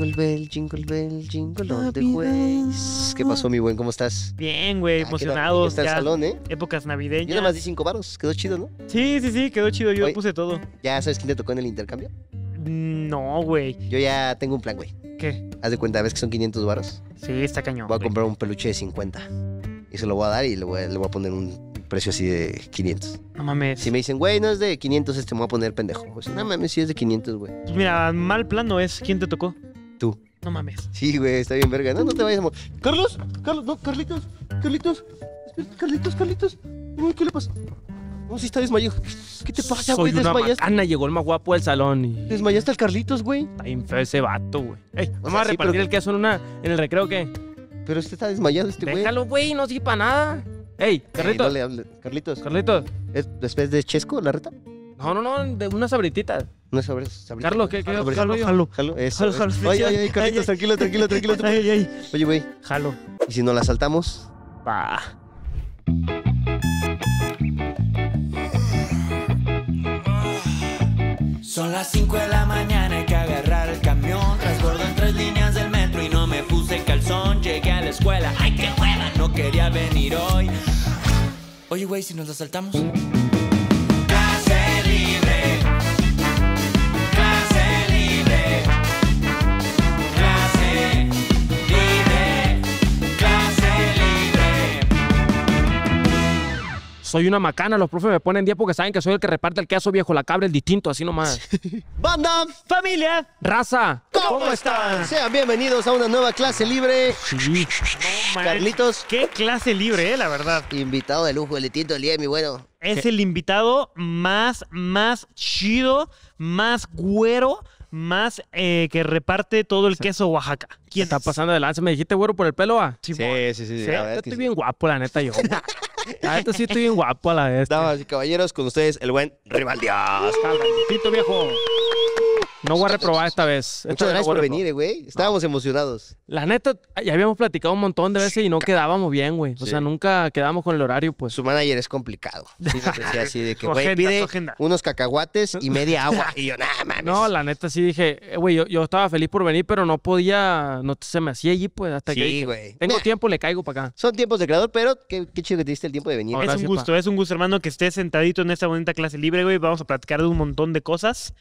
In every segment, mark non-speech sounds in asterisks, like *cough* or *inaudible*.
Jingle bell, jingle bell, jingle all the ¿Qué pasó, mi buen? ¿Cómo estás? Bien, güey, ah, emocionados. Está el salón, ¿eh? Épocas navideñas. Yo nada más di cinco varos. Quedó chido, ¿no? Sí, sí, sí, quedó chido. Yo puse todo. ¿Ya sabes quién te tocó en el intercambio? No, güey. Yo ya tengo un plan, güey. ¿Qué? Haz de cuenta, ¿ves que son 500 baros? Sí, está cañón. Voy a comprar un peluche de 50. Y se lo voy a dar y le voy a, poner un precio así de 500. No mames. Si me dicen, güey, no es de 500, este me voy a poner pendejo. Pues, no mames, si es de 500, güey. Pues mira, mal plano es. ¿Quién te tocó? tú. No mames. Sí, güey, está bien verga. No, no te vayas, amor. Carlos, Carlos, no, Carlitos, Carlitos, Carlitos, Carlitos. Uy, ¿Qué le pasa? No, si está desmayado. ¿Qué te pasa, güey? Desmayaste. Ana llegó el más guapo del salón y. Desmayaste al Carlitos, güey. Está ese vato, güey. Ey, vamos a repartir el queso en una. en el recreo, ¿qué? Pero usted está desmayado este güey. Déjalo, güey, no sí, para nada. Ey, Carlitos. no Carlitos. Carlitos. ¿Es después de Chesco, la reta? No, no, no, de una abrititas. No es sobre eso. Carlos, ¿qué? qué jalo, jalo, jalo, jalo, eso. Jalo, jalo, Ay, ay, ay, Carlitos, tranquilo, tranquilo, tranquilo. Ay, ay, ay! Oye, güey. Jalo. ¿Y si no la saltamos? Pa. Son las 5 de la mañana, hay que agarrar el camión. Transbordo en tres líneas del metro y no me puse calzón. Llegué a la escuela, ay, qué hueva, no quería venir hoy. Oye, güey, si nos la saltamos. soy una macana, los profes me ponen día porque saben que soy el que reparte el queso viejo, la cabra, el distinto, así nomás. *laughs* Banda, familia, raza, ¿cómo, están? Sean bienvenidos a una nueva clase libre. Carlitos. Qué clase libre, eh, la verdad. Invitado de lujo, el distinto, el día, mi bueno. Es el invitado más, más chido, más güero más eh, que reparte todo el queso Oaxaca. ¿Quién está pasando adelante? ¿Me dijiste güero por el pelo? Ah? Sí, sí, sí, estoy bien guapo, la neta, yo. *laughs* la neta sí estoy bien guapo a la vez. Damas y caballeros, con ustedes el buen Rival Díaz. Uh, viejo! No voy a reprobar esta vez. Esta Muchas gracias por venir, güey. Estábamos emocionados. La neta, ya habíamos platicado un montón de veces y no quedábamos bien, güey. O sea, nunca quedábamos con el horario, pues. Su manager es complicado. Sí, así de que, pide unos cacahuates y media *laughs* agua. Y yo, nada, No, la neta sí dije, eh, güey, yo, estaba feliz por venir, pero no podía, no se me hacía allí, pues, hasta sí, que. güey. Tengo tiempo, le caigo para acá. Son tiempos de creador, pero qué, chido que te diste el tiempo de venir. es un gusto, es un gusto, hermano, que estés sentadito en esta bonita clase libre, güey. Vamos a platicar de un montón de cosas.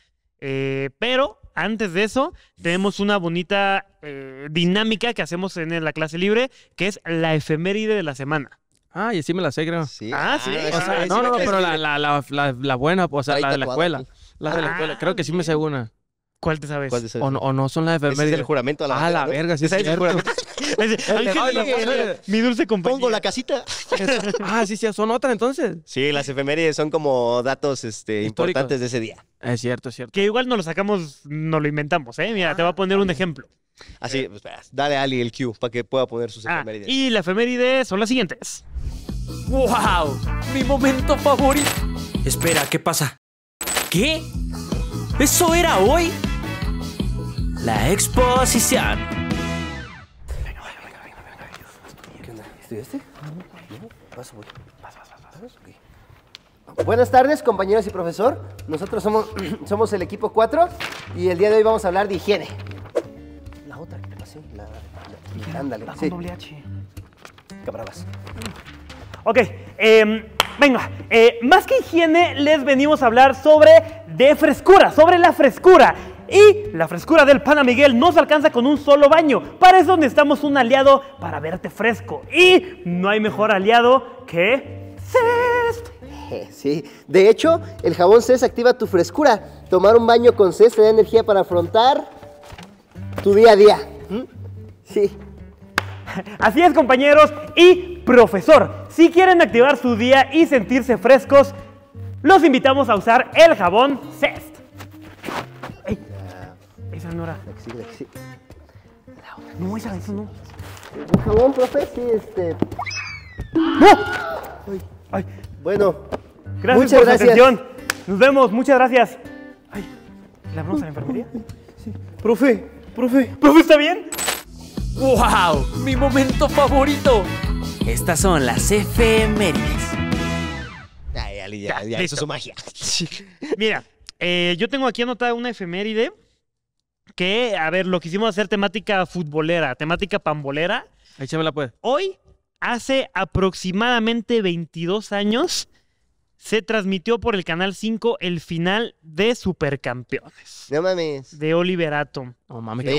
Eh, pero antes de eso, tenemos una bonita eh, dinámica que hacemos en la clase libre, que es la efeméride de la semana. Ah, y así me la sé, creo. Ah, sí. Ah, no, no, pero la, la, buena, o sea, la de la escuela. La de la ah, escuela. Creo que sí me sé una. ¿Cuál te sabes? O, no, son las efemérides. es el juramento a la Ah, la verga, sí es, es el juramento. Pues, mi dulce compañero. Pongo la casita. *laughs* ah, sí, sí, son otras entonces. Sí, las efemérides son como datos este, importantes de ese día. Es cierto, es cierto. Que igual no lo sacamos, no lo inventamos, ¿eh? Mira, te voy a poner un ah, ejemplo. Así, eh. pues, dale a Ali el cue para que pueda poner sus ah, efemérides. Y las efemérides son las siguientes. ¡Wow! ¡Mi momento favorito! Espera, ¿qué pasa? ¿Qué? ¿Eso era hoy? La exposición. ¿Estudiaste? Buenas tardes, compañeros y profesor. Nosotros somos, *clears throat* somos el equipo 4 y el día de hoy vamos a hablar de higiene. La otra que te pasé, la. la ándale, la doble Cabrabas. Ok, em, venga. Eh, más que higiene, les venimos a hablar sobre de frescura, sobre la frescura y la frescura del Pana Miguel no se alcanza con un solo baño. Para eso necesitamos un aliado para verte fresco. Y no hay mejor aliado que Cest. Eh, sí, de hecho, el jabón Cest activa tu frescura. Tomar un baño con Cest te da energía para afrontar tu día a día. ¿Mm? Sí. *laughs* Así es, compañeros y profesor. Si quieren activar su día y sentirse frescos, los invitamos a usar el jabón CEST no La que la que sigue. No, esa, no. El jabón, profe, sí, este. Ay, Bueno, gracias por la su atención. Nos vemos, muchas gracias. Ay, ¿la vamos a la enfermería? Sí. Profe, profe. ¿Profe está bien? ¡Wow! ¡Mi momento favorito! Estas son las efemérides. Ay, Ali, ya, ya, eso hizo su magia. Mira, eh, yo tengo aquí anotada una efeméride que, a ver, lo que hicimos hacer temática futbolera, temática pambolera. se me la puede. Hoy, hace aproximadamente 22 años, se transmitió por el Canal 5 el final de Supercampeones. No mames. De Oliver Atom. No mames, qué,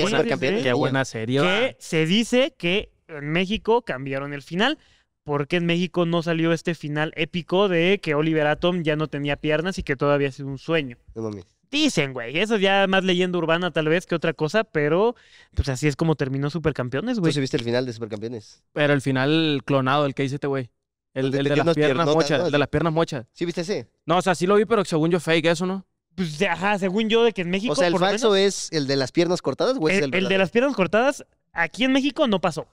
buena, serie. Que se dice que en México cambiaron el final. Porque en México no salió este final épico de que Oliver Atom ya no tenía piernas y que todavía ha sido un sueño. No mames. Dicen, güey. Eso ya más leyenda urbana tal vez que otra cosa, pero pues así es como terminó Supercampeones, güey. Tú sí viste el final de Supercampeones. Pero el final clonado, el que hice este güey. El, de, las piernas mochas. el de las piernas mochas. ¿Sí viste ese? No, o sea, sí lo vi, pero según yo fake eso, ¿no? Pues, ajá, según yo, de que en México. O sea, el falso es el de las piernas cortadas, güey. El, el, el de las piernas cortadas, aquí en México no pasó.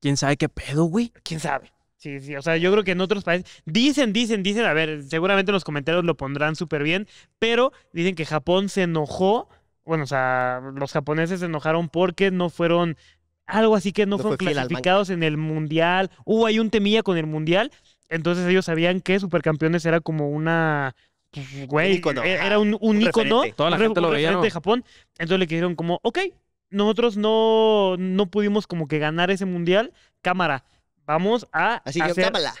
¿Quién sabe qué pedo, güey? ¿Quién sabe? Sí, sí, o sea, yo creo que en otros países dicen, dicen, dicen, a ver, seguramente en los comentarios lo pondrán súper bien, pero dicen que Japón se enojó, bueno, o sea, los japoneses se enojaron porque no fueron algo así que no, fueron clasificados en el mundial, hubo hay un temilla con el mundial, entonces ellos sabían que Supercampeones era como una pues, güey, e-, era un, icono. un gente lo veía, de Japón, entonces le dijeron como, ok, nosotros no, no pudimos como que ganar ese mundial, cámara, vamos a. Así hacer... cámala.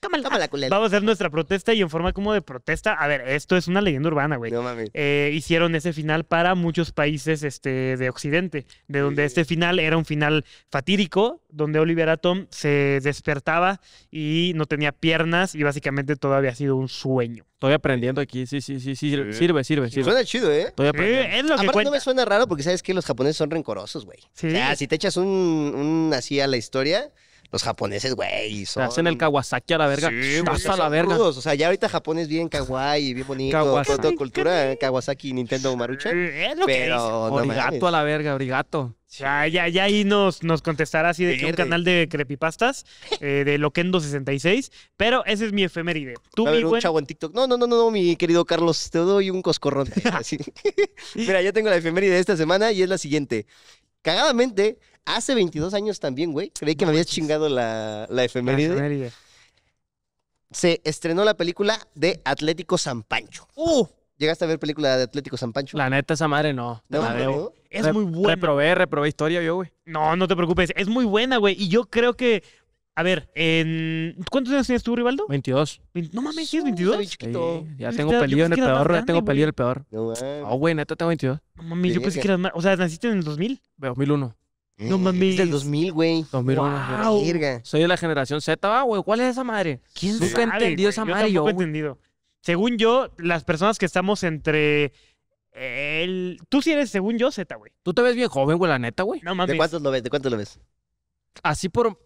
Cámala, Vamos a hacer nuestra protesta y en forma como de protesta. A ver, esto es una leyenda urbana, güey. No mames. Eh, hicieron ese final para muchos países este, de Occidente, de donde este final era un final fatídico, donde Oliver Atom se despertaba y no tenía piernas y básicamente todo había sido un sueño. Estoy aprendiendo aquí, sí, sí, sí, sí, sirve, sirve, sirve. Suena chido, ¿eh? es lo que Aparte no me suena raro porque sabes que los japoneses son rencorosos, güey. Sí. O si te echas un así a la historia, los japoneses, güey, son... Hacen el Kawasaki a la verga. Sí, a la verga. Rudos. O sea, ya ahorita Japón es bien kawaii, bien bonito. Kawasaki. Toda cultura, Kawasaki, Nintendo, Marucha. Es lo que pero Obrigato Origato a la verga, obrigato. Ya, ya, ya ahí nos, nos contestará así de que un canal de creepypastas *laughs* eh, de Loquendo66. Pero ese es mi efeméride. Tú, a mi chavo en TikTok. No, no, no, no, mi querido Carlos, te doy un coscorrón. *laughs* *laughs* Mira, ya tengo la efeméride de esta semana y es la siguiente. Cagadamente, Hace 22 años también, güey. Creí que me habías chingado la, la efeméride. Se estrenó la película de Atlético San Pancho. ¡Uh! ¿Llegaste a ver película de Atlético San Pancho? La neta, esa madre no. No, Es muy buena. Reprobé, reprobé historia yo, güey. No, no te preocupes. Es muy buena, güey. Y yo creo que. A ver, en... ¿cuántos años tienes tú, Rivaldo? 22. No mames, ¿tienes 22? ya tengo pelillo en el peor, ya tengo pelillo en el peor. No, oh, güey, oh, neta, tengo 22. No mames, yo pensé que, eras más... O sea, ¿naciste en el 2000? 2001. No mames. Es del 2000, güey. Wow. Soy de la generación Z, ah, güey. ¿Cuál es esa madre? ¿Quién Nunca ha entendido esa madre yo. he entendido. Según yo, las personas que estamos entre tú sí eres según yo Z, güey. Tú te ves bien joven, güey, la neta, güey. No mames. ¿De cuántos lo ves? ¿De cuántos lo ves? Así por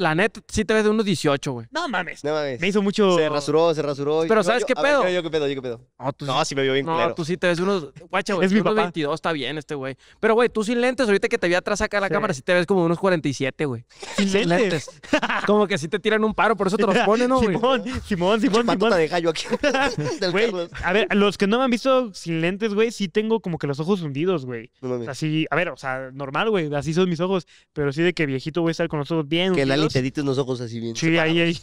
la net sí te ves de unos 18, güey. No mames. No mames. Me hizo mucho. Se rasuró, se rasuró. Pero ¿sabes qué pedo? yo qué pedo, yo qué pedo. No, tú sí me vio bien claro. No, tú sí te ves de unos. Guacha, güey. Es mi papá. 22, está bien este güey. Pero, güey, tú sin lentes, ahorita que te vi atrás acá a la cámara, sí te ves como de unos 47, güey. Sin lentes. *laughs* como que sí te tiran un paro, por eso te los ponen, ¿no, güey? Simón, Simón, Simón, Simón. de gallo aquí. *laughs* Güey, a ver, los que no me han visto sin lentes, güey, sí tengo como que los ojos hundidos, güey. No mames. Así, a ver, o sea, normal, güey, así son mis ojos, pero sí de que viejito voy a estar con los bien ojos. Te ojos así bien. Sí, ahí, ahí.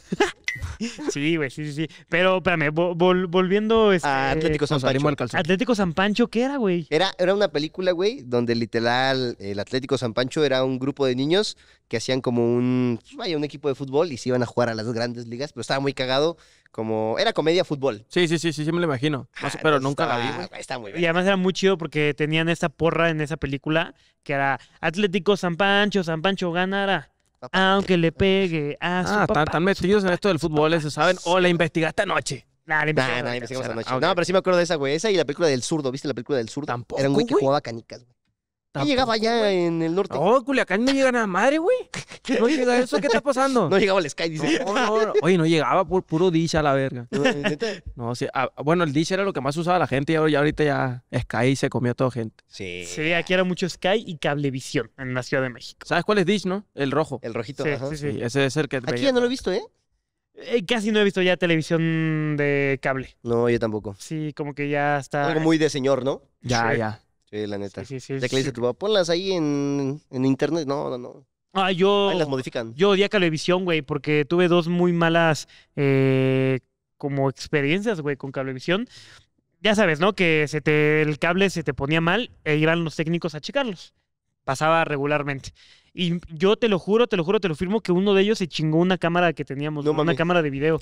sí, güey, sí, sí, sí. Pero espérame, volviendo este, a ah, Atlético San Pancho. Atlético San Pancho, ¿qué era, güey? Era, era una película, güey, donde literal el Atlético San Pancho era un grupo de niños que hacían como un, vaya, un equipo de fútbol y se iban a jugar a las grandes ligas, pero estaba muy cagado. Como era comedia fútbol. Sí, sí, sí, sí, sí me lo imagino. Ah, pero nunca la vi. Está muy bien. Y además era muy chido porque tenían esa porra en esa película que era Atlético San Pancho, San Pancho ganará. Aunque le pegue a su ah, papá. Están, metidos en esto del fútbol, eso saben. O la investigaste anoche. Nah, la investigamos, No, pero sí me acuerdo de esa, güey. Esa y la película del zurdo. ¿Viste la película del zurdo? Tampoco, Era un güey que jugaba canicas, güey. ¿Qué llegaba allá en el norte? No, Culiacán no llega nada madre, güey. *laughs* No llega eso, ¿qué está pasando? No llegaba el Sky, dice. Oye, no llegaba por puro Dish a la verga. No, sí, ah, bueno, el Dish era lo que más usaba la gente y ahora, ya ahorita ya Sky se comió a toda gente. Sí. Sí, aquí era mucho Sky y Cablevisión en la Ciudad de México. ¿Sabes cuál es Dish, no? El rojo. El rojito. Sí, sí, sí. Ese es el que... Aquí ya no lo he visto, ¿eh? ¿eh? casi no he visto ya televisión de cable. No, yo tampoco. Sí, como que ya está. Algo muy de señor, ¿no? Ya, ya. Sí, la neta. Sí, sí, sí. le tu papá, ponlas ahí en, en internet. No, no, no. Ah, yo. Ahí las modifican. Yo odié Cablevisión, güey, porque tuve dos muy malas eh, como experiencias, güey, con Cablevisión. Ya sabes, ¿no? Que se te, el cable se te ponía mal e iban los técnicos a checarlos. Pasaba regularmente. Y yo te lo juro, te lo juro, te lo firmo que uno de ellos se chingó una cámara que teníamos, una cámara de video.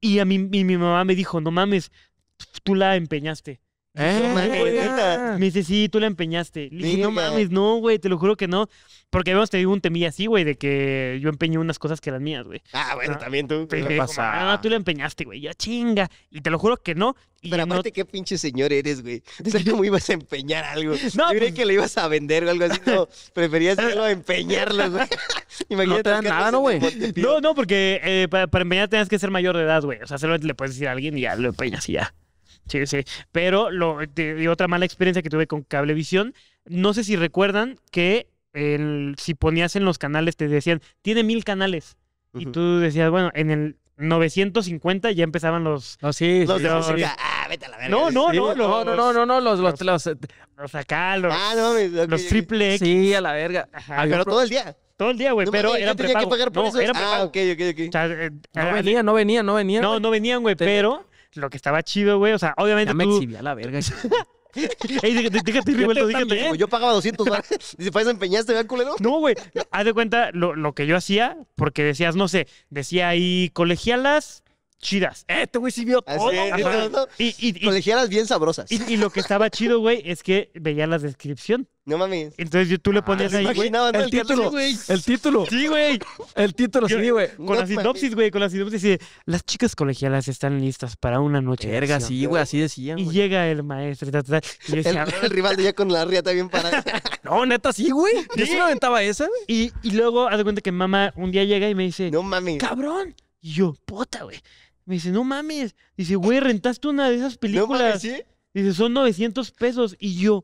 Y a mí, y mi mamá me dijo, no mames, tú la empeñaste. Eh, me dice, sí, tú la empeñaste. no mames, no, güey, te lo juro que no. Porque te digo un temilla así, güey, de que yo empeñé unas cosas que eran mías, güey. Ah, bueno, también tú. ¿Qué te Ah, tú la empeñaste, güey. ya chinga. Y te lo juro que no. Y Pero aparte, qué pinche señor eres, güey. O sea, ¿cómo ibas a empeñar algo? *laughs* yo creí pues que lo ibas a vender o algo así. No, preferías *laughs* solo empeñarlo, güey. *laughs* Imagínate. No nada, ¿no, güey? No, no, porque eh, para, para, empeñar tenías que ser mayor de edad, güey. O sea, solo le puedes decir a alguien y ya lo empeñas y ya. Sí, sí. Pero lo, de, otra mala experiencia que tuve con Cablevisión, no sé si recuerdan que el, si ponías en los canales te decían, tiene mil canales. Y tú decías, bueno, en el 950 ya empezaban los. los, sí, los de Ah, vete a la verga. No, no, no, no, no, no, no, no, los, los, los, los eh, acá, los, ah, no, los triple X. Sí, a la verga. pero todo el día. Todo el día, güey, no, pero era tenía Que pagar por eso. Ah, ok, ok, ok. Eh, no ah, venía, no venía, no venía. No, no venían, güey, pero lo que estaba chido, güey. O sea, obviamente. Ya me exhibía la verga. *laughs* Ey, déjate, dígate. ¿eh? Yo pagaba 200 dólares. Dice, ¿para eso empeñaste, vean, culero? No, güey. Haz de cuenta lo, lo, que yo hacía, porque decías, no sé, decía ahí colegialas chidas. Eh, este güey sí vio ah, todo. Y, Colegialas bien sabrosas. Y, lo que estaba chido, güey, es que veía la descripción. No mames. Entonces tú le ah, ponías ahí, el, título, el título. Sí, güey. El título, sí, güey. Eh, con las la sinopsis, güey, con la sinopsis. dice, Las chicas colegialas están listas para una noche. Verga, sí, güey, así decían. Y llega el maestro y, ta, ta, ah". el, rival de ya con la riata bien parada. *laughs* no, neta, sí, güey. *laughs* Yo sí me aventaba esa, güey. Y, y luego, haz de cuenta que mamá un día llega y me dice, no mames. Cabrón. Y yo, puta, güey. Me dice, no mames. Dice, güey, rentaste una de esas películas. No Dice, son 900 pesos. Y yo,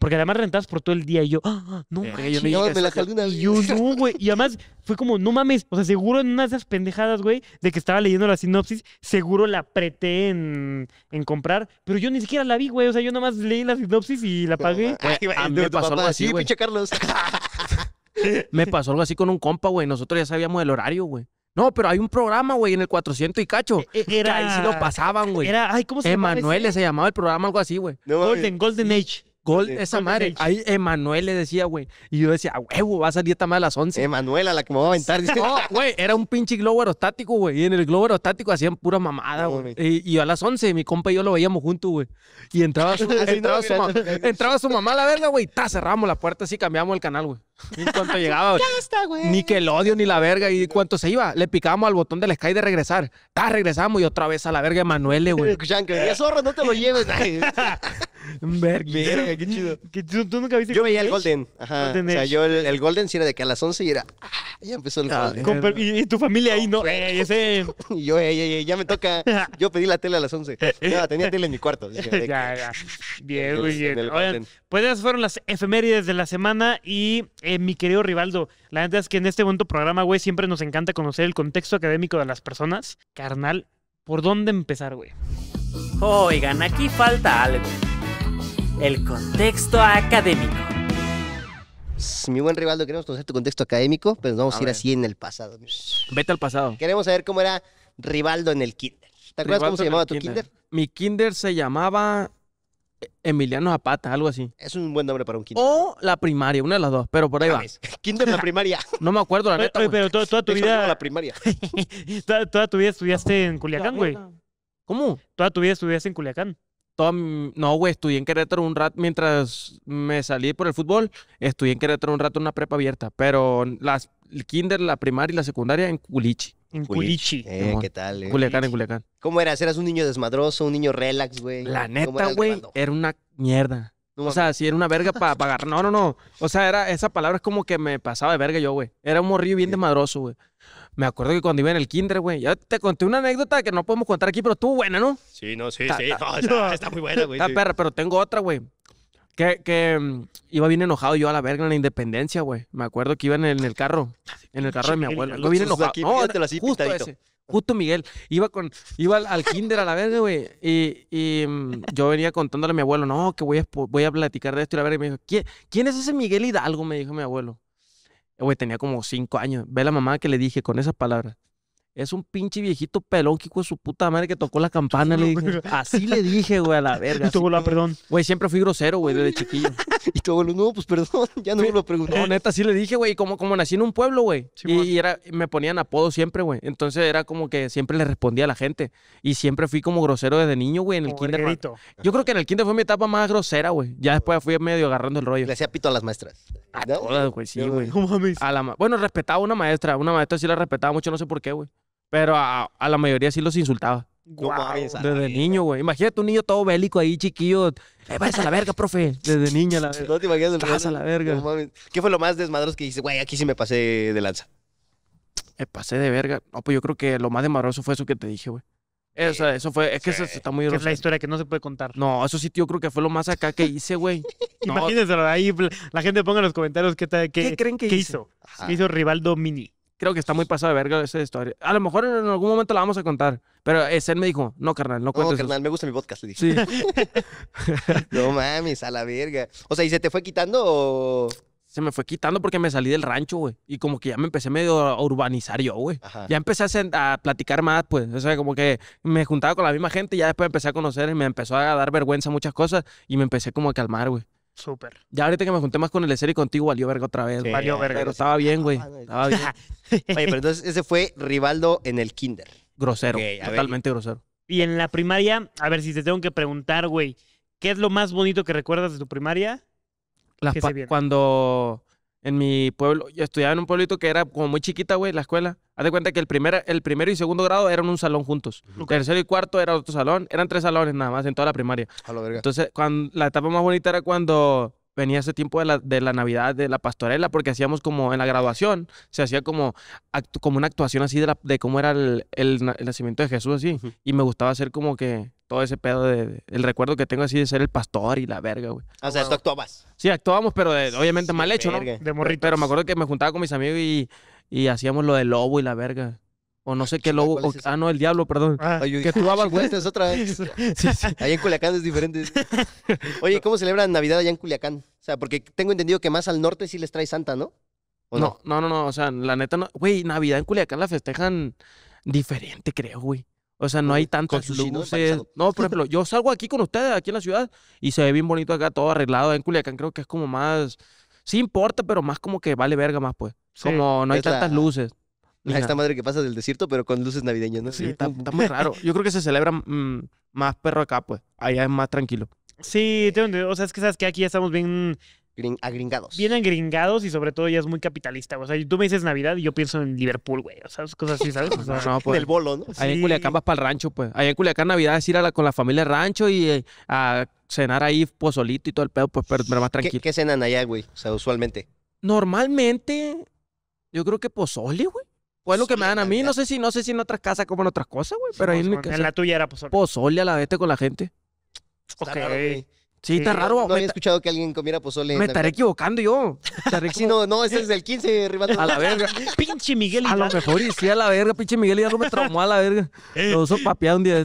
porque además rentas por todo el día. Y yo, no güey. Y además fue como, no mames. O sea, seguro en una de esas pendejadas, güey, de que estaba leyendo la sinopsis, seguro la apreté en, en comprar. Pero yo ni siquiera la vi, güey. O sea, yo nomás más leí la sinopsis y la pagué. Eh, me pasó algo así, *laughs* me pasó algo así con un compa, güey. Nosotros ya sabíamos el horario, güey. No, pero hay un programa, güey, en el 400 y cacho. E, e, era. Que ahí lo pasaban, güey. Era, ay, ¿cómo se llamaba? Emanuel se llamaba el programa, algo así, güey. Golden, Golden Age. Gold, esa madre. Ahí Emanuel le decía, güey. Y yo decía, a huevo, va a salir esta madre a las 11. Emanuela, la que me va a aventar. no, *laughs* güey, era un pinche globo aerostático, güey. Y en el globo aerostático hacían pura mamada, güey. y, a las 11, mi compa y yo lo veíamos juntos, güey. Y entraba su, *laughs* entraba, *laughs* entraba su mamá a la verga, güey. Y ta, cerramos la puerta así, cambiamos el canal, güey ya está, güey. Ni que el odio ni la verga. Y cuánto se iba, le picábamos al botón del Sky de regresar. Ah, regresamos y otra vez a la verga de Manuel, güey. Ya que zorro, no te lo lleves. *laughs* verga. qué chido. nunca viste Yo veía el Golden. Ajá. o sea, yo el, Golden si era de que a las 11 y era. Ah, ya empezó el ah, Golden. Y, tu familia ahí no. *laughs* y yo, ya me toca. *laughs* Yo pedí la tele a las 11. tenía tele en mi cuarto. ya, ya. Bien, muy bien. Oigan, pues esas fueron las efemérides de la semana y eh, mi querido Rivaldo, la verdad es que en este momento programa, güey, siempre nos encanta conocer el contexto académico de las personas. Carnal, ¿por dónde empezar, güey? Oigan, aquí falta algo. El contexto académico. Mi buen Rivaldo, queremos conocer tu contexto académico, pero pues nos vamos a, ir así en el pasado. Vete al pasado. Queremos saber cómo era Rivaldo en el kinder. ¿Te acuerdas cómo se llamaba tu kinder? Mi kinder se llamaba Emiliano Zapata, algo así. Es un buen nombre para un kinder. O la primaria, una de las dos, pero por ahí va. *laughs* Kinder la primaria. *laughs* No me acuerdo, la neta. pero toda, tu vida. la primaria. *laughs* toda, tu vida estudiaste en Culiacán, güey. ¿Cómo? Toda tu vida estudiaste en Culiacán. no, güey, estudié en Querétaro un rato mientras me salí por el fútbol. Estudié en Querétaro un rato en una prepa abierta, pero las el kinder, la primaria y la secundaria en Culichi. En Culichi. Eh, ¿qué tal? Eh? Culiacán, en Culiacán. ¿Cómo eras? ¿Eras un niño desmadroso, un niño relax, güey? La neta, güey, era una mierda. o sea, si era una verga para *laughs* pagar. No, no, no. O sea, era, esa palabra es como que me pasaba de verga yo, güey. Era un morrillo bien desmadroso, güey. Me acuerdo que cuando iba en el kinder, güey, ya te conté una anécdota que no podemos contar aquí, pero tú buena, ¿no? Sí, no, sí, sí. *laughs* está, muy buena, güey. Está perra, pero tengo otra, güey. Que, mm, iba bien enojado yo a la verga en la independencia, güey. Me acuerdo que iba en el, carro. En el carro de mi abuelo. Yo bien enojado. justo Miguel. Iba con, iba al, kinder a la verga, güey. Y, mm, yo venía contándole a mi abuelo, no, que voy a, voy a platicar de esto y la verga. me dijo, ¿Quién, ¿quién es ese Miguel Hidalgo? Me dijo mi abuelo. Güey, tenía como cinco años. Ve la mamá que le dije con esas palabras. Es un pinche viejito pelón, de su puta madre, que tocó la campana. Le *laughs* así le dije, güey, a la verga. *laughs* Y tuvo la perdón. Güey, siempre fui grosero, güey, desde *laughs* chiquillo. y tuvo lo no, pues perdón, ya no me lo preguntó. No, neta, sí le dije, güey, como, como nací en un pueblo, güey. y, era, me ponían apodo siempre, güey. Entonces era como que siempre le respondía a la gente. Y siempre fui como grosero desde niño, güey, en el kinder. Yo creo que en el kinder fue mi etapa más grosera, güey. Ya después fui medio agarrando el rollo. Le hacía pito a las maestras. A güey, sí, güey. No A bueno, respetaba a una maestra. Una maestra sí la respetaba mucho, no sé por qué, güey. Pero a, la mayoría sí los insultaba. desde niño, güey. Imagínate un niño todo bélico ahí, chiquillo. Eh, a la verga, profe. Desde niña, la verga. Vas a la verga. ¿Qué fue lo más desmadroso que hice? güey, aquí sí me pasé de lanza? Me pasé de verga. No, pues yo creo que lo más desmadroso fue eso que te dije, güey. Eso, eso fue, es que eso está muy... es la historia que no se puede contar. No, eso sí, yo creo que fue lo más acá que hice, güey. *laughs* Imagínenselo ahí, la gente ponga en los comentarios qué, tal, qué, creen que hizo. ¿Qué hizo Rivaldo Mini? creo que está muy pasado de verga esa historia. A lo mejor en algún momento la vamos a contar. Pero él me dijo, no, carnal, no cuentes. No, carnal, me gusta mi podcast, le dije. *laughs* no mames, a la verga. O sea, ¿y se te fue quitando o...? Se me fue quitando porque me salí del rancho, güey. Y como que ya me empecé medio a urbanizar yo, güey. Ya empecé a, a, platicar más, pues. O sea, como que me juntaba con la misma gente y ya después empecé a conocer y me empezó a dar vergüenza muchas cosas y me empecé como a calmar, güey. Súper. Ya ahorita que me junté más con el serie contigo, valió verga otra vez. Sí, valió verga. Pero estaba bien, güey. Estaba bien. *laughs* Oye, pero entonces ese fue Rivaldo en el kinder. Grosero. totalmente grosero. Y en la primaria, a ver si te tengo que preguntar, güey, ¿qué es lo más bonito que recuerdas de tu primaria? Las cuando en mi pueblo, yo estudiaba en un pueblito que era como muy chiquita, güey, la escuela. Haz de cuenta que el, primer, el primero y segundo grado eran un salón juntos. Tercero y cuarto era otro salón. Eran tres salones nada más en toda la primaria. Entonces, cuando, la etapa más bonita era cuando venía ese tiempo de la, de la, Navidad, de la pastorela, porque hacíamos como en la graduación, se hacía como, como una actuación así de, de cómo era el, nacimiento de Jesús, así. Y me gustaba hacer como que todo ese pedo de, el recuerdo que tengo así de ser el pastor y la verga, güey. O sea, tú actuabas. Sí, actuábamos, pero obviamente mal hecho, ¿no? De morrito. Pero me acuerdo que me juntaba con mis amigos y, y hacíamos lo del lobo y la verga. O no ah, sé qué lobo. ah, no, el diablo, perdón. Ah. que tú al ah, güey. otra vez. *laughs* sí, en Culiacán es diferente. *laughs* Oye, ¿cómo celebran Navidad allá en Culiacán? O sea, porque tengo entendido que más al norte sí les trae Santa, ¿no? ¿O no, no, no, no, no. O sea, la neta no. Güey, Navidad en Culiacán la festejan diferente, creo, güey. O sea, no hay tantas luces. No, por ejemplo, yo salgo aquí con ustedes, aquí en la ciudad, y se ve bien bonito acá, todo arreglado. En Culiacán creo que es como más. Sí importa, pero más como que vale verga más, pues. como no hay tantas luces. La esta madre que pasa del desierto, pero con luces navideñas, ¿no? Sí, está, muy raro. Yo creo que se celebra mm, más perro acá, pues. Allá es más tranquilo. Sí, O sea, es que sabes que aquí ya estamos bien a gringados. Vienen gringados y sobre todo ya es muy capitalista. O sea, tú me dices Navidad y yo pienso en Liverpool, güey. O sea, cosas así, ¿sabes? *laughs* no, pues, del bolo, ¿no? Ahí en Culiacán vas para el rancho, pues. Ahí en Culiacán Navidad es ir a con la familia al rancho y eh, a cenar ahí pozolito y todo el pedo, pues, pero, más tranquilo. ¿Qué, ¿Qué, cenan allá, güey? O sea, usualmente. Normalmente, yo creo que pozole, güey. O pues, es lo que me dan a mí. No sé si, no sé si en otras casas comen otras cosas, güey. Pero ahí en En la tuya era pozole. Pozole a la vez con la gente. okay ok. Sí, está eh, raro. No, había escuchado que alguien comiera pozole. Me estaré equivocando yo. *laughs* sí, no, no, ese es el 15, Rivaldo. A la verga. pinche Miguel. A lo mejor sí, a la verga. Pinche Miguel ya no me traumó a la verga. Eh. Lo uso papeado un día.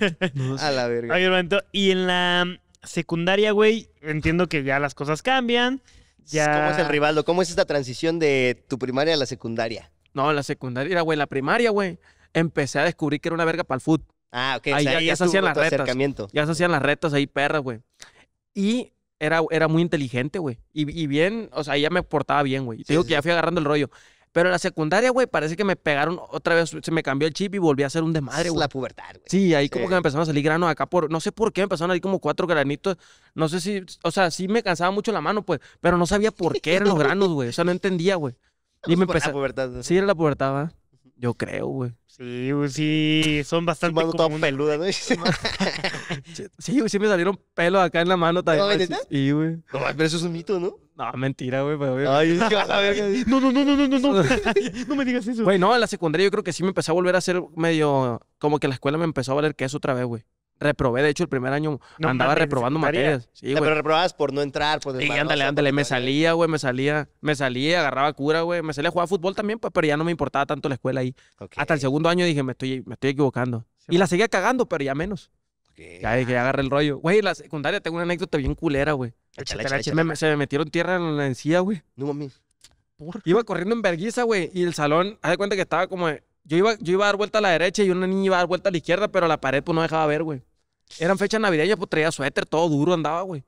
a la verga. un momento. y en la secundaria, güey, entiendo que ya las cosas cambian. Ya... ¿Cómo es el Rivaldo? ¿Cómo es esta transición de tu primaria a la secundaria? No, la secundaria, güey, la primaria, güey, empecé a descubrir que era una verga para el fútbol. Ah, ok. Ahí, ya, ya se hacían las retas. Ya se hacían las retas ahí, perras, güey. Y era, era muy inteligente, güey. Y, bien, o sea, ya me portaba bien, güey. Te digo que ya fui agarrando el rollo. Pero en la secundaria, güey, parece que me pegaron otra vez, se me cambió el chip y volví a ser un desmadre, güey. La pubertad, güey. Sí, ahí como que me empezaron a salir granos acá por, no sé por qué, me empezaron a salir como cuatro granitos. No sé si, o sea, sí me cansaba mucho la mano, pues, pero no sabía por qué eran los granos, güey. O sea, no entendía, güey. *laughs* Pues y me empezó. Sí, era la pubertad, ¿verdad? Yo creo, güey. Sí, güey, sí, son bastante Mano toda ¿no? *laughs* sí, güey, sí me salieron pelos acá en la mano también. ¿No, Sí, güey. No, pero eso es un mito, ¿no? No, mentira, güey, Ay, No, no, no, no, no, no, no. *laughs* no me digas eso. Güey, no, en la secundaria yo creo que sí me empecé a volver a hacer medio como que la escuela me empezó a valer queso otra vez, güey reprobé, de hecho, el primer año andaba reprobando materias. Pero reprobabas por no entrar, por Y ándale, ándale, me salía, güey, me salía, me salía, agarraba cura, güey, me salía a jugar fútbol también, pues, pero ya no me importaba tanto la escuela ahí. Hasta el segundo año dije, me estoy, me estoy equivocando. y la seguía cagando, pero ya menos. Ya dije, agarré el rollo. Güey, la secundaria tengo una anécdota bien culera, güey. se me metieron tierra en la encía, güey. No mami. ¿Por? Iba corriendo en vergüenza, güey, y el salón, haz de cuenta que estaba como yo iba, yo iba a dar vuelta a la derecha y una niña iba a dar vuelta a la izquierda, pero la pared pues no dejaba ver, güey. Eran fechas navideñas, pues traía suéter, todo duro andaba, güey.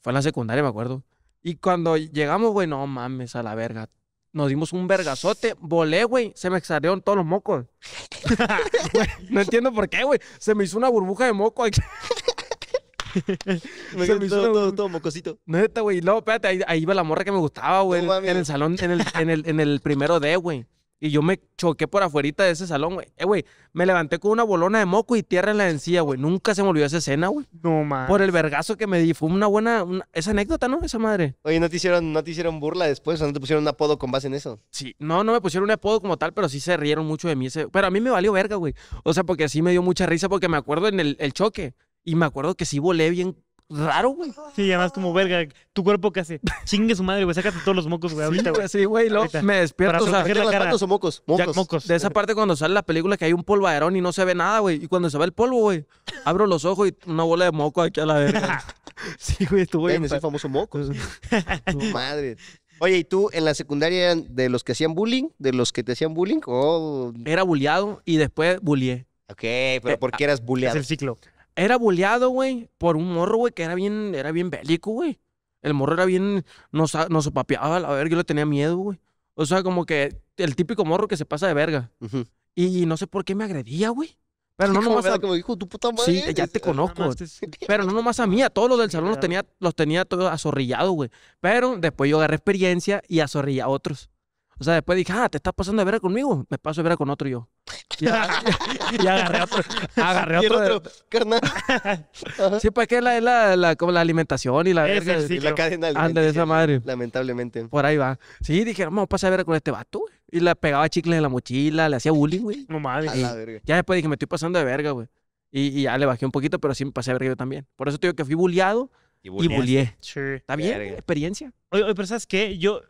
Fue en la secundaria, me acuerdo. Y cuando llegamos, güey, no mames, a la verga. Nos dimos un vergazote, volé, güey. Se me exhalaron todos los mocos. *laughs* no entiendo por qué, güey. Se me hizo una burbuja de moco. *laughs* se me hizo todo, mocosito. güey. No, espérate, ahí, iba la morra que me gustaba, güey. en el salón, en el, en el, en el primero D, güey. Y yo me choqué por afuerita de ese salón, güey. Eh, güey, me levanté con una bolona de moco y tierra en la encía, güey. Nunca se me olvidó esa escena, güey. No, mames. Por el vergazo que me di. Fue una buena... Una... Esa anécdota, ¿no? Esa madre. Oye, ¿no te hicieron, no te hicieron burla después? ¿O no te pusieron un apodo con base en eso? Sí. No, no me pusieron un apodo como tal, pero sí se rieron mucho de mí. Pero a mí me valió verga, güey. O sea, porque sí me dio mucha risa porque me acuerdo en el, el choque. Y me acuerdo que sí volé bien raro, güey. Sí, además como verga, tu cuerpo qué hace chingue su madre, güey, sácate todos los mocos, güey, ahorita, güey. Sí, güey, me despierto, o sea, la cara. mocos? Mocos. mocos. de esa parte cuando sale la película que hay un polvaderón y no se ve nada, güey, y cuando se ve el polvo, güey, abro los ojos y una bola de moco aquí a la verga. *laughs* sí, güey, estuvo Güey, bien. me famoso mocos. Pues, *laughs* madre. Oye, ¿y tú en la secundaria de los que hacían bullying? ¿De los que te hacían bullying? o oh. Era bulleado y después bullié. pero ¿por qué eras Es el ciclo era boleado, güey, por un morro, güey, que era bien, era bien bélico, güey. El morro era bien, nos, nos papeaba, a ver, yo le tenía miedo, güey. O sea, como que el típico morro que se pasa de verga. y, no sé por qué me agredía, güey. Pero no nomás Sí, ya te conozco. Pero no nomás a mí, a todos los del salón los tenía, los tenía todos azorrillados, güey. Pero después yo agarré experiencia y azorrillé a otros. O sea, después dije, ah, te estás pasando de vera conmigo, me paso de vera con otro yo. Y, agarré, *laughs* y agarré otro. Agarré otro. carnal. *laughs* sí, pues que es la, como la alimentación y la, verga, y la cadena Anda de esa madre. Lamentablemente. Por ahí va. Sí, dije, vamos a de vera con este vato, Y le pegaba chicles en la mochila, le hacía bullying, güey. No mames. Ya después dije, me estoy pasando de verga, güey. Y, ya le bajé un poquito, pero sí me pasé de verga yo también. Por eso te digo que fui bulleado y bullié. Sí. Está bien, experiencia. oye, pero ¿sabes qué? Yo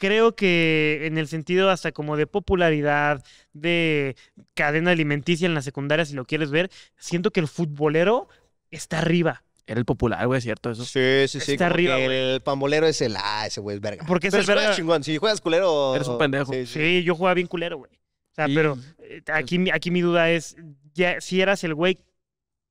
creo que en el sentido hasta como de popularidad, de cadena alimenticia en la secundaria, si lo quieres ver, siento que el futbolero está arriba. Era el popular, güey, ¿cierto? Eso. Sí, sí, sí. Está arriba, güey. El pambolero es el, ah, ese güey es verga. Porque ese es verga. chingón. Si juegas culero... Eres un pendejo. Sí, yo jugaba bien culero, güey. O sea, pero eh, aquí, aquí mi duda es, ya, si eras el güey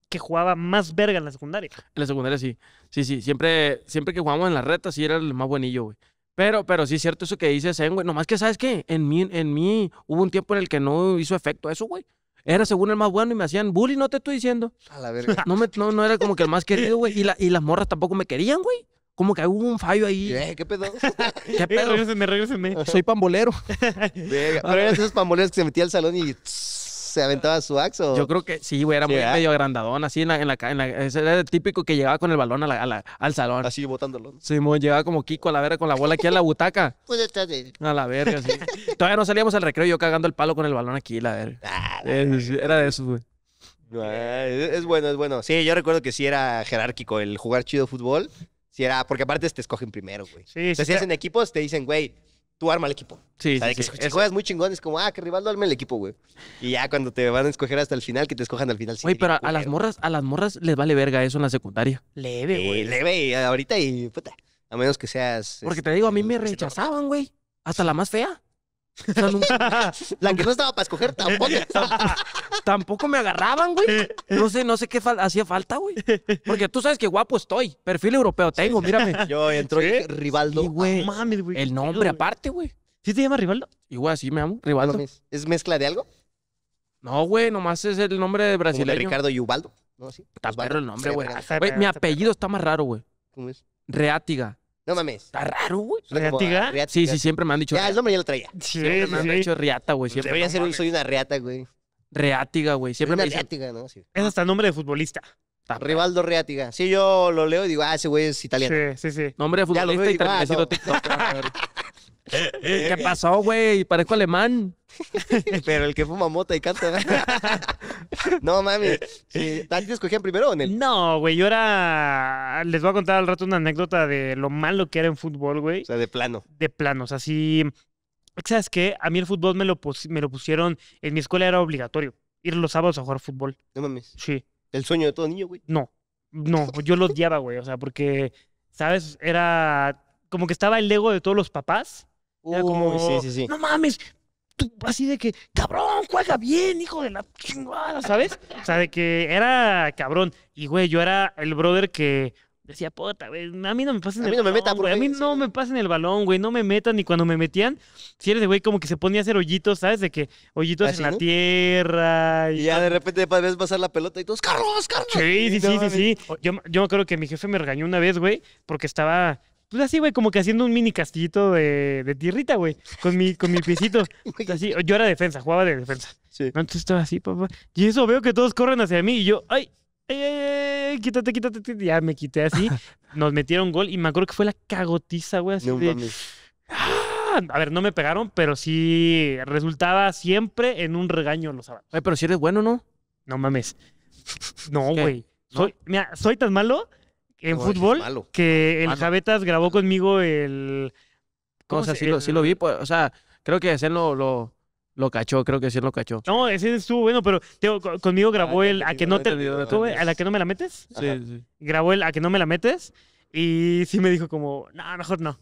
que jugaba más verga en la secundaria. En la secundaria sí. Sí, sí. Siempre, siempre que jugábamos en la reta, sí era el más buenillo, güey. Pero, pero sí es cierto eso que dices, eh, güey. Nomás que, ¿sabes qué? En mí, en mí hubo un tiempo en el que no hizo efecto eso, güey. Era según el más bueno y me hacían bullying, no te estoy diciendo. A la verga. No, me, no, no era como que el más querido, güey. Y, la, y las morras tampoco me querían, güey. Como que hubo un fallo ahí. ¿Qué, pedo? ¿Qué pedo? *laughs* Eh, regresenme, regresenme. Soy pambolero. Venga. Pero eran esos pamboleros que se metía al salón y se aventaba su axo. Yo creo que sí, güey, era muy, medio agrandadón, así en la, Era el típico que llegaba con el balón al salón. Así botándolo. Sí, llegaba como Kiko a la verga con la bola aquí a la butaca. *laughs* Pues, a la verga, sí. Todavía no salíamos al recreo yo cagando el palo con el balón aquí, la verga. Ah, era de eso, güey. Ah, es, bueno, es bueno. Sí, yo recuerdo que sí era jerárquico el jugar chido fútbol. si era, porque aparte te escogen primero, güey. Sí, sí, si hacen equipos, te dicen, güey, tú arma al equipo. Sí, sí, si, juegas muy chingón, es como, ah, que rival duerme el equipo, güey. Y ya cuando te van a escoger hasta el final, que te escojan al final. Oye, pero a, las morras, a las morras les vale verga eso en la secundaria. Leve, güey. leve, ahorita y puta. A menos que seas. Porque te digo, a mí este, me pues, rechazaban, güey. Hasta la más fea. *laughs* La que no estaba para escoger tampoco. Eh, tampoco me agarraban, güey. No sé, no sé qué hacía falta, güey. Porque tú sabes que guapo estoy. Perfil europeo tengo, mírame. *laughs* Yo entro Rivaldo. güey. El nombre aparte, güey. ¿Sí te llamas Rivaldo? Igual, sí me amo, Rivaldo. ¿Es mezcla de algo? No, güey, nomás es el nombre de brasileño. de Ricardo y No, sí. Está el nombre, güey. Mi apellido está más raro, güey. ¿Cómo es? Reátiga. No mames. Está raro, güey. Reática. Sí, sí, siempre me han dicho. Ya, el nombre ya lo traía. Sí, Siempre me han dicho riata, güey. Siempre. ser soy una reata, güey. Reátiga, güey. Siempre me Una dicho, ¿no? Sí. Es hasta nombre de futbolista. Rivaldo Reátiga. Sí, yo lo leo y digo, ah, ese güey es italiano. Sí, sí, sí. Nombre de futbolista y también ha sido *laughs* ¿Qué pasó, güey? Parezco alemán. *laughs* Pero el que fuma mota y canta. *laughs* no, mami. Sí. primero o en el? No, güey. Yo era. Les voy a contar al rato una anécdota de lo malo que era en fútbol, güey. O sea, de plano. De plano. O sea, sí. ¿Sabes qué? A mí el fútbol me lo, me lo pusieron. En mi escuela era obligatorio. Ir los sábados a jugar fútbol. No mames. Sí. ¿El sueño de todo niño, güey? No. No, yo lo odiaba, güey. O sea, porque. ¿Sabes? Era. Como que estaba el ego de todos los papás como, oh, no mames, así de que, cabrón, juega bien, hijo de la chingada, ¿sabes? O sea, de que era cabrón. Y, güey, yo era el brother que decía, puta, güey, a mí no me pasen a el mí no me metan, güey, a mí no me pasen el balón, güey, no me metan. Y cuando me metían, si eres de güey, como que se ponía a hacer hoyitos, ¿sabes? De que hoyitos ah, en la tierra. Y, ya de repente ves pasar la pelota y todos, carros carros Sí, sí, sí, sí, Yo, yo me que mi jefe me regañó una vez, güey, porque estaba pues así, güey, como que haciendo un mini castillito de, de tierrita, güey. Con mi, con mi piecito. *laughs* así, yo era defensa, jugaba de defensa. Entonces estaba así, papá. Y eso veo que todos corren hacia mí y yo, ay, ay, ay, ay quítate, quítate, Ya me quité así. *laughs* Nos metieron gol y me acuerdo que fue la cagotiza, güey. Así de... Ah", a ver, no me pegaron, pero sí resultaba siempre en un regaño los sábados. Ay, pero si eres bueno, ¿no? No mames. No, güey. Soy, mira, soy tan malo en fútbol que el Javetas grabó conmigo el... Cosa, sí, lo, lo vi, pues, o sea, creo que hacerlo lo, lo, cachó, creo que sí lo cachó. No, ese estuvo bueno, pero conmigo grabó ah, el A que no te... ¿A la que no me la metes? Sí, sí. Grabó el A que no me la metes y sí me dijo como, no, mejor no.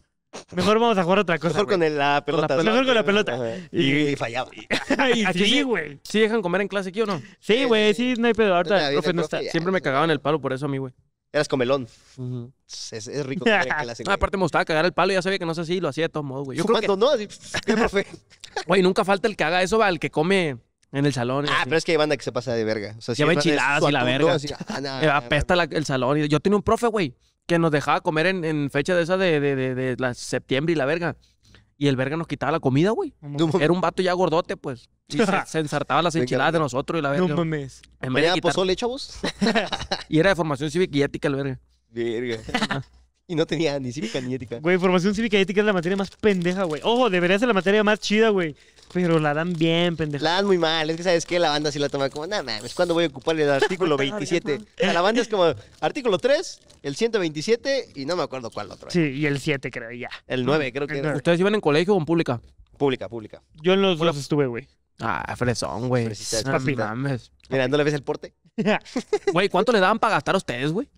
Mejor vamos a jugar otra cosa. Mejor con la pelota. mejor con la pelota. Y, fallaba. *laughs* sí, güey. ¿Sí dejan comer en clase aquí o no? Sí, güey, sí, no hay pedo. Ahorita, profe, no está. Siempre me cagaban el palo por eso a mí, güey. Eras comelón. es, rico *laughs* aparte me gustaba cagar el palo, ya sabía que no es así, lo hacía de todos modos, güey. Yo creo que... ¿no? profe. *laughs* güey, nunca falta el que haga eso, va, el que come en el salón. Ah, pero es que hay banda que se pasa de verga. Lleva enchiladas y la verga. Ah, *laughs* apesta el salón. Yo tenía un profe, güey, que nos dejaba comer en, fecha de esa de, septiembre y la verga. Y el verga nos quitaba la comida, güey. Era un vato ya gordote, pues. *laughs* se, ensartaba las enchiladas de nosotros y la verga. No mames. En vez de chavos? *laughs* y era de formación cívica y ética el verga. Verga. Y no tenía ni cívica ni ética. Güey, formación cívica y ética es la materia más pendeja, güey. Ojo, debería ser la materia más chida, güey. Pero la dan bien, pendeja. La dan muy mal. Es que, ¿sabes qué? La banda sí la toma como, nada es cuando voy a ocupar el artículo 27? *laughs* la banda es como, artículo 3, el 127 y no me acuerdo cuál otro. Sí, y el 7 creo, ya. El 9 creo que ¿Ustedes iban en colegio o en pública? Pública, pública. Yo en los dos estuve, güey. Ah, fresón, güey. Mira, ves el porte? *laughs* Güey, ¿cuánto le daban para gastar a ustedes, güey?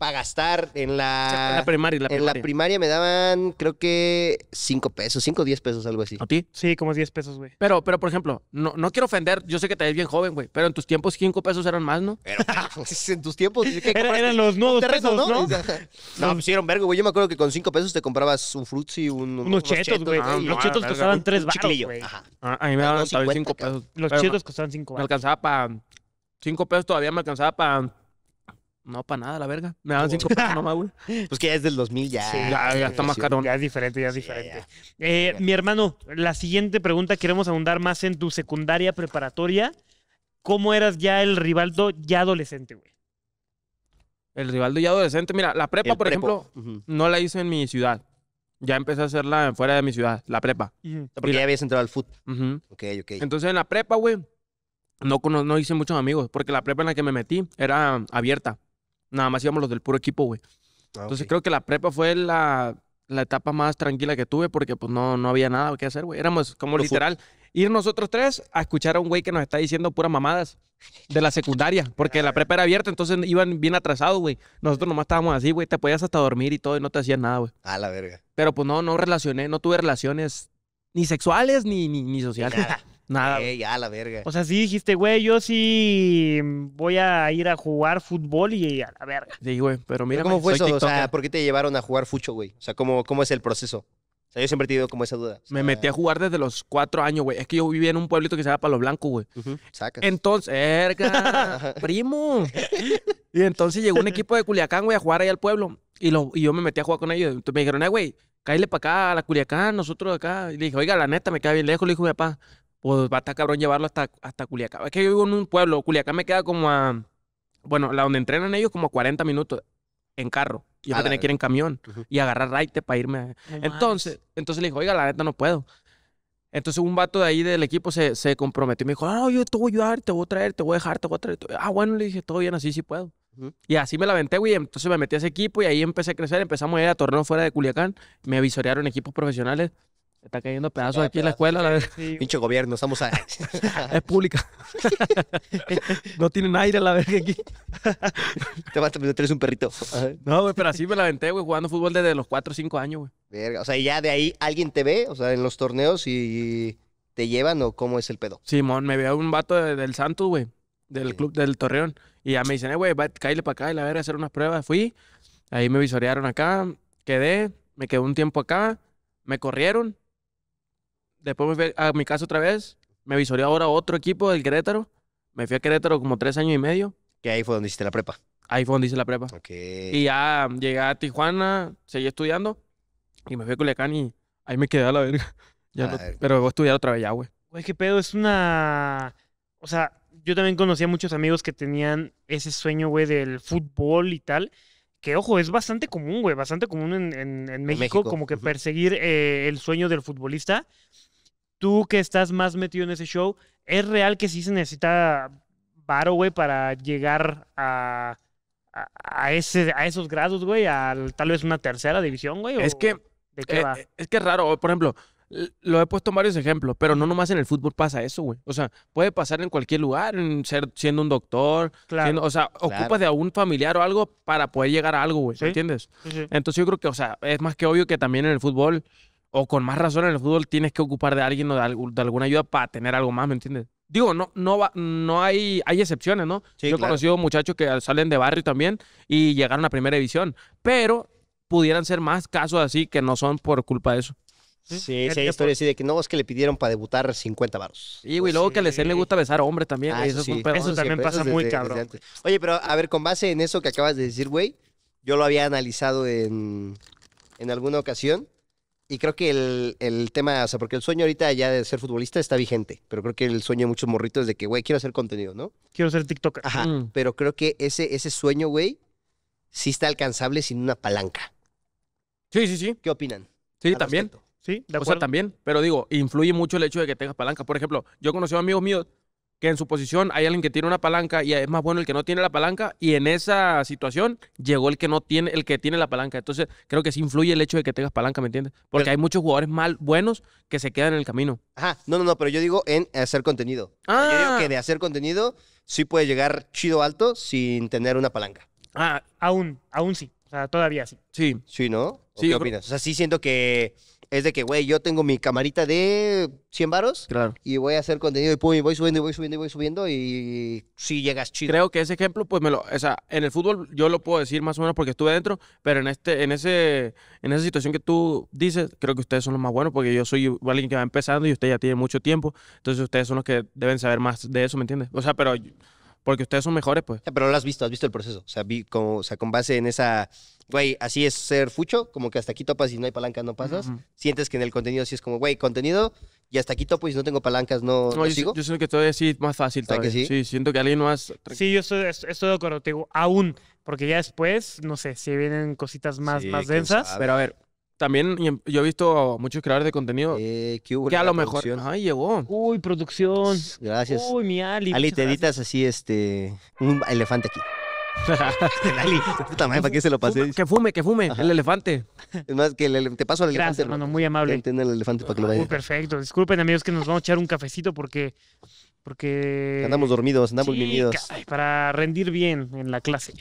para gastar. En la, primaria, la en primaria. la primaria me daban, creo que 5 pesos, 5 o 10 pesos, algo así. ¿A ti? Sí, como 10 pesos, güey. Pero, pero, por ejemplo, no, no quiero ofender, yo sé que te ves bien joven, güey, pero en tus tiempos 5 pesos eran más, ¿no? Pero, *laughs* ah, pues, en tus tiempos. eran los nuevos pesos, ¿no? *laughs* no, pues sí, eran vergo, güey. Yo me acuerdo que con 5 pesos te comprabas un frutzi, un, Unos chetos, güey. Los chetos ah, costaban 3 baros, güey. Ajá. Ah, a mí me daban 5 pesos. Los chetos costaban 5 Me alcanzaba para. 5 pesos todavía me alcanzaba para no, para nada, la verga. Me daban cinco pesos nomás, güey. *laughs* Pues que ya es del 2000, ya. ya, está más caro. Ya es diferente, ya es diferente. Eh, mi hermano, la siguiente pregunta, queremos ahondar más en tu secundaria preparatoria. ¿Cómo eras ya el Rivaldo ya adolescente, güey? El Rivaldo ya adolescente. Mira, la prepa, por ejemplo, no la hice en mi ciudad. Ya empecé a hacerla fuera de mi ciudad, la prepa. Porque ya habías entrado al fútbol. Ok, ok. Entonces en la prepa, güey, no, no hice muchos amigos, porque la prepa en la que me metí era abierta nada más íbamos los del puro equipo, güey. Ah, entonces creo que la prepa fue la, etapa más tranquila que tuve porque pues no, no había nada que hacer, güey. Éramos como literal ir nosotros tres a escuchar a un güey que nos está diciendo puras mamadas de la secundaria, porque la ah. prepa era abierta, entonces iban bien atrasados, güey. Nosotros nomás estábamos así, güey, te podías hasta dormir y todo y no te hacían nada, güey. A la verga. Pero pues no, no relacioné, no tuve relaciones ni sexuales ni, ni, sociales. Nada. la verga. O sea, sí dijiste, güey, yo sí voy a ir a jugar fútbol y a la verga. Sí, güey, pero mira. ¿Cómo fue eso? O sea, ¿por qué te llevaron a jugar fucho, güey? O sea, ¿cómo, cómo es el proceso? O sea, yo siempre he tenido como esa duda. me metí a jugar desde los cuatro años, güey. Es que yo vivía en un pueblito que se llama Palo Blanco, güey. Entonces, erga, *laughs* primo. y entonces llegó un equipo de Culiacán, güey, a jugar ahí al pueblo. Y, lo, y yo me metí a jugar con ellos. Entonces me dijeron, eh, güey, cállate para acá, a la Culiacán, nosotros acá. Y le dije, oiga, la neta, me queda bien lejos. Le dijo mi papá, pues va a estar cabrón llevarlo hasta, hasta Culiacán. Es que yo vivo en un pueblo, Culiacán me queda como a, bueno, la donde entrenan ellos como a 40 minutos en carro. y voy a tener que ir en camión y agarrar raite para irme. entonces, entonces le dije, oiga, la neta no puedo. Entonces un vato de ahí del equipo se, se comprometió y me dijo, ah, yo te voy a ayudar, te voy a traer, te voy a dejar, te voy a traer. Ah, bueno, le dije, todo bien, así sí puedo. Y así me la aventé, güey. Entonces me metí a ese equipo y ahí empecé a crecer. Empezamos a ir a torneos fuera de Culiacán. Me visorearon equipos profesionales. Está cayendo pedazos aquí en la escuela. La verdad. Pinche gobierno, estamos a... *laughs* es pública. *laughs* no tienen aire la verga aquí. Te vas a traes un perrito. No, güey, pero así me la aventé, güey, jugando fútbol desde los 4 o 5 años, güey. o sea, ya de ahí alguien te ve, o sea, en los torneos y te llevan o cómo es el pedo. Simón, me veo un vato del Santos, güey, del club del Torreón. Y ya me dicen, eh, güey, cállate para acá y la verga, hacer unas pruebas. Fui, ahí me visorearon acá, quedé, me quedé un tiempo acá, me corrieron después me fui a mi casa otra vez, me visoreó ahora otro equipo del Querétaro, me fui a Querétaro como tres años y medio. Que ahí fue donde hiciste la prepa. Ahí fue donde hice la prepa. Ok. Y ya llegué a Tijuana, seguí estudiando y me fui a Culiacán y ahí me quedé a la verga. *laughs* pero voy a estudiar otra vez ya, güey. Güey, qué pedo, es una... O sea, yo también conocía muchos amigos que tenían ese sueño, güey, del fútbol y tal. Que, ojo, es bastante común, güey, bastante común en, México, como que perseguir eh, el sueño del futbolista tú que estás más metido en ese show, ¿es real que sí se necesita varo, güey, para llegar a, ese, a esos grados, güey? tal vez una tercera división, güey. Es eh, que. Es que raro, por ejemplo. Lo he puesto en varios ejemplos, pero no nomás en el fútbol pasa eso, güey. O sea, puede pasar en cualquier lugar, en ser, siendo un doctor. Claro. o sea, ocupas de algún familiar o algo para poder llegar a algo, güey. ¿Entiendes? Entonces yo creo que, o sea, es más que obvio que también en el fútbol o con más razón en el fútbol tienes que ocupar de alguien o de, alguna ayuda para tener algo más, ¿me entiendes? Digo, no, no, va, no hay, hay excepciones, ¿no? Yo he conocido muchachos que salen de barrio también y llegaron a primera división, pero pudieran ser más casos así que no son por culpa de eso. Sí, sí, hay así de que no, es que le pidieron para debutar 50 barros. Y güey, luego que a él le gusta besar a hombres también. Ah, eso, también pasa muy cabrón. Oye, pero a ver, con base en eso que acabas de decir, güey, yo lo había analizado en, en alguna ocasión y creo que el, tema, o sea, porque el sueño ahorita ya de ser futbolista está vigente, pero creo que el sueño de muchos morritos es de que, güey, quiero hacer contenido, ¿no? Quiero ser TikToker. Ajá, mm. pero creo que ese, ese sueño, güey, sí está alcanzable sin una palanca. Sí, sí, sí. ¿Qué opinan? Sí, también. Sí, de acuerdo. O sea, también, pero digo, influye mucho el hecho de que tengas palanca. Por ejemplo, yo conocí a amigos míos que en su posición hay alguien que tiene una palanca y es más bueno el que no tiene la palanca y en esa situación llegó el que no tiene el que tiene la palanca entonces creo que sí influye el hecho de que tengas palanca me entiendes porque hay muchos jugadores mal buenos que se quedan en el camino ajá no no no pero yo digo en hacer contenido ah. que de hacer contenido sí puede llegar chido alto sin tener una palanca ah aún aún sí o sea todavía sí sí sí no qué opinas o sea sí siento que es de que, güey, yo tengo mi camarita de 100 varos claro. y voy a hacer contenido y voy subiendo, y voy subiendo, y voy subiendo y sí llegas chido. Creo que ese ejemplo, pues me lo, o sea, en el fútbol yo lo puedo decir más o menos porque estuve dentro, pero en este, en ese, en esa situación que tú dices, creo que ustedes son los más buenos porque yo soy alguien que va empezando y usted ya tiene mucho tiempo, entonces ustedes son los que deben saber más de eso, ¿me entiendes? O sea, pero porque ustedes son mejores, pues. Pero lo has visto, has visto el proceso, o sea, vi como, o sea, con base en esa güey, así es ser fucho, como que hasta aquí topas y no hay palancas no pasas. Sientes que en el contenido sí es como, güey, contenido y hasta aquí topo y si no tengo palancas no, no, yo, sigo. Yo siento que todavía sí más fácil. sí? siento que alguien más... Sí, yo estoy, de acuerdo, te digo, aún, porque ya después, no sé, si vienen cositas más, más densas. Pero a ver, también em, yo he visto muchos creadores de contenido eh, que a lo mejor ay llegó uy producción gracias uy mi Ali Ali te editas así este un elefante aquí *laughs* puta madre, ¿para qué se lo pasé? que fume, que fume, el elefante. Es más, que te paso al Gracias, elefante. hermano, muy amable. Entiende el elefante para que lo vaya. Uh, perfecto. Disculpen, amigos, que nos vamos a echar un cafecito porque. porque... Andamos dormidos, andamos mimidos. para rendir bien en la clase.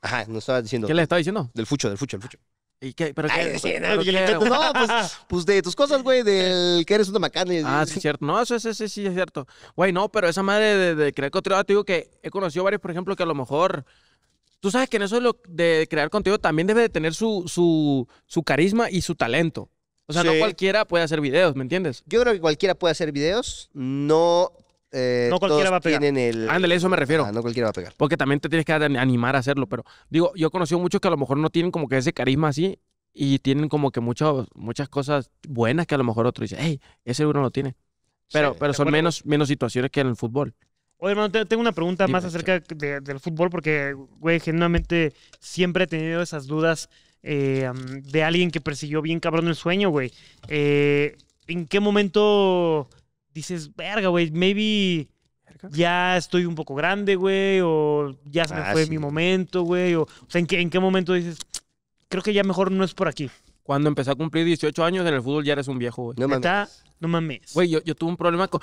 Ajá, nos estaba diciendo. ¿Qué le estaba diciendo? Del fucho, del fucho, del fucho. ¿Y qué? ¿Pero qué? no, pues, *laughs* pues, de tus cosas, güey, del que eres un macana. Ah, sí, cierto. No, eso sí, sí, sí, es cierto. Güey, no, pero esa madre de, crear contenido, te digo que he conocido varios, por ejemplo, que a lo mejor... Tú sabes que en eso de crear contenido también debe de tener su, su, su carisma y su talento. O sea, no cualquiera puede hacer videos, ¿me entiendes? Yo creo que cualquiera puede hacer videos. No eh, no cualquiera va a pegar. eso me refiero. Ah, no cualquiera va a pegar. Porque también te tienes que animar a hacerlo, pero digo, yo he conocido muchos que a lo mejor no tienen como que ese carisma así y tienen como que muchas cosas buenas que a lo mejor otro dice, hey, ese uno lo tiene. Pero, pero son menos, menos situaciones que en el fútbol. Oye, hermano, tengo una pregunta más acerca del fútbol porque, güey, genuinamente siempre he tenido esas dudas eh, de alguien que persiguió bien cabrón el sueño, güey. Eh, ¿En qué momento dices, verga, güey, maybe ya estoy un poco grande, güey, o ya se me ah, fue mi momento, güey, o, o sea, ¿en qué, ¿en qué momento dices, creo que ya mejor no es por aquí? Cuando empecé a cumplir 18 años en el fútbol ya eres un viejo, güey. No mames. No Güey, yo, yo tuve un problema con...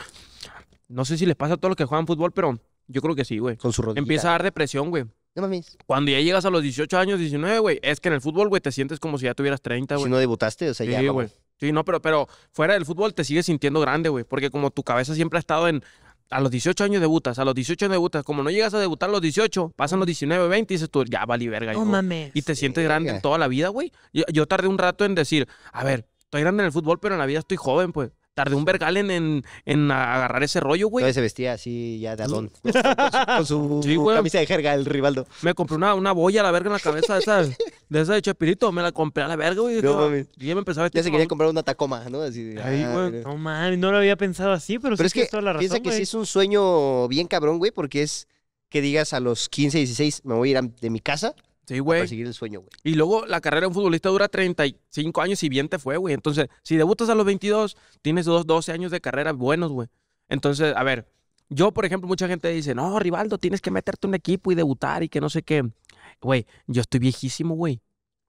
No sé si les pasa a todos los que juegan fútbol, pero yo creo que sí, güey. Con su rodilla. Empieza a dar depresión, güey. No mames. Cuando ya llegas a los 18 años, 19, güey, es que en el fútbol, güey, te sientes como si ya tuvieras 30, güey. Si no debutaste, o sea, ya. güey. Sí, no, pero, pero fuera del fútbol te sigues sintiendo grande, güey, porque como tu cabeza siempre ha estado en, a los 18 años debutas, a los 18 debutas. Como no llegas a debutar a los 18, pasan los 19, 20 y dices tú, ya vali verga. Y te sientes grande en toda la vida, güey. Yo, yo, tardé un rato en decir, a ver, estoy grande en el fútbol, pero en la vida estoy joven, pues tardé un vergal en, en agarrar ese rollo, güey. Entonces se vestía así ya de adón. *laughs* con su, camisa de jerga, el Rivaldo. Me compré una, una boya a la verga en la cabeza de esa, de esa Chapirito. Me la compré a la verga, güey. Y ya me empezaba a Ya se quería comprar una Tacoma, ¿no? Así de, ah, güey. No, man, no lo había pensado así, pero, es que, toda la razón, piensa que sí es un sueño bien cabrón, güey, porque es que digas a los 15, 16, me voy a ir de mi casa Sí, güey. seguir el sueño, güey. Y luego la carrera de un futbolista dura 35 años y bien te fue, güey. Entonces, si debutas a los 22, tienes dos, 12 años de carrera buenos, güey. Entonces, a ver, yo, por ejemplo, mucha gente dice, no, Rivaldo, tienes que meterte un equipo y debutar y que no sé qué. Güey, yo estoy viejísimo, güey.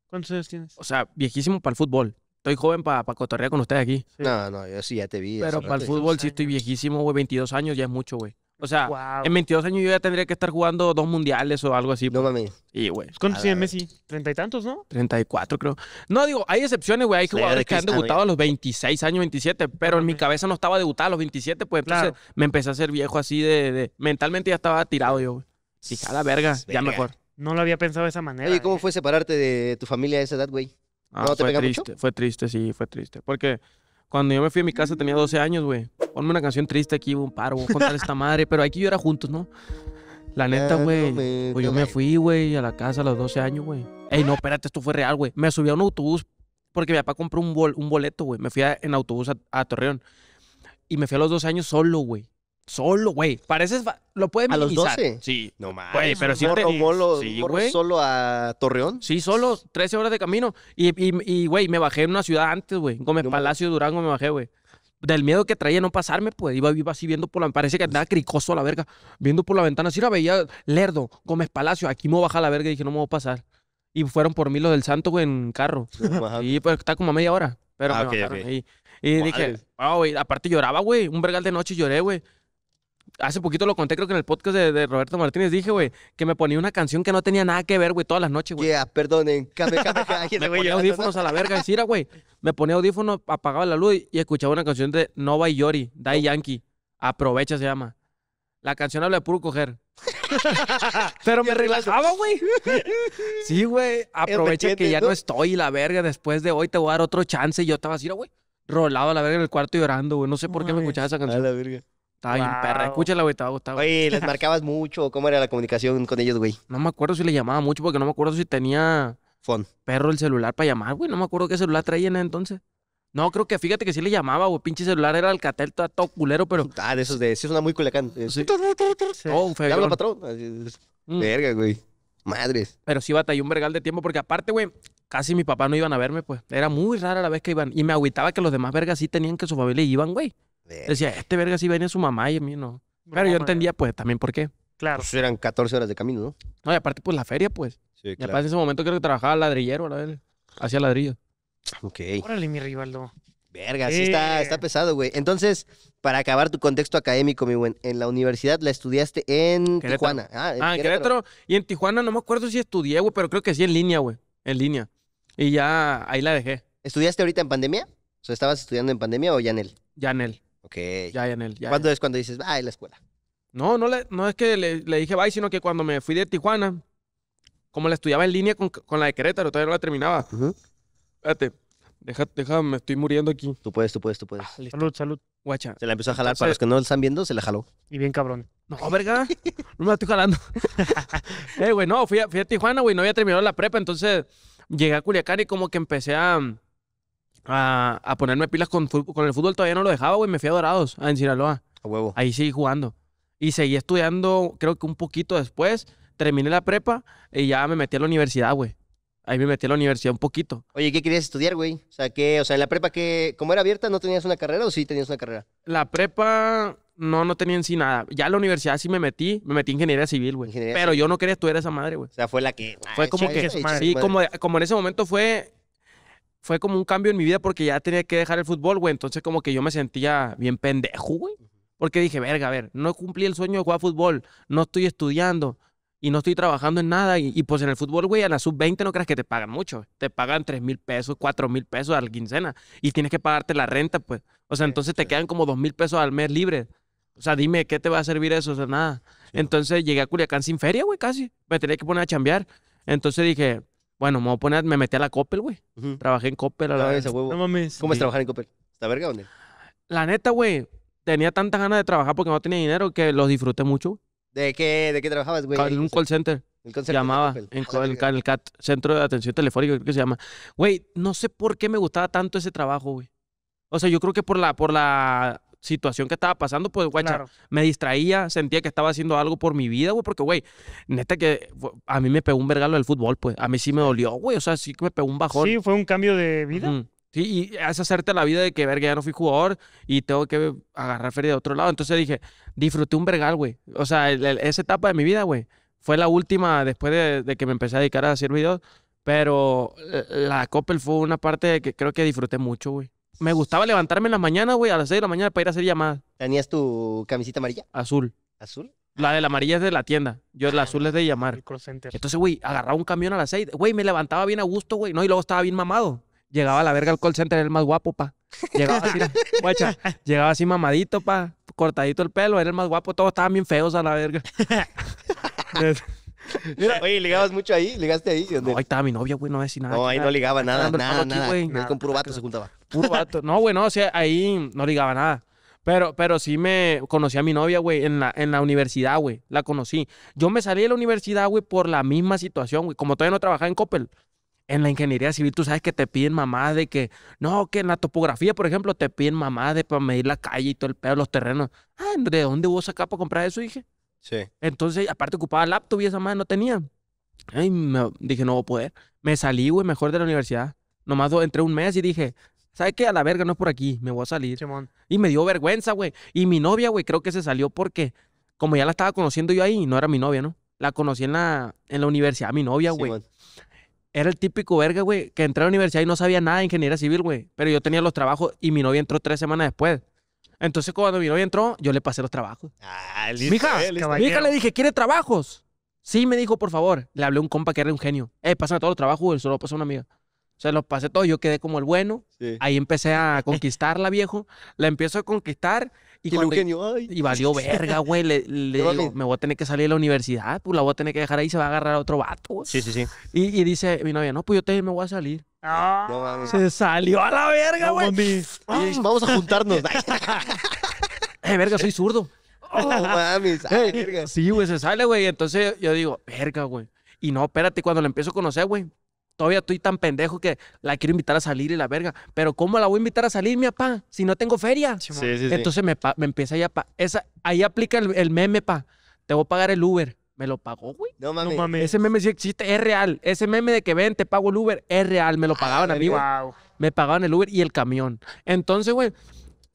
¿Cuántos años tienes? O sea, viejísimo para el fútbol. Estoy joven para pa cotorrear con ustedes aquí. No, no, yo sí ya te vi. Pero para el fútbol sí estoy viejísimo, güey. 22 años ya es mucho, güey. O sea, en 22 años yo ya tendría que estar jugando dos mundiales o algo así. No pues. mames. Y, güey. ¿Cuántos tiene Messi? ¿Treinta y tantos, no? Treinta y cuatro, creo. No, digo, hay excepciones, güey. Hay jugadores que han debutado a los 26 años, 27, pero en mi cabeza no estaba debutado a los 27, pues entonces me empecé a hacer viejo así de, Mentalmente ya estaba tirado yo, güey. Sí, cada verga, pues, ya mejor. No lo había pensado de esa manera. ¿Y ¿cómo eh. fue separarte de tu familia a esa edad, güey? Ah, ¿No te fue triste, Fue triste, sí, fue triste. Porque cuando yo me fui a mi casa tenía 12 años, güey. Ponme una canción triste aquí, un paro, voy contar esta madre. Pero hay que llorar juntos, ¿no? La neta, güey. pues yo me fui, güey, a la casa a los 12 años, güey. Ey, no, espérate, esto fue real, güey. Me subí a un autobús porque mi papá compró un, boleto, güey. Me fui en autobús a, a, Torreón. Y me fui a los 12 años solo, güey. Solo, güey. Pareces. Lo puede minimizar. ¿A los 12? Sí. No mames. Güey, pero si solo a Torreón? Sí, solo. 13 horas de camino. Y, güey, me bajé en una ciudad antes, güey. Gómez Palacio, Durango, me bajé, güey. Del miedo que traía no pasarme, pues. Iba, iba así viendo por la. Parece que andaba cricoso a la verga. Viendo por la ventana. Así la veía Lerdo, Gómez Palacio. Aquí me baja la verga y dije, no me voy a pasar. Y fueron por mí los del Santo, güey, en carro. y *laughs* pues está como a media hora. Pero ah, Y dije, wow, güey, aparte lloraba, güey, un vergal de noche lloré, güey hace poquito lo conté, creo que en el podcast de, Roberto Martínez dije, güey, que me ponía una canción que no tenía nada que ver, güey, todas las noches, güey. Yeah, perdonen, *laughs* Me ponía audífonos a la verga, güey. Me ponía audífonos, apagaba la luz y escuchaba una canción de Nova Yori, Die oh. Yankee. Aprovecha se llama. La canción habla de puro coger. *laughs* Pero me relajaba, güey. *laughs* Sí, güey. Aprovecha que ya no estoy, la verga. Después de hoy te voy a dar otro chance. Y yo estaba así, güey, rolado a la verga en el cuarto llorando, güey. No sé por qué me escuchaba esa canción. A la verga. Estaba bien perra. Escúchala, güey, te va Oye, ¿les *laughs* marcabas mucho? ¿Cómo era la comunicación con ellos, güey? No me acuerdo si le llamaba mucho porque no me acuerdo si tenía Fon. perro el celular para llamar, güey. No me acuerdo qué celular traía en ese entonces. No, creo que fíjate que sí le llamaba, güey. Pinche celular era Alcatel, todo culero, pero *laughs* Ah, de esos de... Sí, una muy culacán. Sí. Oh, el patrón? Mm. Verga, güey. Madres. Pero sí batalló un vergal de tiempo porque aparte, güey, casi mi papá no iban a verme, pues. Era muy rara la vez que iban. Y me agüitaba que los demás vergas sí tenían que su familia y iban, güey. Decía, este verga sí venía su mamá y a mí no. Pero yo entendía, pues, también por qué. Claro. Pues eran 14 horas de camino, ¿no? No, y aparte, pues, la feria, pues. Sí, y aparte, en ese momento creo que trabajaba ladrillero, la Hacía ladrillo Ok. Órale, mi Rivaldo. Verga, sí, está, eh. está pesado, güey. Entonces, para acabar tu contexto académico, mi güey en la universidad la estudiaste en Tijuana. Ah, en, ah, Querétaro. Y en Tijuana no me acuerdo si estudié, güey, pero creo que sí en línea, güey. En línea. Y ya ahí la dejé. ¿Estudiaste ahorita en pandemia? ¿O sea, estabas estudiando en pandemia o ya en él? Ya en él. Ok. Ya en ¿Cuándo es cuando dices, ay, la escuela? No, no, es que le, le dije bye, sino que cuando me fui de Tijuana, como la estudiaba en línea con, con la de Querétaro, todavía no la terminaba. Fíjate, deja, me estoy muriendo aquí. Tú puedes, tú puedes, tú puedes. Ah, salud, salud. Guacha. Se la empezó a jalar, para los que no lo están viendo, se la jaló. Y bien cabrón. No, verga. No me la estoy jalando. *laughs* eh, güey, no, fui fui a Tijuana, güey, no había terminado la prepa, entonces llegué a Culiacán y como que empecé a, a, ponerme pilas con, con el fútbol, todavía no lo dejaba, güey. Me fui a Dorados, a en Sinaloa. A huevo. Ahí seguí jugando. Y seguí estudiando, creo que un poquito después. Terminé la prepa y ya me metí a la universidad, güey. Ahí me metí a la universidad un poquito. Oye, ¿qué querías estudiar, güey? O sea, que, o sea, en la prepa que, como era abierta, ¿no tenías una carrera o sí tenías una carrera? La prepa, no, no tenía en sí nada. Ya en la universidad sí me metí, me metí en ingeniería civil, güey. Pero yo no quería estudiar esa madre, güey. O sea, fue la que. Fue ah, como que. sí, como, como en ese momento fue fue como un cambio en mi vida porque ya tenía que dejar el fútbol, güey. Entonces, como que yo me sentía bien pendejo, güey. Porque dije, verga, a ver, no cumplí el sueño de jugar fútbol, no estoy estudiando y no estoy trabajando en nada. Y, pues en el fútbol, güey, a la sub-20 no creas que te pagan mucho. Te pagan 3 mil pesos, 4 mil pesos al quincena y tienes que pagarte la renta, pues. O sea, entonces te quedan como 2 mil pesos al mes libre. O sea, dime, ¿qué te va a servir eso? O sea, nada. entonces llegué a Culiacán sin feria, güey, casi. Me tenía que poner a chambear. Entonces dije, bueno, me me metí a la Coppel, güey. Trabajé en Coppel a la ah, vez. No ¿Cómo es trabajar en Coppel? ¿Está verga dónde? La neta, güey, tenía tantas ganas de trabajar porque no tenía dinero que los disfruté mucho. ¿De qué, de qué trabajabas, güey? En un call center. El llamaba en el, el, CAT, Centro de Atención Telefónica, creo que se llama. Güey, no sé por qué me gustaba tanto ese trabajo, güey. O sea, yo creo que por la, por la situación que estaba pasando, pues, guacha, me distraía, sentía que estaba haciendo algo por mi vida, güey, porque, güey, neta que a mí me pegó un vergalo del fútbol, pues, a mí sí me dolió, güey, o sea, sí que me pegó un bajón. Sí, fue un cambio de vida. Sí, y es hacerte la vida de que, verga, ya no fui jugador y tengo que agarrar feria de otro lado. Entonces dije, disfruté un vergal, güey. O sea, esa etapa de mi vida, güey, fue la última después de, que me empecé a dedicar a hacer videos. Pero eh, la Coppel fue una parte que creo que disfruté mucho, güey me gustaba levantarme en la mañana güey, a las 6 de la mañana para ir a hacer llamadas. ¿Tenías tu camisita amarilla? Azul. ¿Azul? La de la amarilla es de la tienda. Yo la ah, azul es de llamar. Entonces, güey, agarraba un camión a las 6. Güey, me levantaba bien a gusto, güey. No, y luego estaba bien mamado. Llegaba a la verga al call center, era el más guapo, pa. Llegaba así, *laughs* llegaba así mamadito, pa. Cortadito el pelo, era el más guapo. Todos estaban bien feos a la verga. *laughs* Oye, ¿ligabas mucho ahí? ¿Ligaste ahí? ahí estaba mi novia, güey, no voy nada. No, ahí no ligaba nada, nada, nada. con puro vato se juntaba. Puro No, güey, no, o sea, ahí no ligaba nada. Pero, pero sí me conocí a mi novia, güey, en la, en la universidad, güey. La conocí. Yo me salí de la universidad, güey, por la misma situación, güey. Como todavía no trabajaba en Coppel. En la ingeniería civil, tú sabes que te piden mamá, de que, no, que en la topografía, por ejemplo, te piden mamá de para medir la calle y todo el pedo, los terrenos. Ah, ¿de dónde vos acá para comprar eso? Dije, entonces, aparte ocupaba laptop y esa madre no tenía. Ay, me, dije, no voy a poder. Me salí, güey, mejor de la universidad. Nomás entré un mes y dije, ¿sabes qué? A la verga, no es por aquí, me voy a salir. Y me dio vergüenza, güey. Y mi novia, güey, creo que se salió porque, como ya la estaba conociendo yo ahí, no era mi novia, ¿no? La conocí en la, en la universidad, mi novia, güey. era el típico verga, güey, que entré a la universidad y no sabía nada de ingeniería civil, güey. Pero yo tenía los trabajos y mi novia entró tres semanas después. Entonces, cuando mi novia entró, yo le pasé los trabajos. Ah, listo, Mija, eh, mi hija le dije, ¿quiere trabajos? Sí, me dijo, por favor. Le hablé a un compa que era un genio. Eh, pásame todos los trabajos, solo pasó una amiga. O sea, los pasé todos, yo quedé como el bueno. Ahí empecé a conquistarla, viejo. La empiezo a conquistar. Y, cuando, genio, y valió verga, güey. Le, *laughs* me voy a tener que salir de la universidad, pues la voy a tener que dejar ahí, se va a agarrar otro vato, Sí, sí, sí. Y, dice mi novia, no, pues yo te, me voy a salir. Ah. No, Se salió a la verga, güey. Ah. vamos a juntarnos. *laughs* eh, verga, soy zurdo. Oh, mames. Ah, sí, güey, se sale, güey. Entonces yo digo, verga, güey. Y no, espérate, cuando la empiezo a conocer, güey, todavía estoy tan pendejo que la quiero invitar a salir y la verga. Pero ¿cómo la voy a invitar a salir, mi papá? Si no tengo feria. Entonces Me, empieza ya, pa. ahí aplica el meme, pa. Te voy a pagar el Uber me lo pagó, güey. No mames. Ese meme sí existe, es real. Ese meme de que ven, te pago el Uber, es real. Me lo ah, pagaban Me pagaban el Uber y el camión. Entonces, güey,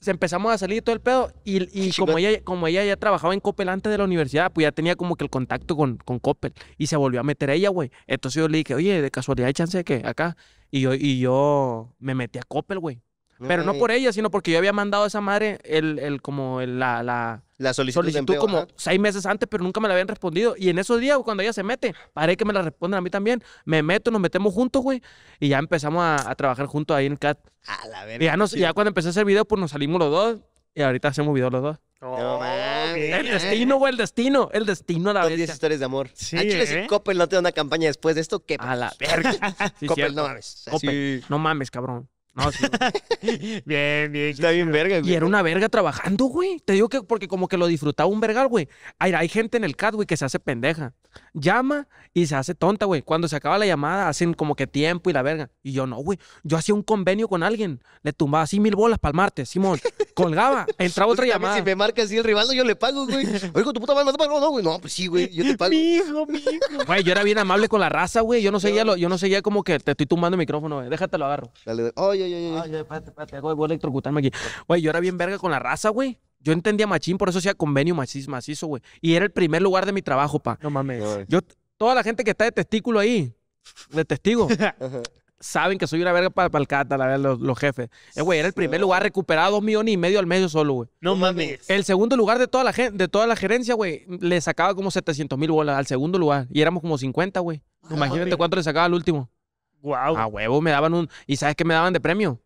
empezamos a salir todo el pedo. Y, como, ella, como ella ya trabajaba en Coppel antes de la universidad, pues ya tenía como que el contacto con, con Coppel. Y se volvió a meter a ella, güey. Entonces yo le dije, oye, de casualidad hay chance de que acá. Y yo, y yo me metí a Coppel, güey. Pero no por ella, sino porque yo había mandado a esa madre el, como la, la, solicitud, como seis meses antes, pero nunca me la habían respondido. Y en esos días, cuando ella se mete, para que me la respondan a mí también. Me meto, nos metemos juntos, güey. Y ya empezamos a, trabajar juntos ahí en CAT. A la verga. Y ya, ya cuando empecé a hacer video, pues nos salimos los dos. Y ahorita hacemos video los dos. No, mames! El destino, güey, el destino. El destino a la vez. 10 historias de amor. Sí, ¿eh? Coppel no una campaña después de esto, ¿qué? A la *laughs* verga. no mames. no mames, cabrón. No, sí. *laughs* bien, bien. Está bien verga, güey. Y era una verga trabajando, güey. Te digo que porque como que lo disfrutaba un vergal, güey. Hay, gente en el CAD, güey, que se hace pendeja. Llama y se hace tonta, güey. Cuando se acaba la llamada, hacen como que tiempo y la verga. Y yo no, güey. Yo hacía un convenio con alguien. Le tumbaba así mil bolas para el martes, Simón. *laughs* Colgaba, entraba otra llamada. Si me marca así el rival, yo le pago, güey. Oye, tu puta madre, no, no, güey. No, pues sí, güey. Yo te pago. Hijo, *laughs* mijo. Güey, yo era bien amable con la raza, güey. Yo no seguía, lo, yo no seguía como que te estoy tumbando el micrófono, güey. lo agarro. oye ay, ah, electrocutarme aquí. Güey, yo era bien verga con la raza, güey. Yo entendía machín, por eso hacía convenio machismo macizo, güey. Y era el primer lugar de mi trabajo, pa. No mames. Yo, toda la gente que está de testículo ahí, de testigo, *laughs* saben que soy una verga para el la verdad los, jefes. Eh, era el primer lugar, recuperado dos millones y medio al medio solo, güey. No mames. El segundo lugar de toda la gente, de toda la gerencia, güey, le sacaba como 700 mil bolas al segundo lugar. Y éramos como 50, güey. Ah, Imagínate cuánto le sacaba al último. Wow. A huevo me daban un. ¿Y sabes qué me daban de premio?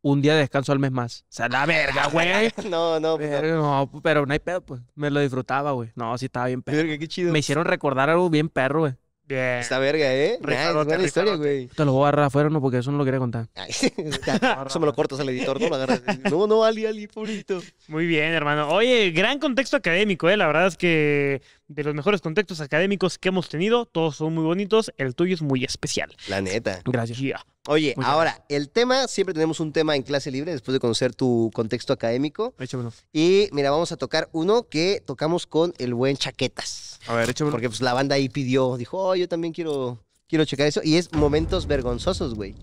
Un día de descanso al mes más. O sea, la verga, güey. *laughs* no, no, pero, pues no. Pero no hay pedo, pues. Me lo disfrutaba, güey. No, sí estaba bien perro. qué chido. Me hicieron recordar algo bien perro, güey. Bien. Esta verga, ¿eh? recordar la buena historia, güey. Te lo voy a agarrar afuera, no, porque eso no lo quería contar. *laughs* eso me lo cortas al editor, no lo agarras. No, no, Ali, Ali, purito. Muy bien, hermano. Oye, gran contexto académico, ¿eh? La verdad es que de los mejores contextos académicos que hemos tenido. Todos son muy bonitos. El tuyo es muy especial. La neta. Gracias. Oye, ahora, el tema, siempre tenemos un tema en clase libre después de conocer tu contexto académico. Échamelo. Y mira, vamos a tocar uno que tocamos con el buen Chaquetas. A ver, échamelo. Porque pues la banda ahí pidió, dijo, yo también quiero, quiero checar eso. Y es momentos vergonzosos, güey.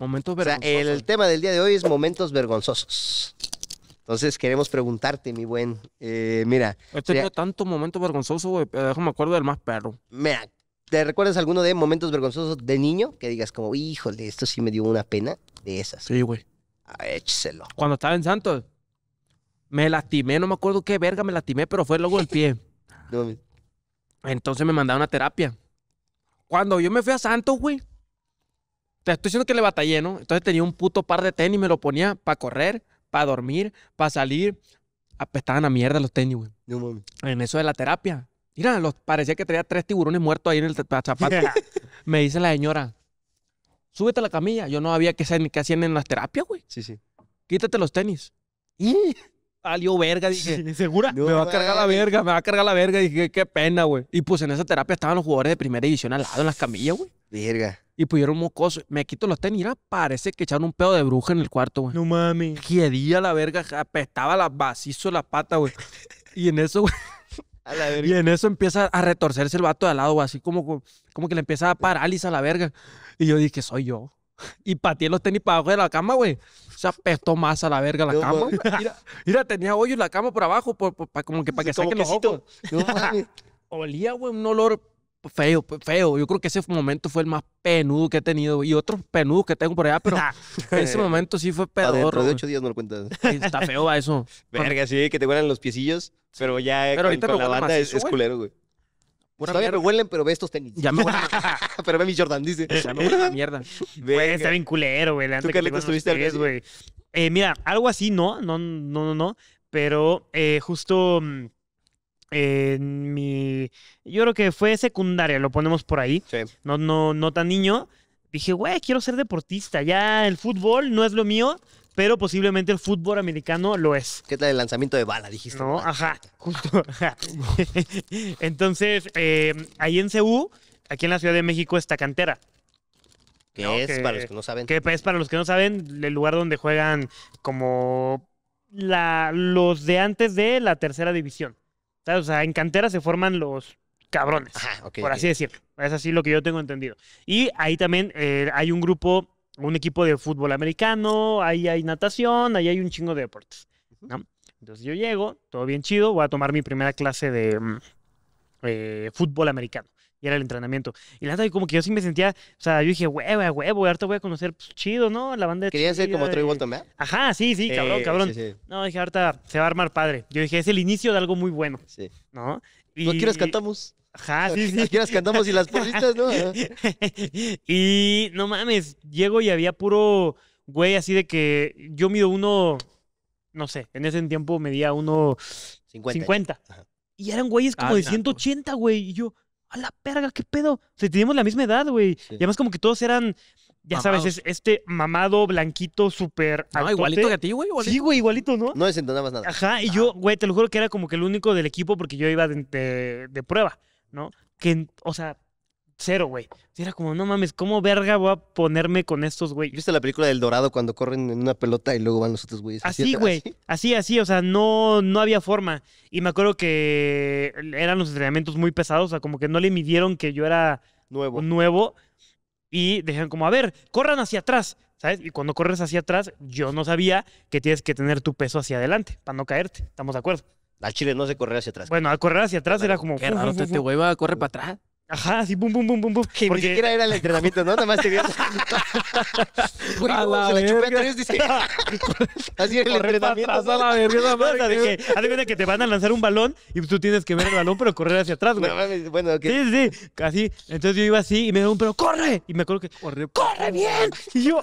Momentos vergonzosos. O sea, el tema del día de hoy es momentos vergonzosos. Entonces queremos preguntarte, mi buen. Eh, mira. He este tenido tantos momentos vergonzosos, güey. Eh, déjame acuerdo del más perro. Mira, ¿te recuerdas alguno de momentos vergonzosos de niño? Que digas como, híjole, esto sí me dio una pena de esas. Sí, güey. Échselo. Cuando estaba en Santos, me lastimé, no me acuerdo qué verga me lastimé, pero fue luego el pie. *laughs* Entonces me mandaron a terapia. Cuando yo me fui a Santos, güey, te estoy diciendo que le batallé, ¿no? Entonces tenía un puto par de tenis, y me lo ponía para correr para dormir, para salir. estaban a mierda los tenis, güey. En eso de la terapia. Mira, parecía que tenía tres tiburones muertos ahí en el zapato. *laughs* *laughs* Me dice la señora, súbete a la camilla. Yo no sabía qué, qué hacían en las terapias, güey. Sí, sí. Quítate los tenis. Y salió *laughs* verga, dije. ¿Segura? me va a cargar la verga, me va a cargar la verga. Dije, qué pena, güey. Y pues en esa terapia estaban los jugadores de primera división al lado en las camillas, güey. Verga. Y pusieron mocoso. Me quito los tenis. Mira, parece que echaron un pedo de bruja en el cuarto, güey. No mames. Quedía la verga. Apestaba las vacizo la pata güey. Y en eso, güey. *laughs* Y en eso empieza a retorcerse el vato de al lado, güey. Así como, como que le empieza a parálisis a la verga. Y yo dije, soy yo. Y pateé los tenis para abajo de la cama, güey. O sea, apestó más a la verga la cama. *laughs* Mira, tenía hoyo en la cama por abajo, por, como que para que saquen los ojos. *laughs* Olía, güey, un olor feo, pues, feo. Yo creo que ese momento fue el más penudo que he tenido y otros penudos que tengo por allá, pero *laughs* ah. ese momento sí fue pedorro. Dentro de ocho días no lo cuentas. Está feo va eso. *laughs* Verga, sí, que te huelen los piecillos, pero ya pero con, la banda es, culero, güey. Pues Todavía mierda. huelen, pero ve estos tenis. Ya me huelen. *laughs* pero ve mi Jordan, dice. Ya me huelen la mierda. Güey, está bien culero, güey. ¿Tú, le estuviste al güey? Eh, mira, algo así no, no, no, no, no. Pero eh, justo mm, mi. Yo creo que fue secundaria, lo ponemos por ahí. No, no, tan niño. Dije, güey, quiero ser deportista. Ya el fútbol no es lo mío, pero posiblemente el fútbol americano lo es. ¿Qué tal el lanzamiento de bala, dijiste? No, ajá, ah, justo. *laughs* Entonces, eh, ahí en CU, aquí en la Ciudad de México, está cantera. Que es para los que no saben. Que es para los que no saben, el lugar donde juegan como los de antes de la tercera división. O sea, en cantera se forman los cabrones, por así decirlo. Es así lo que yo tengo entendido. Y ahí también eh, hay un grupo, un equipo de fútbol americano, ahí hay natación, ahí hay un chingo de deportes. Entonces yo llego, todo bien chido, voy a tomar mi primera clase de mm, eh, fútbol americano y era el entrenamiento. Y la neta, como que yo sí me sentía, o sea, yo dije, huevo, huevo, ahorita voy a conocer, pues, chido, ¿no? La banda de Quería ser como Troy Bolton, ¿verdad? Ajá, sí, sí, cabrón, cabrón. No, dije, ahorita se va a armar padre. Yo dije, es el inicio de algo muy bueno. Sí. ¿No? Y... ¿No quieras, cantamos? Ajá, sí, sí. quieras cantamos y las porristas, ¿no? *laughs* y no mames, llego y había puro güey así de que yo mido uno, no sé, en ese tiempo medía uno 50. 50. Y eran güeyes como ah, de 180, güey. Y yo, a la perga, qué pedo. O sea, teníamos la misma edad, güey. Y además como que todos eran, ya sabes, es este mamado, blanquito, súper... No, igualito que a ti, güey. Sí, güey, igualito, ¿no? No desentonabas nada. Ajá, y yo, güey, te lo juro que era como que el único del equipo porque yo iba de prueba, ¿no? Que, o sea, cero, güey. Era como, no mames, ¿cómo verga voy a ponerme con estos, güey? ¿Viste la película del Dorado cuando corren en una pelota y luego van los otros güeyes? Así, güey. Así, así, o sea, no, no había forma. Y me acuerdo que eran los entrenamientos muy pesados, o sea, como que no le midieron que yo era nuevo. nuevo y dijeron como, a ver, corran hacia atrás, ¿sabes? Y cuando corres hacia atrás, yo no sabía que tienes que tener tu peso hacia adelante para no caerte, ¿estamos de acuerdo? Al chile no se corre hacia atrás. Bueno, al correr hacia atrás era como... Qué raro, te a para atrás. Ajá, así, pum, pum, pum, pum, pum. porque... ni siquiera era el entrenamiento, ¿no? Nada más te vieron. *laughs* se la chupé dice. así era el entrenamiento. Atrás, a la Que, que te van a lanzar un balón y tú tienes que ver el balón, pero correr hacia atrás, güey. No bueno, ok. Sí, sí, así. Entonces yo iba así y me un pero ¡corre! Y me acuerdo que, ¡corre, corre bien! Y yo,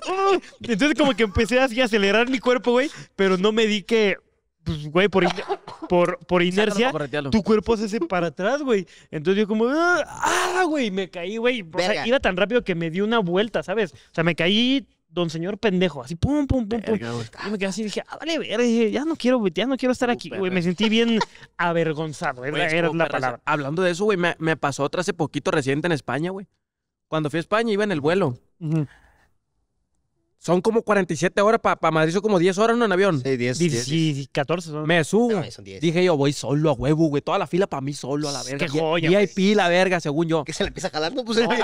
Entonces como que empecé así a acelerar mi cuerpo, güey, pero no me di que pues, güey, por, por, inercia, tu cuerpo se hace para atrás, güey. Entonces yo como, ah, güey, me caí, güey. O sea, iba tan rápido que me di una vuelta, ¿sabes? O sea, me caí don señor pendejo, así pum, pum, pum, pum. yo me quedé así y dije, ah, vale, ya no quiero, ya no quiero estar aquí, güey. Me sentí bien *laughs* avergonzado, era, la palabra. Hablando de eso, güey, me, pasó otra hace poquito reciente en España, güey. Cuando fui a España iba en el vuelo. Son como 47 horas para Madrid, son como 10 horas ¿no? en avión. Sí, 10. 10, 14 son. Me subo. Dije yo, voy solo a huevo, güey. Toda la fila para mí solo a la verga. Qué joya. VIP la verga, según yo. ¿Qué, se le empieza a jalar, no pues, no, *laughs* mi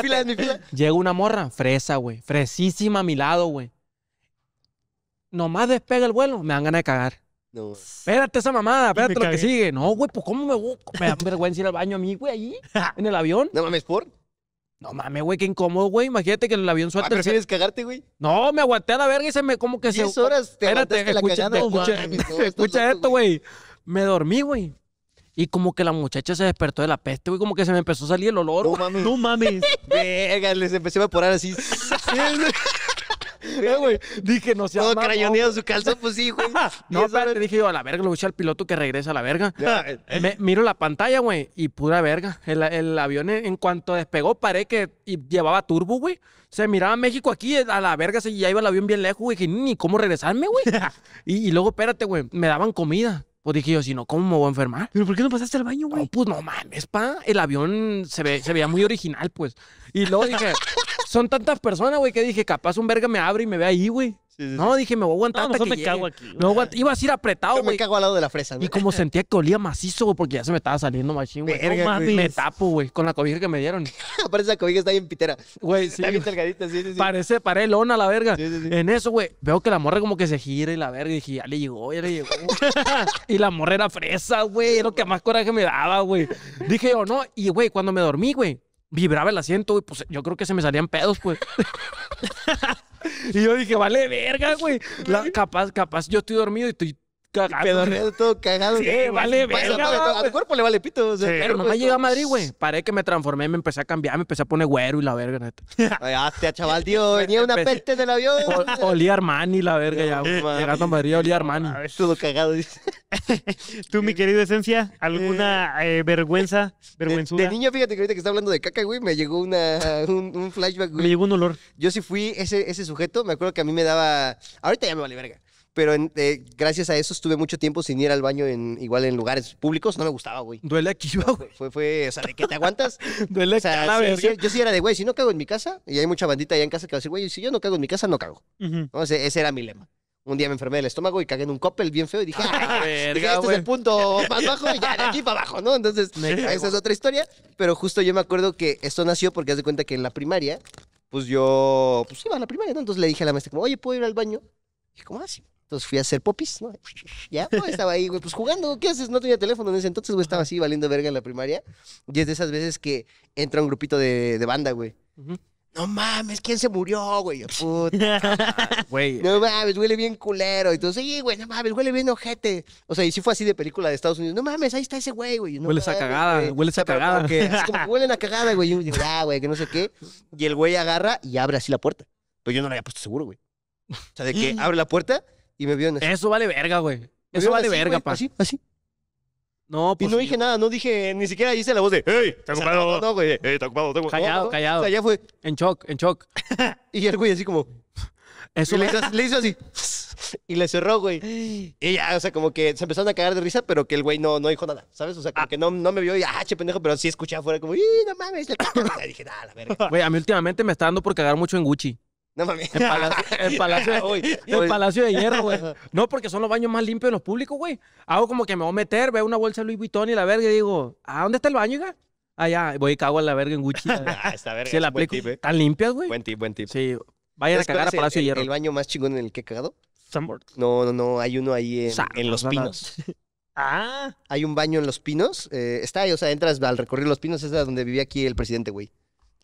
fila, es mi fila. Llega una morra, fresa, güey. Fresísima a mi lado, güey. Nomás despega el vuelo, me dan ganas de cagar. No. Espérate esa mamada, espérate lo que sigue. No, güey, pues cómo me, me da *laughs* vergüenza ir al baño a mí, güey, ahí. *laughs* en el avión. No mames, por. No mames, güey, qué incómodo, güey. Imagínate que en el avión suelta. Ah, ¿Prefieres cagarte, güey? No, me aguanté a la verga y se me como que se. horas te Espérate, escucha, la escucha, escucha, esto, güey. Me dormí, güey. Y como que la muchacha se despertó de la peste, güey, como que se me empezó a salir el olor. No mames. No mames. Verga, les empecé a evaporar así güey, dije, no se Todo crayoneado su calzón, pues sí, güey. *laughs* no, espérate, dije yo, a la verga, lo echar al piloto que regresa a la verga. Eh, eh. miro la pantalla, güey, y pura verga. El, avión, eh, en cuanto despegó, paré que llevaba turbo, güey. Se miraba México aquí, a la verga, se, ya iba el avión bien lejos, güey. Dije, ni cómo regresarme, güey. *laughs* y, y luego, espérate, güey, me daban comida. Pues dije yo, si no, ¿cómo me voy a enfermar? ¿Pero por qué no pasaste al baño, güey? No, pues no mames, pa. El avión se, ve, se veía muy original, pues. Y luego dije, son tantas personas, güey, que dije, capaz un verga me abre y me ve ahí, güey no, dije, me voy a aguantar. No, hasta que me cago aquí. iba a ir apretado, güey. me cago al lado de la fresa, güey. Y como sentía que olía macizo, güey, porque ya se me estaba saliendo machín, güey. me tapo, güey, con la cobija que me dieron. *laughs* Aparece esa cobija está ahí en pitera. Güey, sí. Está bien delgadita, sí, sí. Parece, paré lona, la verga. En eso, güey, veo que la morra como que se gira y la verga. Y dije, ya le llegó, ya le llegó. *laughs* y la morra era fresa, güey. Era lo que más coraje me daba, güey. Dije yo, no. Y, güey, cuando me dormí, güey vibraba el asiento, güey, pues yo creo que se me salían pedos, pues. *laughs* y yo dije, vale verga, güey. capaz, capaz, yo estoy dormido y estoy Ah, pues, pedorreado, *laughs* todo cagado. Sí, vale, verga. a tu cuerpo le vale pito. O sea, Pero pues, a Madrid, güey. Paré que me transformé, me empecé a cambiar, me empecé a poner güero y la verga, neta. Hasta, *laughs* ah, chaval, tío, *laughs* venía una peste del avión. olía Armani, la verga, ya. Llegando a Madrid, olía Armani. Ah, todo cagado, dice. Tú, mi querido Esencia, ¿alguna eh. Eh, vergüenza, vergüenzuda? De, niño, fíjate que ahorita que está hablando de caca, güey, me llegó una, un, flashback, güey. Me llegó un olor. Yo sí fui ese, ese sujeto, me acuerdo que a mí me daba... Ahorita ya me vale verga pero eh, gracias a eso estuve mucho tiempo sin ir al baño en igual en lugares públicos, no me gustaba, güey. Duele aquí, güey. Fue, fue, o sea, de qué te aguantas. *laughs* Duele o sea, yo sí era de, güey, si no cago en mi casa, y hay mucha bandita allá en casa que va a decir, güey, si yo no cago en mi casa, no cago. Ese, era mi lema. Un día me enfermé del estómago y cagué en un copel bien feo y dije, *laughs* ah, este es el punto más bajo y ya de aquí para abajo, ¿no? Entonces, esa es otra historia. Pero justo yo me acuerdo que esto nació porque haz de cuenta que en la primaria, pues yo, pues iba a la primaria, ¿no? Entonces le dije a la maestra, como, oye, ¿puedo ir al baño? Y dije, así? Entonces fui a hacer popis, ¿no? *laughs* Ya, no, pues, estaba ahí, güey, pues jugando, ¿qué haces? No tenía teléfono en ese entonces, güey, estaba así valiendo verga en la primaria. Y es de esas veces que entra un grupito de, banda, güey. No mames, ¿quién se murió, güey? puta. *laughs* güey. No mames, huele bien culero. Entonces, sí, güey, no mames, huele bien ojete. O sea, y sí fue así de película de Estados Unidos. No mames, ahí está ese güey, güey. Huele hueles a cagada, *laughs* huele a cagada. es como huelen a cagada, güey. Y yo güey, que no sé qué. Y el güey agarra y abre así la puerta. Pero yo no la había puesto seguro, güey. O sea, de que *gasps* abre la puerta y me vio en Eso vale verga, güey. Eso vale verga, pa. Así, así. No, pues. Y no dije nada, no dije, ni siquiera hice la voz de, ¡Ey! te ocupado! No, güey, *laughs* ¡Ey! te ocupado! Tengo... Callado, callado. O sea, ya fue. En shock, en shock. *laughs* y el güey así como. *laughs* Eso le, hizo, así. Y le cerró, güey. *gasps* Y ya, o sea, como que se empezaron a cagar de risa, pero que el güey no, no dijo nada, ¿sabes? O sea, como ah. que no, no me vio y, ah, che, pendejo, pero sí escuché afuera como, ¡y, no mames! Y dije, nada, la verga. Güey, a mí últimamente me está dando por cagar mucho en Gucci. No El palacio, de, *laughs* el palacio de hierro, güey. *laughs* No, porque son los baños más limpios de los públicos, güey. Hago como que me voy a meter, veo una bolsa de Louis Vuitton y la verga y digo, ¿a ah, dónde está el baño, hija? Allá, voy y cago en la verga en Gucci. *laughs* Ah, esta verga. la eh. limpias, güey. Buen tip, buen tip. Sí. vaya a cagar al Palacio de Hierro. ¿El baño más chingón en el que he cagado? No, no, no. Hay uno ahí en, Los Pinos. ah. Hay un baño en Los Pinos. Eh, está ahí, o sea, entras al recorrer Los Pinos, es donde vivía aquí el presidente, güey.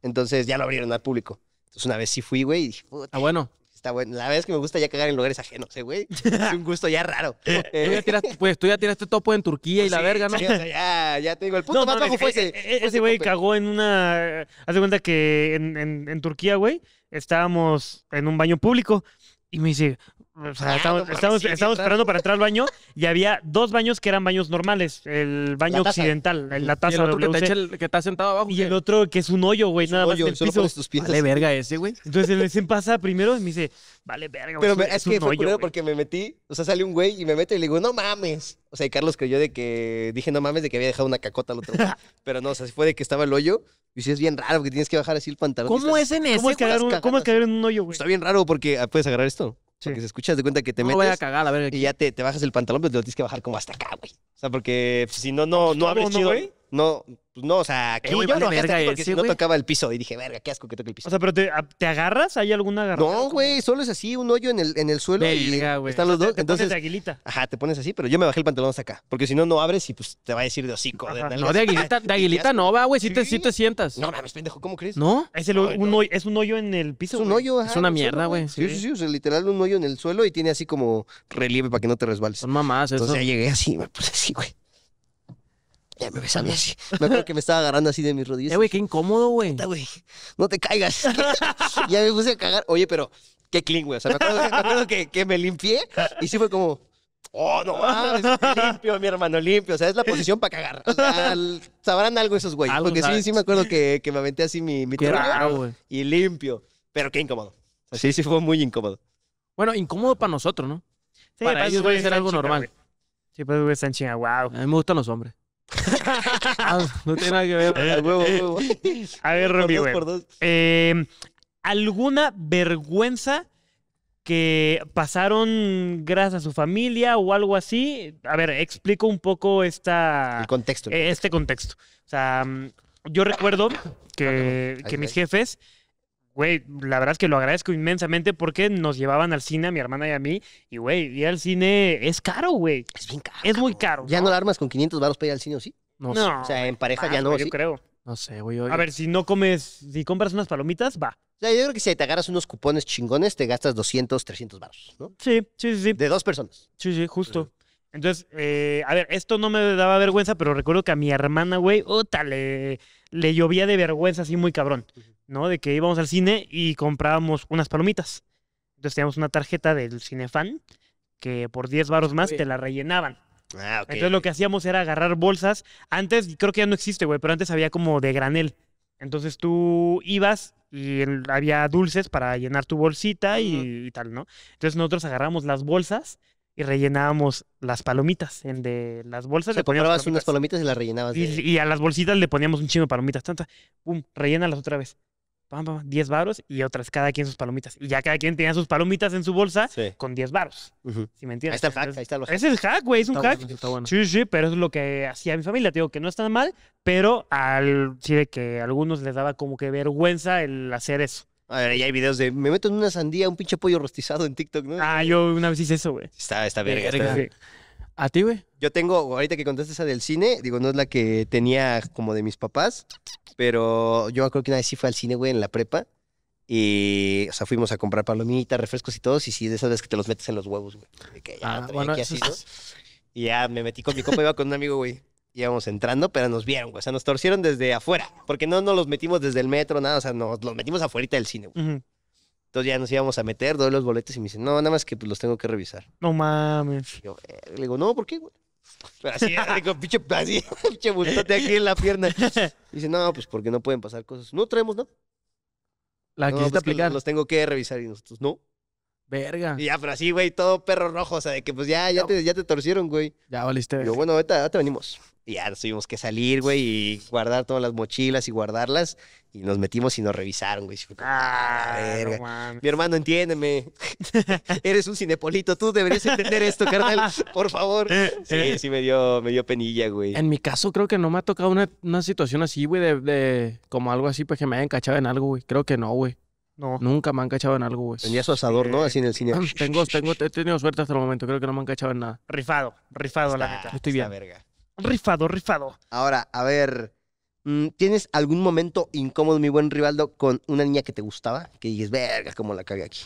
Entonces ya lo abrieron al público. Entonces una vez sí fui, güey, y dije, puta. Ah, bueno. Está bueno. La verdad es que me gusta ya cagar en lugares ajenos, eh, güey. *laughs* Es un gusto ya raro. tú ya tiraste, pues tú ya tiraste topo en Turquía y la verga, ¿no? Sí, ya, ya tengo el punto no, más bajo e-, e-, fue ese. Ese güey cagó en una. Haz de cuenta que en, en Turquía, güey, estábamos en un baño público y me dice, o sea, estamos, esperando para entrar al baño y había dos baños que eran baños normales. El baño occidental, la taza de que te que está sentado abajo. y el otro que es un hoyo, güey, nada más el piso. pies. Vale verga ese, güey. Entonces el se pasa primero y me dice, vale, verga, Pero es, un que fue hoyo, porque me metí, o sea, sale un güey y me meto y le digo, no mames. O sea, y Carlos creyó de que, dije, no mames, de que había dejado una cacota al otro día. *laughs* Pero no, o sea, fue de que estaba el hoyo. Y sí es bien raro porque tienes que bajar así el pantalón. ¿Cómo es en ese? ¿Cómo es, caer en un hoyo, güey? Está bien raro porque ah, puedes agarrar esto. Sí. se escuchas de cuenta que te no metes. Voy a cagar, a ver. Aquí. Y ya te, te, bajas el pantalón, pero pues te lo tienes que bajar como hasta acá, güey. O sea, porque pues, si no, no, pues, no abres chido. Güey? No, pues, no, o sea, aquí yo vale aquí porque no tocaba el piso. Y dije, verga, qué asco que toque el piso. O sea, pero te, ah, ¿te agarras? ¿Hay alguna agarrada? No, güey, solo es así, un hoyo en el, en el suelo. y Están los dos. entonces, aguilita. Ajá, te pones así, pero yo me bajé el pantalón hasta acá. Porque si no, no abres y pues te va a decir de hocico. no, de aguilita, *laughs* de aguilita no va, güey. si te, sientas. No mames, pendejo, ¿cómo crees? No. Es, el, un, es un hoyo en el piso. Es un hoyo, Es una mierda, güey. Sí, sí, sí. O sea, literal, un hoyo en el suelo y tiene así como relieve para que no te resbales. Son mamás, Entonces llegué así, puse así, güey. Ya me besaba así. Me acuerdo que me estaba agarrando así de mis rodillas. Eh, güey, qué incómodo, güey. No te caigas. *laughs* ya me puse a cagar. Oye, pero qué clean, güey. O sea, me acuerdo, que, me limpié y sí fue como, oh, no *laughs* limpio, mi hermano, limpio. O sea, es la posición para cagar. sabrán algo esos güeyes. Porque sí, sí me acuerdo que, me aventé así mi, mi y limpio. Pero qué incómodo. sí, sí fue muy incómodo. Bueno, incómodo para nosotros, ¿no? para, ellos puede ser algo normal. Sí, pues, güey, están chingados. A mí me gustan los hombres. Ah, no tiene nada que ver. Eh, eh, a ver, Romy, eh, ¿Alguna vergüenza que pasaron gracias a su familia o algo así? A ver, explico un poco esta... Este contexto. O sea, mm, yo recuerdo que ah, mis jefes güey, la verdad es que lo agradezco inmensamente porque nos llevaban al cine a mi hermana y a mí. Y, güey, ir al cine es caro, güey. Es bien caro. Es muy caro. ¿Ya no, la armas con 500 baros para ir al cine o sí? No, sé. O sea, en pareja ya no. Yo creo. No sé, güey. A ver, si no comes, si compras unas palomitas, va. O sea, yo creo que si te agarras unos cupones chingones, te gastas 200, 300 baros, ¿no? Sí, sí, sí. De dos personas. Sí, sí, justo. Entonces, eh, a ver, esto no me daba vergüenza, pero recuerdo que a mi hermana, güey, ¡ótale! le, llovía de vergüenza así muy cabrón. ¿no? De que íbamos al cine y comprábamos unas palomitas. Entonces teníamos una tarjeta del Cinefan que por 10 baros más te la rellenaban. Ah, Entonces lo que hacíamos era agarrar bolsas. Antes, creo que ya no existe, güey, pero antes había como de granel. Entonces tú ibas y había dulces para llenar tu bolsita y, tal, ¿no? Entonces nosotros agarramos las bolsas y rellenábamos las palomitas en de las bolsas. O unas palomitas y las rellenabas. Y, a las bolsitas le poníamos un chino de palomitas, tanta, pum, rellénalas otra vez pam, pam, 10 varos y otras, cada quien sus palomitas. Y ya cada quien tenía sus palomitas en su bolsa con 10 varos. si me entiendes? Ahí está el hack, ahí está los Ese es el hack, güey, es un hack. Sí, sí, pero es lo que hacía mi familia. Te digo que no está mal, pero al, sí de que a algunos les daba como que vergüenza el hacer eso. A ver, ya hay videos de me meto en una sandía, un pinche pollo rostizado en TikTok, ¿no? Ah, yo una vez hice eso, güey. Está, está verga. Sí. ¿A ti, güey? Yo tengo, ahorita que contaste esa del cine, digo, no es la que tenía como de mis papás, pero yo creo que una vez sí fue al cine, güey, en la prepa. Y, o sea, fuimos a comprar palomitas, refrescos y todo. Y sí, de esas veces que te los metes en los huevos, güey. ah, bueno, Y ya me metí con mi copa, iba con un amigo, güey. Íbamos entrando, pero nos vieron, güey. O sea, nos torcieron desde afuera. Porque no nos los metimos desde el metro, nada. O sea, nos los metimos afuera del cine, güey. Entonces ya nos íbamos a meter, doy los boletos y me dice no, nada más que pues, los tengo que revisar. No mames. le digo, no, ¿por qué, güey? Así, *laughs* digo, pinche, *laughs* pinche aquí en la pierna. dice, no, pues porque no pueden pasar cosas. No traemos No? La pues, que quisiste aplicar. Los tengo que revisar y nosotros, no. Verga. Y ya, pero así, güey, todo perro rojo, o sea, de que pues ya, ya, te, ya te torcieron, güey. Ya valiste. Yo, bueno, ahorita, te venimos. Y ya tuvimos que salir, güey, y guardar todas las mochilas y guardarlas. Y nos metimos y nos revisaron, güey. Ah, ah verga. Mi hermano, entiéndeme. *laughs* Eres un cinepolito, tú deberías entender esto, carnal. Por favor. *laughs* Eh, sí, eh. sí me dio, me dio penilla, güey. En mi caso, creo que no me ha tocado una, una situación así, güey, de, de como algo así, pues que me hayan cachado en algo, güey. Creo que no, güey. No. Nunca me han cachado en algo, güey. Tenía su asador, ¿no? Así en el cine. *laughs* Tengo, tengo, he tenido suerte hasta el momento. Creo que no me han cachado en nada. Rifado, rifado, la neta. Estoy bien. Verga. Rifado, rifado. Ahora, a ver. Mm, ¿Tienes algún momento incómodo, mi buen Rivaldo, con una niña que te gustaba? Que dices, verga, cómo la cagué aquí.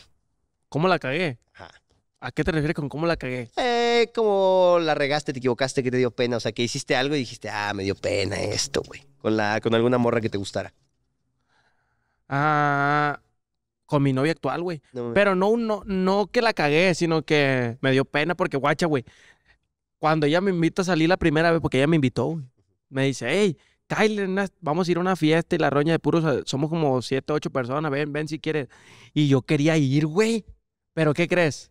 ¿Cómo la cagué? Ajá. ¿A qué te refieres con cómo la cagué? Eh, como la regaste, te equivocaste, que te dio pena. O sea, que hiciste algo y dijiste, ah, me dio pena esto, güey. Con, con alguna morra que te gustara. Ah, con mi novia actual, güey. Pero no, no, no que la cagué, sino que me dio pena porque, guacha, güey, cuando ella me invita a salir la primera vez, porque ella me invitó, güey, me dice, hey, Kyle, vamos a ir a una fiesta y la roña de puros, eh, somos como siete, ocho personas, ven, ven si quieres. Y yo quería ir, güey. Pero ¿qué crees?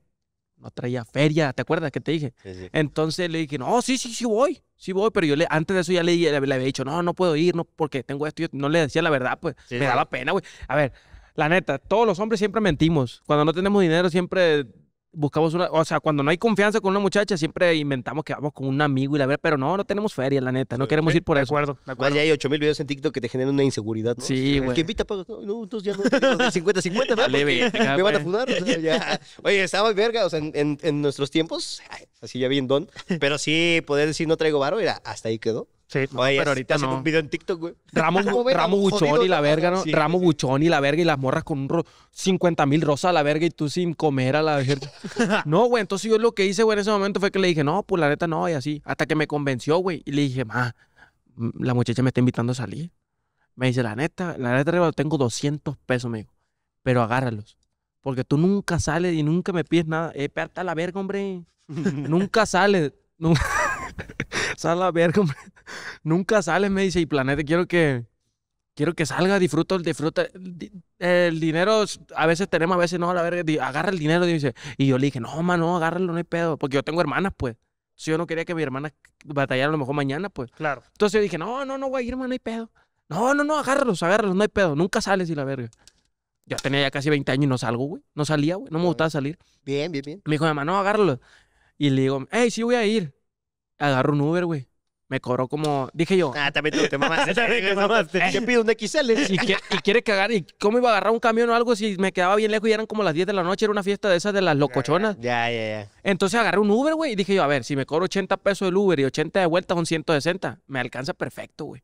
no traía feria, ¿te acuerdas que te dije? Entonces le dije, no, sí, sí, sí voy, sí voy, pero yo le, antes de eso ya le, había dicho, no, no puedo ir, no, porque tengo esto, yo no le decía la verdad, pues me daba pena, güey. A ver, la neta, todos los hombres siempre mentimos. Cuando no tenemos dinero siempre buscamos una, o sea, cuando no hay confianza con una muchacha, siempre inventamos que vamos con un amigo y la ver pero no, no tenemos feria, la neta, no queremos ir por el Acuerdo, de acuerdo. hay ocho mil videos en TikTok que te generan una inseguridad, Sí, güey. que invita no, no, ya no, 50-50, ¿no? me van a fundar, *laughs* Oye, estaba verga, o sea, en, nuestros tiempos, así ya bien don, pero sí poder decir no traigo barro, era hasta ahí quedó. Sí, pero ahorita no. un video en TikTok, güey. Ramo, *laughs* Buchón y la verga, ¿no? Ramos Ramo Buchón y la verga y las morras con un 50 mil rosas a la verga y tú sin comer a la verga. *laughs* no, güey, entonces yo lo que hice, güey, en ese momento fue que le dije, no, pues la neta no, y así. Hasta que me convenció, güey. Y le dije, ma, mm, la muchacha me está invitando a salir. Me dice, la neta, la neta, tengo 200 pesos, me dijo. Pero agárralos. Porque tú nunca sales y nunca me pides nada. Eh, a la verga, hombre. *laughs* nunca sales. Nunca. *laughs* Sal a verga, Nunca sales me dice, y Planeta, quiero que, quiero que salga, disfruta, disfruta. El dinero, a veces tenemos, a veces no, a la verga, agarra el dinero, Y yo le dije, no, mano no, agárralo, no hay pedo, porque yo tengo hermanas, pues. Si yo no quería que mi hermana batallara a lo mejor mañana, pues. Claro. Entonces yo dije, no, no, no, voy güey, ir no hay pedo. No, no, no, agárralos, agárralos, no hay pedo. Nunca sales y la verga. Yo tenía ya casi 20 años y no salgo, güey. No salía, güey. No me gustaba salir. Bien, bien, bien. Me dijo mi no, agárralo. Y le digo, hey, sí voy a ir agarro un Uber, güey. Me cobró como. Dije yo. Ah, también te mamaste. te mamaste. *laughs* pido un XL? *laughs* Y, que, y, quiere cagar. ¿Y cómo iba a agarrar un camión o algo si me quedaba bien lejos y eran como las 10 de la noche? Era una fiesta de esas de las locochonas. Ah, ya, ya, ya. Entonces agarré un Uber, güey. Y dije yo, a ver, si me cobro 80 pesos el Uber y 80 de vuelta son 160. Me alcanza perfecto, güey.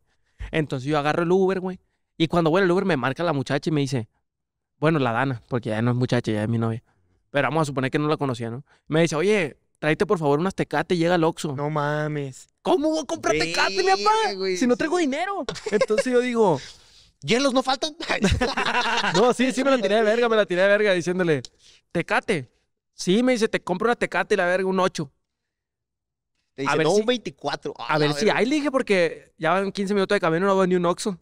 Entonces yo agarro el Uber, güey. Y cuando voy el Uber me marca la muchacha y me dice, bueno, la Dana, porque ya no es muchacha, ya es mi novia. Pero vamos a suponer que no la conocía, ¿no? Me dice, oye, tráete por favor unas tecate y llega el Oxxo. No mames. ¿Cómo voy a comprar tecate, mi papá? si no traigo dinero. Entonces yo digo, ¿hielos no faltan? *laughs* no, sí, sí me la tiré de verga, me la tiré de verga diciéndole, tecate. Sí, me dice, te compro una tecate y la verga, un 8. Te dice, a no, un 24. Ah, a ver si sí, ahí le dije porque ya van 15 minutos de camino, no veo ni un Oxxo.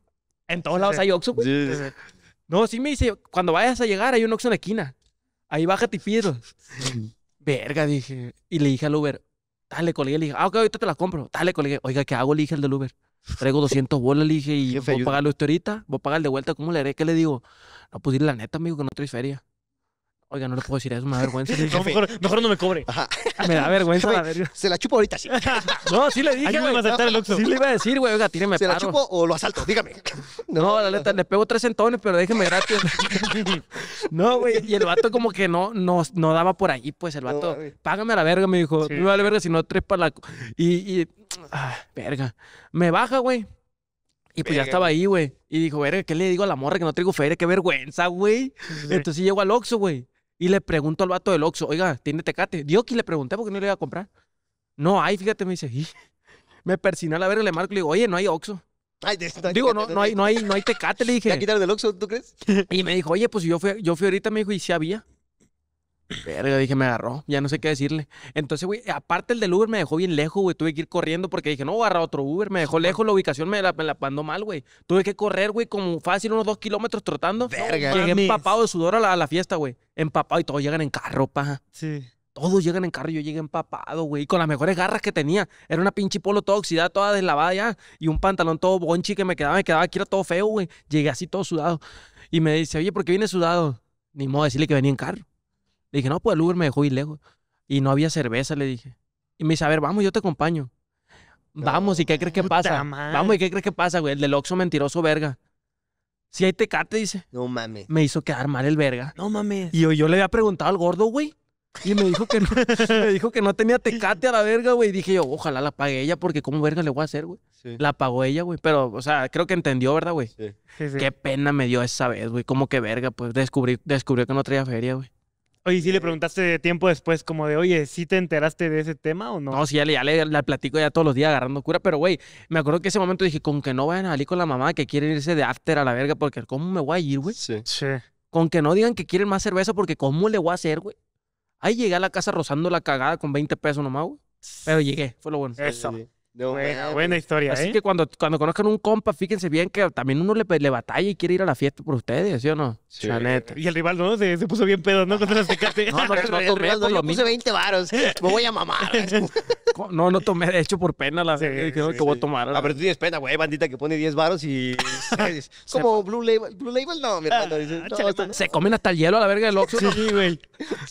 En todos lados hay Oxxo, No, sí me dice, cuando vayas a llegar hay un Oxxo en la esquina. Ahí baja y pídelo verga, dije. Y le dije al Uber, dale, colega, le dije, ah, ok, ahorita te la compro. Dale, colega, oiga, ¿qué hago? Le dije al del Uber. Traigo 200 bolas, le dije, *laughs* y voy a pagarlo esto ahorita, voy a pagar de vuelta, ¿cómo le haré? ¿Qué le digo? No, pues dile la neta, amigo, que no traes feria. Oiga, no le puedo decir, es una vergüenza. mejor, no me cobre. Ah, me da vergüenza Se la chupo ahorita, sí. *laughs* No, sí le dije. a el Sí le iba a decir, güey, oiga, tíreme ¿Se paro. ¿Se la chupo o lo asalto? Dígame. *laughs* No, la neta, le pego tres centones, pero déjeme gratis. *laughs* No, güey, y el vato como que no, no, no daba por ahí, pues, el vato. págame a la verga, me dijo. No me vale verga si no tres para la... Y, y... Ah, verga. Me baja, güey. Y pues ya estaba ahí, güey. Y dijo, verga, ¿qué le digo a la morra que no traigo feria? Qué vergüenza, güey. Entonces llego al Oxxo, güey. Y le pregunto al vato del Oxxo, oiga, ¿tiene tecate? Digo que le pregunté porque no le iba a comprar. No hay, fíjate, me dice, me persiné a la verga, le marco y le digo, oye, no hay Oxxo. Ay, Digo, no, no, hay, no, hay, no hay tecate, le *laughs* dije. ¿Ya quitaron del Oxxo, tú crees? *laughs* Y me dijo, oye, pues yo fui, yo fui ahorita, me dijo, y si había. Verga, dije, me agarró, ya no sé qué decirle. Entonces, güey, aparte el del Uber me dejó bien lejos, güey. Tuve que ir corriendo porque dije, no, agarra otro Uber, me dejó lejos, la ubicación me la, mandó mal, güey. Tuve que correr, güey, como fácil, unos dos kilómetros trotando. Verga, Llegué empapado de sudor a la, fiesta, güey. Empapado y todos llegan en carro, paja. Sí. Todos llegan en carro, yo llegué empapado, güey. con las mejores garras que tenía. Era una pinche polo toda oxidada, toda deslavada ya. Y un pantalón todo bonchi que me quedaba, me quedaba aquí, todo feo, güey. Llegué así todo sudado. Y me dice, oye, ¿por qué viene sudado? Ni modo decirle que venía en carro. Le dije, no, pues el Uber me dejó ir lejos. Y no había cerveza, le dije. Y me dice, a ver, vamos, yo te acompaño. vamos, ¿y qué crees que pasa? Vamos, ¿y qué crees que pasa, güey? El del Oxo mentiroso, verga. Si hay tecate, dice. No mames. Me hizo quedar mal el verga. No mames. Y yo, le había preguntado al gordo, güey. Y me dijo que no, *laughs* me dijo que no tenía tecate a la verga, güey. Y dije yo, ojalá la pague ella, porque cómo verga le voy a hacer, güey. La pagó ella, güey. Pero, o sea, creo que entendió, ¿verdad, güey? Sí. Qué pena me dio esa vez, güey. Como que verga, pues descubrí, descubrió que no traía feria, güey. Oye, ¿sí le preguntaste tiempo después como de, oye, ¿sí te enteraste de ese tema o no? No, sí, ya le, la platico ya todos los días agarrando cura, pero güey, me acuerdo que ese momento dije, con que no vayan a salir con la mamá que quiere irse de after a la verga, porque ¿cómo me voy a ir, güey? Sí. sí. Con que no digan que quieren más cerveza, porque ¿cómo le voy a hacer, güey? Ahí llegué a la casa rozando la cagada con 20 pesos nomás, güey. Pero llegué, fue lo bueno. Eso buena, historia. Así ¿eh? que cuando, cuando conozcan un compa, fíjense bien que también uno le, le batalla y quiere ir a la fiesta por ustedes, ¿sí o no? Y el rival, ¿no? Se, se puso bien pedo, ¿no? Contra Tecate. No, no, no, tomé no, puse 20 varos. Me voy a mamar. *laughs* no, no tomé, de hecho, por pena la que, voy a tomar. A ah, ver, tú tienes pena, güey, bandita que pone 10 varos y... *laughs* como Blue Label. Blue Label no, mi hermano. se comen hasta el hielo a la verga del Oxxo. Sí, güey.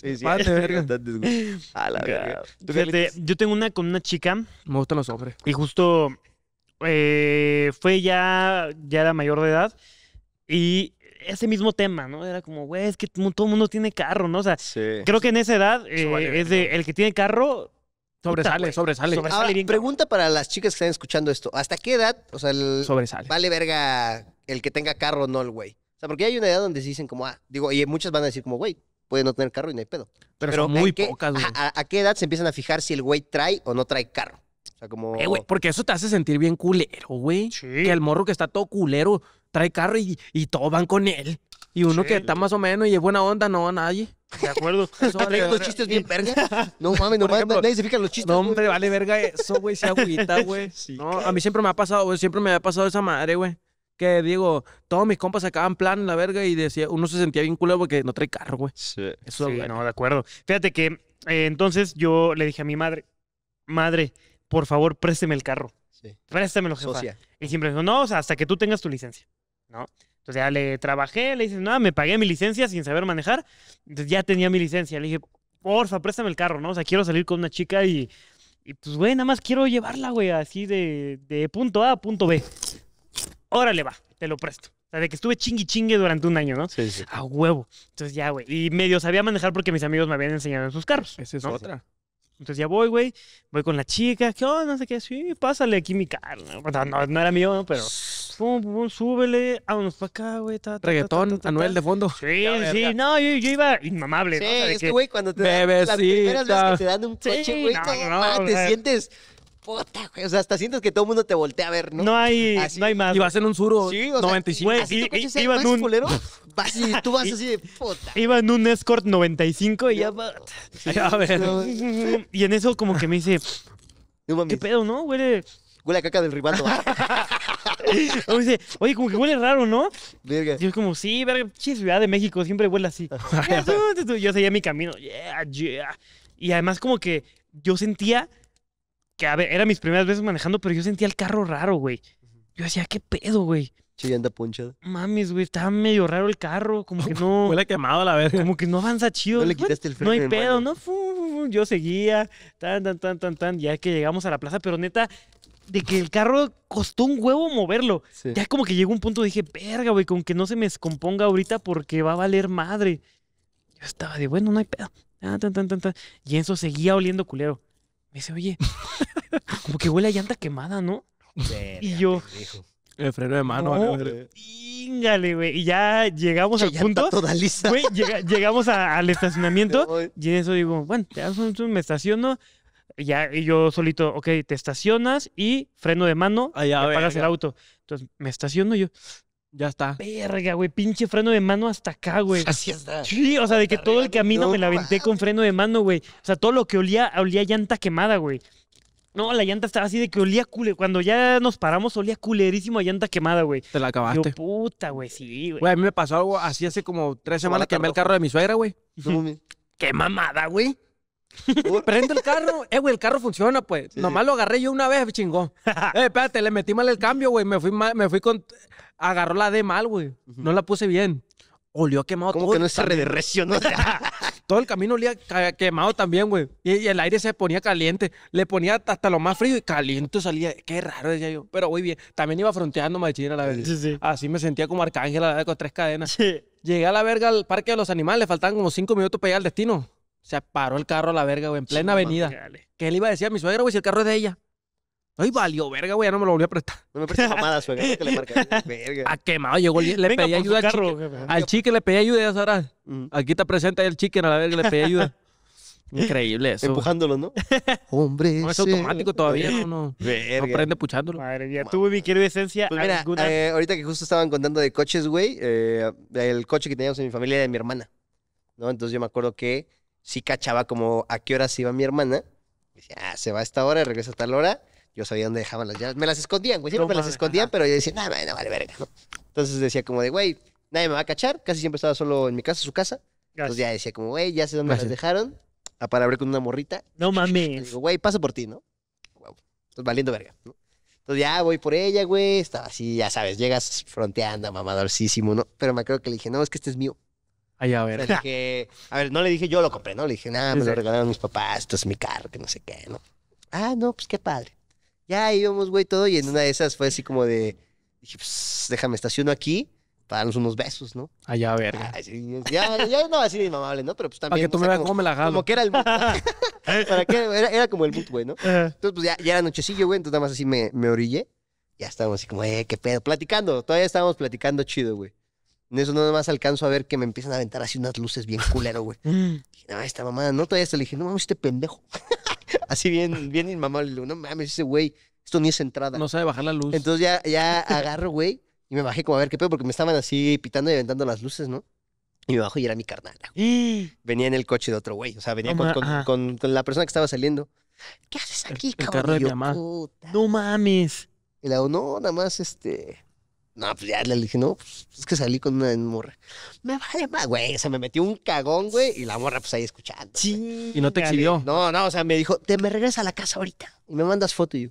Sí, sí. A la verga. Yo tengo una con una chica. Me gustan los hombres. Y justo eh, fue ya, ya era mayor de edad y ese mismo tema, ¿no? Era como, güey, es que todo el mundo tiene carro, ¿no? O sea, creo que en esa edad eh, es de el que tiene carro. Sobresale, sobresale. sobresale pregunta para las chicas que están escuchando esto. ¿Hasta qué edad, o sea, el, sobresale. vale verga el que tenga carro no el güey? O sea, porque hay una edad donde se dicen como, ah, digo, y muchas van a decir como, güey, puede no tener carro y no hay pedo. Pero, muy pocas, güey. A, ¿A qué edad se empiezan a fijar si el güey trae o no trae carro? O sea, como. Eh, güey, porque eso te hace sentir bien culero, güey. Sí. Que el morro que está todo culero trae carro y, y todos van con él. Y uno que está más o menos y es buena onda, no nadie. De acuerdo. *laughs* Eso vale los chistes bien verga. No mames, no mames, nadie se fija los chistes. No, hombre, vale verga eso, güey, sea agüita, güey. *laughs* Sí, no, a mí siempre me ha pasado, güey, siempre me ha pasado esa madre, güey. Que digo, todos mis compas sacaban plan la verga y decía, uno se sentía bien culero porque no trae carro, güey. Sí. Eso, sí, no, de acuerdo. Fíjate que eh, entonces yo le dije a mi madre, madre, por favor, présteme el carro. Sí. Préstamelo, jefa. Y siempre dijo, no, o sea, hasta que tú tengas tu licencia, ¿no? Entonces ya le trabajé, le dije, no, me pagué mi licencia sin saber manejar. Entonces ya tenía mi licencia. Le dije, porfa, préstame el carro, ¿no? O sea, quiero salir con una chica y, y pues, güey, nada más quiero llevarla, güey, así de, punto A a punto B. Órale, va, te lo presto. O sea, de que estuve chingui chingue durante un año, ¿no? Sí, sí. A huevo. Entonces ya, güey. Y medio sabía manejar porque mis amigos me habían enseñado en sus carros. Esa es otra. Entonces ya voy, güey, voy con la chica, que onda? Oh, no sé qué, sí, pásale aquí mi carro. No, no, era mío, ¿no? pero pum, pum, súbele, vámonos para acá, güey. Ta, Anuel de fondo. Sí, sí, no, yo, iba inmamable. Sí, es que, güey, cuando te dan las primeras veces que te dan un coche, güey, te sientes puta, güey. O sea, hasta sientes que todo el mundo te voltea a ver, ¿no? No hay, no hay más. Y vas en un suro 95. iba en un... *laughs* vas y tú vas así de puta. Iba en un Escort 95 y ya a ver. Y en eso como que me dice, ¿qué pedo, no? Huele... Huele a caca del rival. *laughs* me dice, oye, como que huele raro, ¿no? Verga. Y yo como, sí, verga, che, Ciudad de México, siempre huele así. *laughs* yo seguía mi camino, yeah, yeah. Y además como que yo sentía que a ver, eran mis primeras veces manejando, pero yo sentía el carro raro, güey. Yo decía, ¿qué pedo, güey? anda punchado. Mames, güey, estaba medio raro el carro, como que no. *laughs* Huele quemado la vez Como que no avanza chido. No le quitaste No hay pedo, no. Yo seguía, tan, tan, tan, tan, tan. Ya que llegamos a la plaza, pero neta, de que el carro costó un huevo moverlo. Ya como que llegó un punto, dije, verga, güey, con que no se me descomponga ahorita porque va a valer madre. Yo estaba de, bueno, no hay pedo. Tan, tan, tan, y eso seguía oliendo culero. Me dice, oye, como que huele a llanta quemada, ¿no? y yo. El freno de mano, no, güey. Y ya llegamos al punto. llegamos al estacionamiento. *laughs* y en eso digo, bueno, te me estaciono. Y ya, y yo solito, ok, te estacionas y freno de mano, te ah, pagas el auto. Entonces me estaciono y yo, ya está. Verga, güey. Pinche freno de mano hasta acá, güey. Así está. Sí, o sea, de que todo el camino me la aventé con freno de mano, güey. O sea, todo lo que olía, olía llanta quemada, güey. No, la llanta estaba así de que olía cule. Cuando ya nos paramos, olía culerísimo a llanta quemada, güey. Te la acabaste. Yo, puta, güey, sí, güey. Güey, a mí me pasó algo así hace como tres semanas que quemé el carro de mi suegra, güey. *laughs* Qué mamada, güey. Prende el carro. Eh, güey, el carro funciona, pues. Nomás lo agarré yo una vez, chingón. *laughs* eh, espérate, le metí mal el cambio, güey. Me fui, me fui con agarró la D mal, güey. No la puse bien. Olió quemado ¿Cómo todo. que no es R de *laughs* todo el camino olía quemado también, güey. Y, el aire se ponía caliente. Le ponía hasta lo más frío y caliente salía. Qué raro, decía yo. Pero muy bien. También iba fronteando machina la vez. Sí, sí. Así me sentía como arcángel, la vez, con tres cadenas. Sí. Llegué a la verga al parque de los animales. Le Faltaban como cinco minutos para llegar al destino. Se paró el carro a la verga, güey, en plena avenida. Que le iba a decir a mi suegra, güey, si el carro es de ella? Ay, valió, verga, güey, ya no me lo volví a prestar. No me prestó mamada, suegra, que le marca. *laughs* Verga. A ah, quemado llegó, el le pedí ayuda al carro, Al chique le pedí ayuda, ya sabrás. Mm. Aquí está presente el chique, a la verga le pedí ayuda. *laughs* Increíble eso. Empujándolo, ¿no? *laughs* Hombre. No es automático todavía, no, no. Verga. prende puchándolo. Madre mía, tuve mi querida esencia. Pues eh, ahorita que justo estaban contando de coches, güey, eh, el coche que teníamos en mi familia era de mi hermana, ¿no? Entonces yo me acuerdo que sí cachaba como a qué se iba mi hermana. Decía, ah, se va a esta hora, regresa a tal hora yo sabía dónde dejaban las llaves. Me las escondían, güey. Siempre me las escondían, pero yo decía, no, no vale verga. Entonces decía como de, güey, nadie me va a cachar. Casi siempre estaba solo en mi casa, su casa. Entonces ya decía como, güey, ya sé dónde las dejaron. A para con una morrita. No mames. digo, güey, paso por ti, ¿no? Entonces valiendo verga, ¿no? Entonces ya voy por ella, güey. Estaba así, ya sabes, llegas fronteando, mamadorcísimo, ¿no? Pero me acuerdo que le dije, no, es que este es mío. Ay, a ver. a ver, no le dije yo lo compré, ¿no? Le dije, nada, me lo regalaron mis papás, esto es mi carro, que no sé qué, ¿no? Ah, no, pues qué padre. Ya íbamos, güey, todo. Y en una de esas fue así como de. Dije, pues, déjame estaciono aquí para darnos unos besos, ¿no? Allá, verga. sí, ya, ya no así de inmamable, ¿no? Pero pues también. Para que tú me como, cómo me la jalo. Como que era el boot. *laughs* *laughs* era, como el boot, güey, ¿no? Entonces, pues ya, era nochecillo, güey. Entonces nada más así me, me orillé. Ya estábamos así como, eh, qué pedo. Platicando. Todavía estábamos platicando chido, güey. En eso nada más alcanzo a ver que me empiezan a aventar así unas luces bien culero, güey. *laughs* Mm. dije, no, esta mamada, no todavía hasta le dije, no mames, este pendejo. *laughs* Así bien, bien mamá Le digo, no mames, ese güey, esto ni es entrada. No sabe bajar la luz. Entonces ya, ya agarro, güey, y me bajé como a ver qué pedo, porque me estaban así pitando y aventando las luces, ¿no? Y me bajo y era mi carnal. *gasps* venía en el coche de otro güey. O sea, venía con, la persona que estaba saliendo. ¿Qué haces aquí, cabrón? carro de No mames. Y le no, nada más este. No, pues ya le dije, no, pues, es que salí con una morra. Me vale más, güey. O me metió un cagón, güey, y la morra, pues ahí escuchando. Sí. Y no te exhibió. No, no, o sea, me dijo, te me regresas a la casa ahorita y me mandas foto y yo.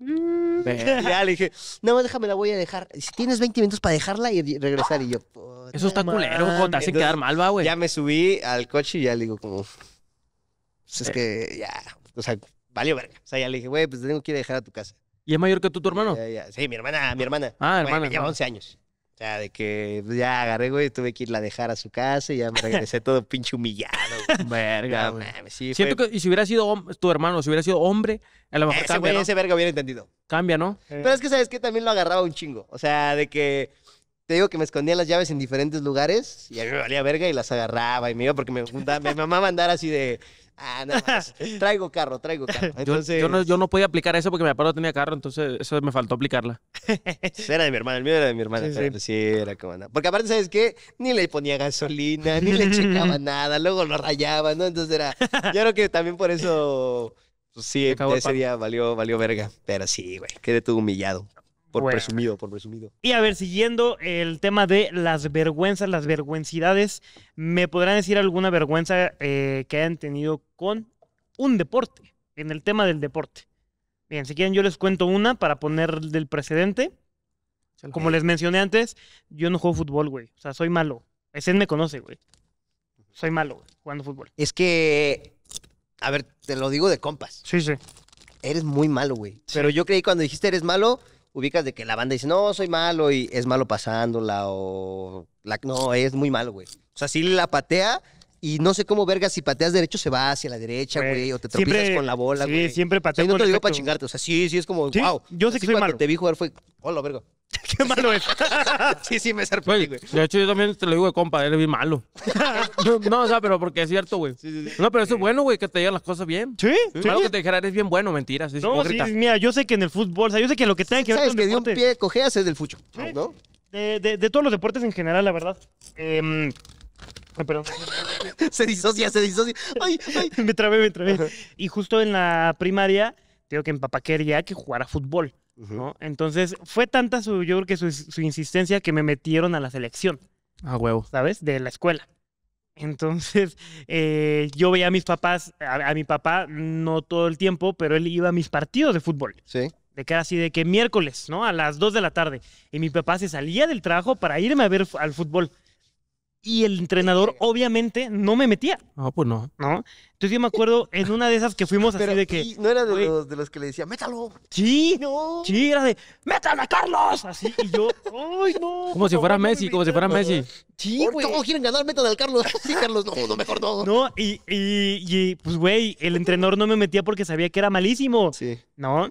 Mm. *laughs* Ya le dije, no, déjame, la voy a dejar. Si tienes 20 minutos para dejarla y regresar, y yo. Eso está culero, te hace quedar mal, va, güey. Ya me subí al coche y ya le digo, como. Pues, es eh. que ya, o sea, valió verga. O sea, ya le dije, güey, pues tengo que ir a dejar a tu casa. ¿Y es mayor que tú, tu hermano? Sí, mi hermana, mi hermana. Ah, hermana. lleva 11 años. O sea, de que ya agarré, güey, tuve que irla a dejar a su casa y ya me regresé todo pinche humillado. *laughs* Verga, Siento que, y si hubiera sido tu hermano, si hubiera sido hombre, a lo mejor cambia, ese verga hubiera entendido. Cambia, ¿no? Pero es que, ¿sabes que También lo agarraba un chingo. O sea, de que te digo que me escondía las llaves en diferentes lugares y a mí me valía verga y las agarraba y me iba porque me, me mamá mandara así de, Ah, no, *laughs* traigo carro, traigo carro. yo, no, podía aplicar eso porque mi papá no tenía carro, entonces eso me faltó aplicarla. era de mi hermana, el mío era de mi hermana. Sí, era como Porque aparte, ¿sabes qué? Ni le ponía gasolina, ni le checaba *laughs* nada, luego lo rayaba, ¿no? Entonces era. Yo creo que también por eso. Pues sí, ese día valió, valió verga. Pero sí, güey, quedé todo humillado. Por presumido, por presumido. Y a ver, siguiendo el tema de las vergüenzas, las vergüencidades, ¿me podrán decir alguna vergüenza eh, que hayan tenido con un deporte? En el tema del deporte. Bien, si quieren yo les cuento una para poner del precedente. Como les mencioné antes, yo no juego fútbol, güey. O sea, soy malo. Ese me conoce, güey. Soy malo, güey, jugando fútbol. Es que, a ver, te lo digo de compas. Sí, sí. Eres muy malo, güey. Pero yo creí cuando dijiste eres malo, ubicas de que la banda dice, no, soy malo y es malo pasándola o... La, no, es muy malo, güey. O sea, si la patea, y no sé cómo verga, si pateas derecho se va hacia la derecha, güey, o te tropiezas con la bola, güey. Sí, siempre pateo. y no te digo para chingarte, o sea, sí, sí, es como, wow. Yo sé que soy malo. te vi jugar fue, hola, verga. *laughs* Qué malo es. *laughs* sí, sí, me sorprendí, güey. De hecho, yo también te lo digo de compa, él es bien malo. *laughs* no, o sea, pero porque es cierto, güey. No, pero eso es bueno, güey, que te digan las cosas bien. Sí, Claro que te dijera, eres bien bueno, mentiras. No, sí, mira, yo sé que en el fútbol, o sea, yo sé que lo que tenga que ver ¿Sabes con el que dio un pie cojeas es del fucho, ¿no? De, de, de, todos los deportes en general, la verdad. Eh, perdón. se disocia, se disocia. Ay, ay. me trabé, me trabé. Y justo en la primaria digo que mi papá quería que jugara fútbol. ¿no? Entonces, fue tanta su, yo creo que su, insistencia que me metieron a la selección. A ah, huevo. ¿Sabes? De la escuela. Entonces, *laughs* eh, yo veía a mis papás, a, mi papá no todo el tiempo, pero él iba a mis partidos de fútbol. Sí. De que era así de que miércoles, ¿no? A las 2 de la tarde. Y mi papá se salía del trabajo para irme a ver al fútbol y el entrenador obviamente no me metía. No, pues no. ¿No? Entonces yo me acuerdo en una de esas que fuimos así de que... no era de los, de los que le decía, métalo. Sí, No. sí, era de, a Carlos! Así, y yo, ¡ay, no! Como si fuera Messi, como si fuera Messi. Sí, güey. ¿Cómo quieren ganar, métalo al Carlos. *laughs* Sí, Carlos, no, no, mejor no. No, y, y, y, pues, güey, el entrenador no me metía porque sabía que era malísimo, Sí. ¿no?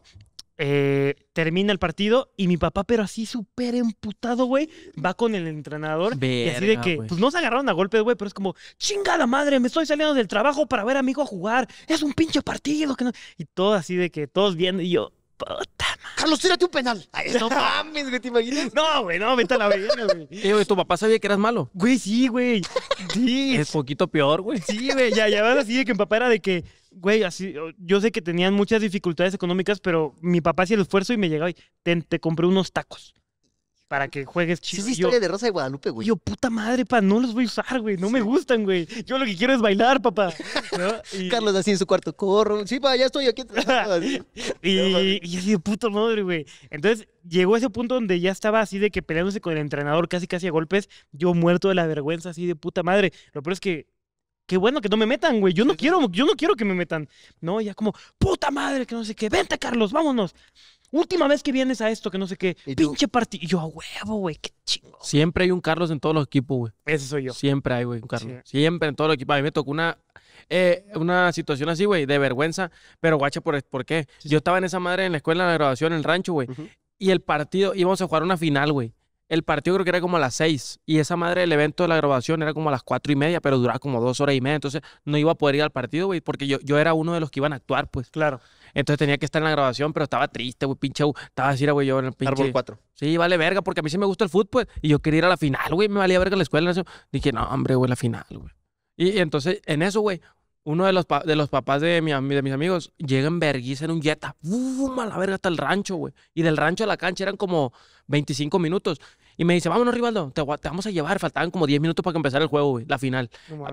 Eh, termina el partido y mi papá, pero así súper emputado, güey, va con el entrenador y así de que, pues. pues no se agarraron a golpes, güey, pero es como, chingada madre, me estoy saliendo del trabajo para ver a mi hijo jugar, es un pinche partido. Que no... Y todo así de que todos viendo y yo, Puta Carlos, tírate un penal. no *laughs* mames, güey, ¿te imaginas? No, güey, no, vete a la verga, güey. *laughs* Eh, güey, tu papá sabía que eras malo. Güey, sí, güey. Sí. Es poquito peor, güey. Sí, güey, ya, ya así de que mi papá era de que, güey, así, yo sé que tenían muchas dificultades económicas, pero mi papá hacía el esfuerzo y me llegaba y te compré unos tacos para que juegues chido. es historia de Rosa de Guadalupe, güey. Yo, puta madre, pa, no los voy a usar, güey. No me gustan, güey. Yo lo que quiero es bailar, papá. Y... *laughs* Carlos así en su cuarto, corro. Sí, pa, ya estoy aquí. *laughs* y, así de puta madre, güey. Entonces, llegó a ese punto donde ya estaba así de que peleándose con el entrenador casi casi a golpes, yo muerto de la vergüenza, así de puta madre. Lo peor es que qué bueno que no me metan, güey. Yo no quiero, yo no quiero que me metan. No, ya como, puta madre, que no sé qué, vente, Carlos, vámonos. Última vez que vienes a esto, que no sé qué. Pinche partido. yo, a huevo, güey, qué chingo. Siempre hay un Carlos en todos los equipos, güey. Ese soy yo. Siempre hay, güey, un Carlos. Siempre en todos los equipos. A mí me tocó una, eh, una situación así, güey, de vergüenza. Pero guacha, ¿por, qué? yo estaba en esa madre en la escuela, de la graduación, en el rancho, güey. Y el partido, íbamos a jugar una final, güey el partido creo que era como a las seis y esa madre del evento de la grabación era como a las cuatro y media, pero duraba como dos horas y media, entonces no iba a poder ir al partido, güey, porque yo, yo era uno de los que iban a actuar, pues. Claro. Entonces tenía que estar en la grabación, pero estaba triste, güey, pinche, estaba así, güey, yo en el pinche. Árbol 4. Sí, vale verga, porque a mí sí me gusta el fútbol, pues, y yo quería ir a la final, güey, me valía verga la escuela, Dije, no, hombre, güey, la final, güey. Y, y entonces, en eso, güey, uno de los, de los papás de, mi, de mis amigos llega en verguiza en un Jetta. ¡Bum! A la verga hasta el rancho, güey. Y del rancho a la cancha eran como 25 minutos. Y me dice, vámonos, Rivaldo, te, te vamos a llevar. Faltaban como 10 minutos para que empezara el juego, güey, la final.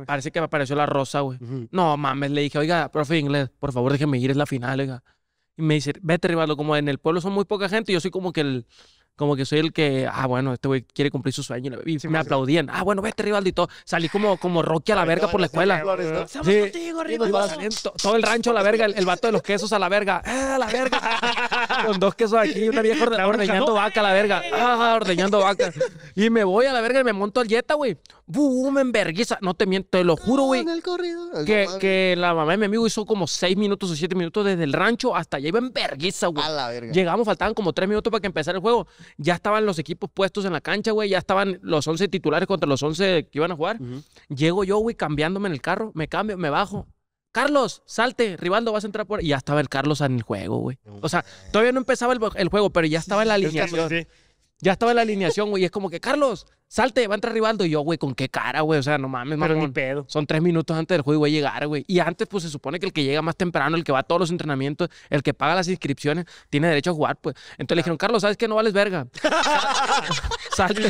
Parece que me apareció la rosa, güey. No mames, le dije, oiga, profe inglés, por favor déjeme ir, es la final, oiga. Y me dice, vete, Rivaldo, como en el pueblo son muy poca gente, yo soy como que el, como que soy el que, ah, bueno, este güey quiere cumplir su sueño. Y me aplaudían. Ah, bueno, vete, rival y todo. Salí como, como Rocky a la verga por la escuela. Estamos contigo, Todo el rancho a la verga, el, vato de los quesos a la verga. Eh, a la verga. *laughs* Con dos quesos aquí, una vieja *laughs* ordeñando, vaca a la verga. Ah, ordeñando vaca. Y me voy a la verga y me monto al Jetta, güey. Boom, en No te miento, te lo juro, güey. Que, que la mamá de mi amigo hizo como seis minutos o siete minutos desde el rancho hasta allá. Iba en güey. A la verga. Llegamos, faltaban como tres minutos para que empezara el juego ya estaban los equipos puestos en la cancha, güey, ya estaban los 11 titulares contra los 11 que iban a jugar. Llego yo, güey, cambiándome en el carro, me cambio, me bajo. Carlos, salte, Rivaldo, vas a entrar por... Y ya estaba el Carlos en el juego, güey. O sea, todavía no empezaba el, juego, pero ya estaba en la línea. *laughs* ya estaba en la alineación, güey. Y es como que, Carlos, salte, va a entrar Rivaldo. Y yo, güey, ¿con qué cara, güey? O sea, no mames, pedo. Son tres minutos antes del juego y voy a llegar, güey. Y antes, pues se supone que el que llega más temprano, el que va a todos los entrenamientos, el que paga las inscripciones, tiene derecho a jugar, pues. Entonces le dijeron, Carlos, ¿sabes que No vales verga. *laughs* salte,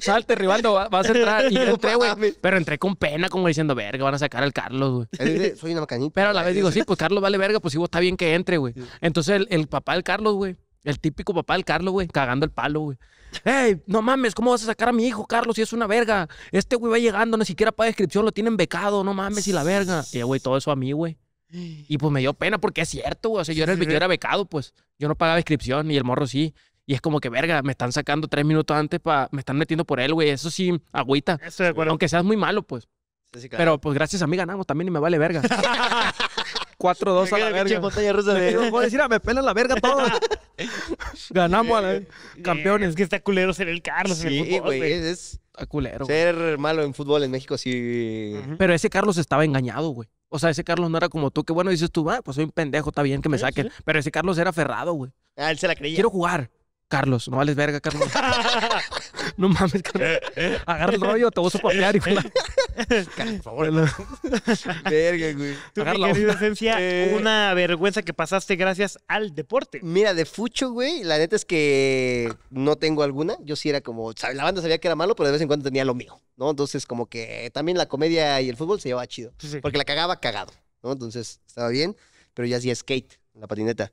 salte, Rivaldo, vas a entrar. Y entré, güey. Pero entré con pena, como diciendo, verga, van a sacar al Carlos, güey. Soy una macanita. Pero a la vez digo, sí, pues Carlos vale verga, pues si está bien que entre, güey. Entonces el papá del Carlos, güey el típico papá del Carlos, güey, cagando el palo, güey. ¡Ey! No mames, ¿cómo vas a sacar a mi hijo, Carlos? Si es una verga. Este güey va llegando, ni siquiera para descripción, lo tienen becado, no mames, y la verga. Y, güey, todo eso a mí, güey. Y pues me dio pena porque es cierto, güey. O sea, yo era, era becado, pues. Yo no pagaba descripción y el morro sí. Y es como que, verga, me están sacando tres minutos antes para. Me están metiendo por él, güey. Eso sí, agüita. Aunque seas muy malo, pues. Pero pues gracias a mí ganamos también y me vale verga. *laughs* 4-2 a la verga. rusa de... Voy a decir, me pela la verga todos. *laughs* Ganamos a la Campeones. Es que está culero ser el Carlos en el fútbol, güey, güey. es... culero. Ser malo en fútbol en México sí. Pero ese Carlos estaba engañado, güey. O sea, ese Carlos no era como tú, que bueno, dices tú, ah, pues soy un pendejo, está bien que me saquen. Pero ese Carlos era aferrado, güey. Ah, él se la creía. Quiero jugar. Carlos, no vales verga, Carlos. *laughs* *laughs* no mames, Carlos. Agarra el rollo, te voy a soportear. hijo. Por favor. *laughs* verga, güey. Tú, mi Esencia, eh. una vergüenza que pasaste gracias al deporte. Mira, de fucho, güey, la neta es que no tengo alguna. Yo sí era como, la banda sabía que era malo, pero de vez en cuando tenía lo mío, ¿no? Entonces, como que también la comedia y el fútbol se llevaba chido. Porque la cagaba cagado, ¿no? Entonces, estaba bien, pero ya hacía skate, la patineta.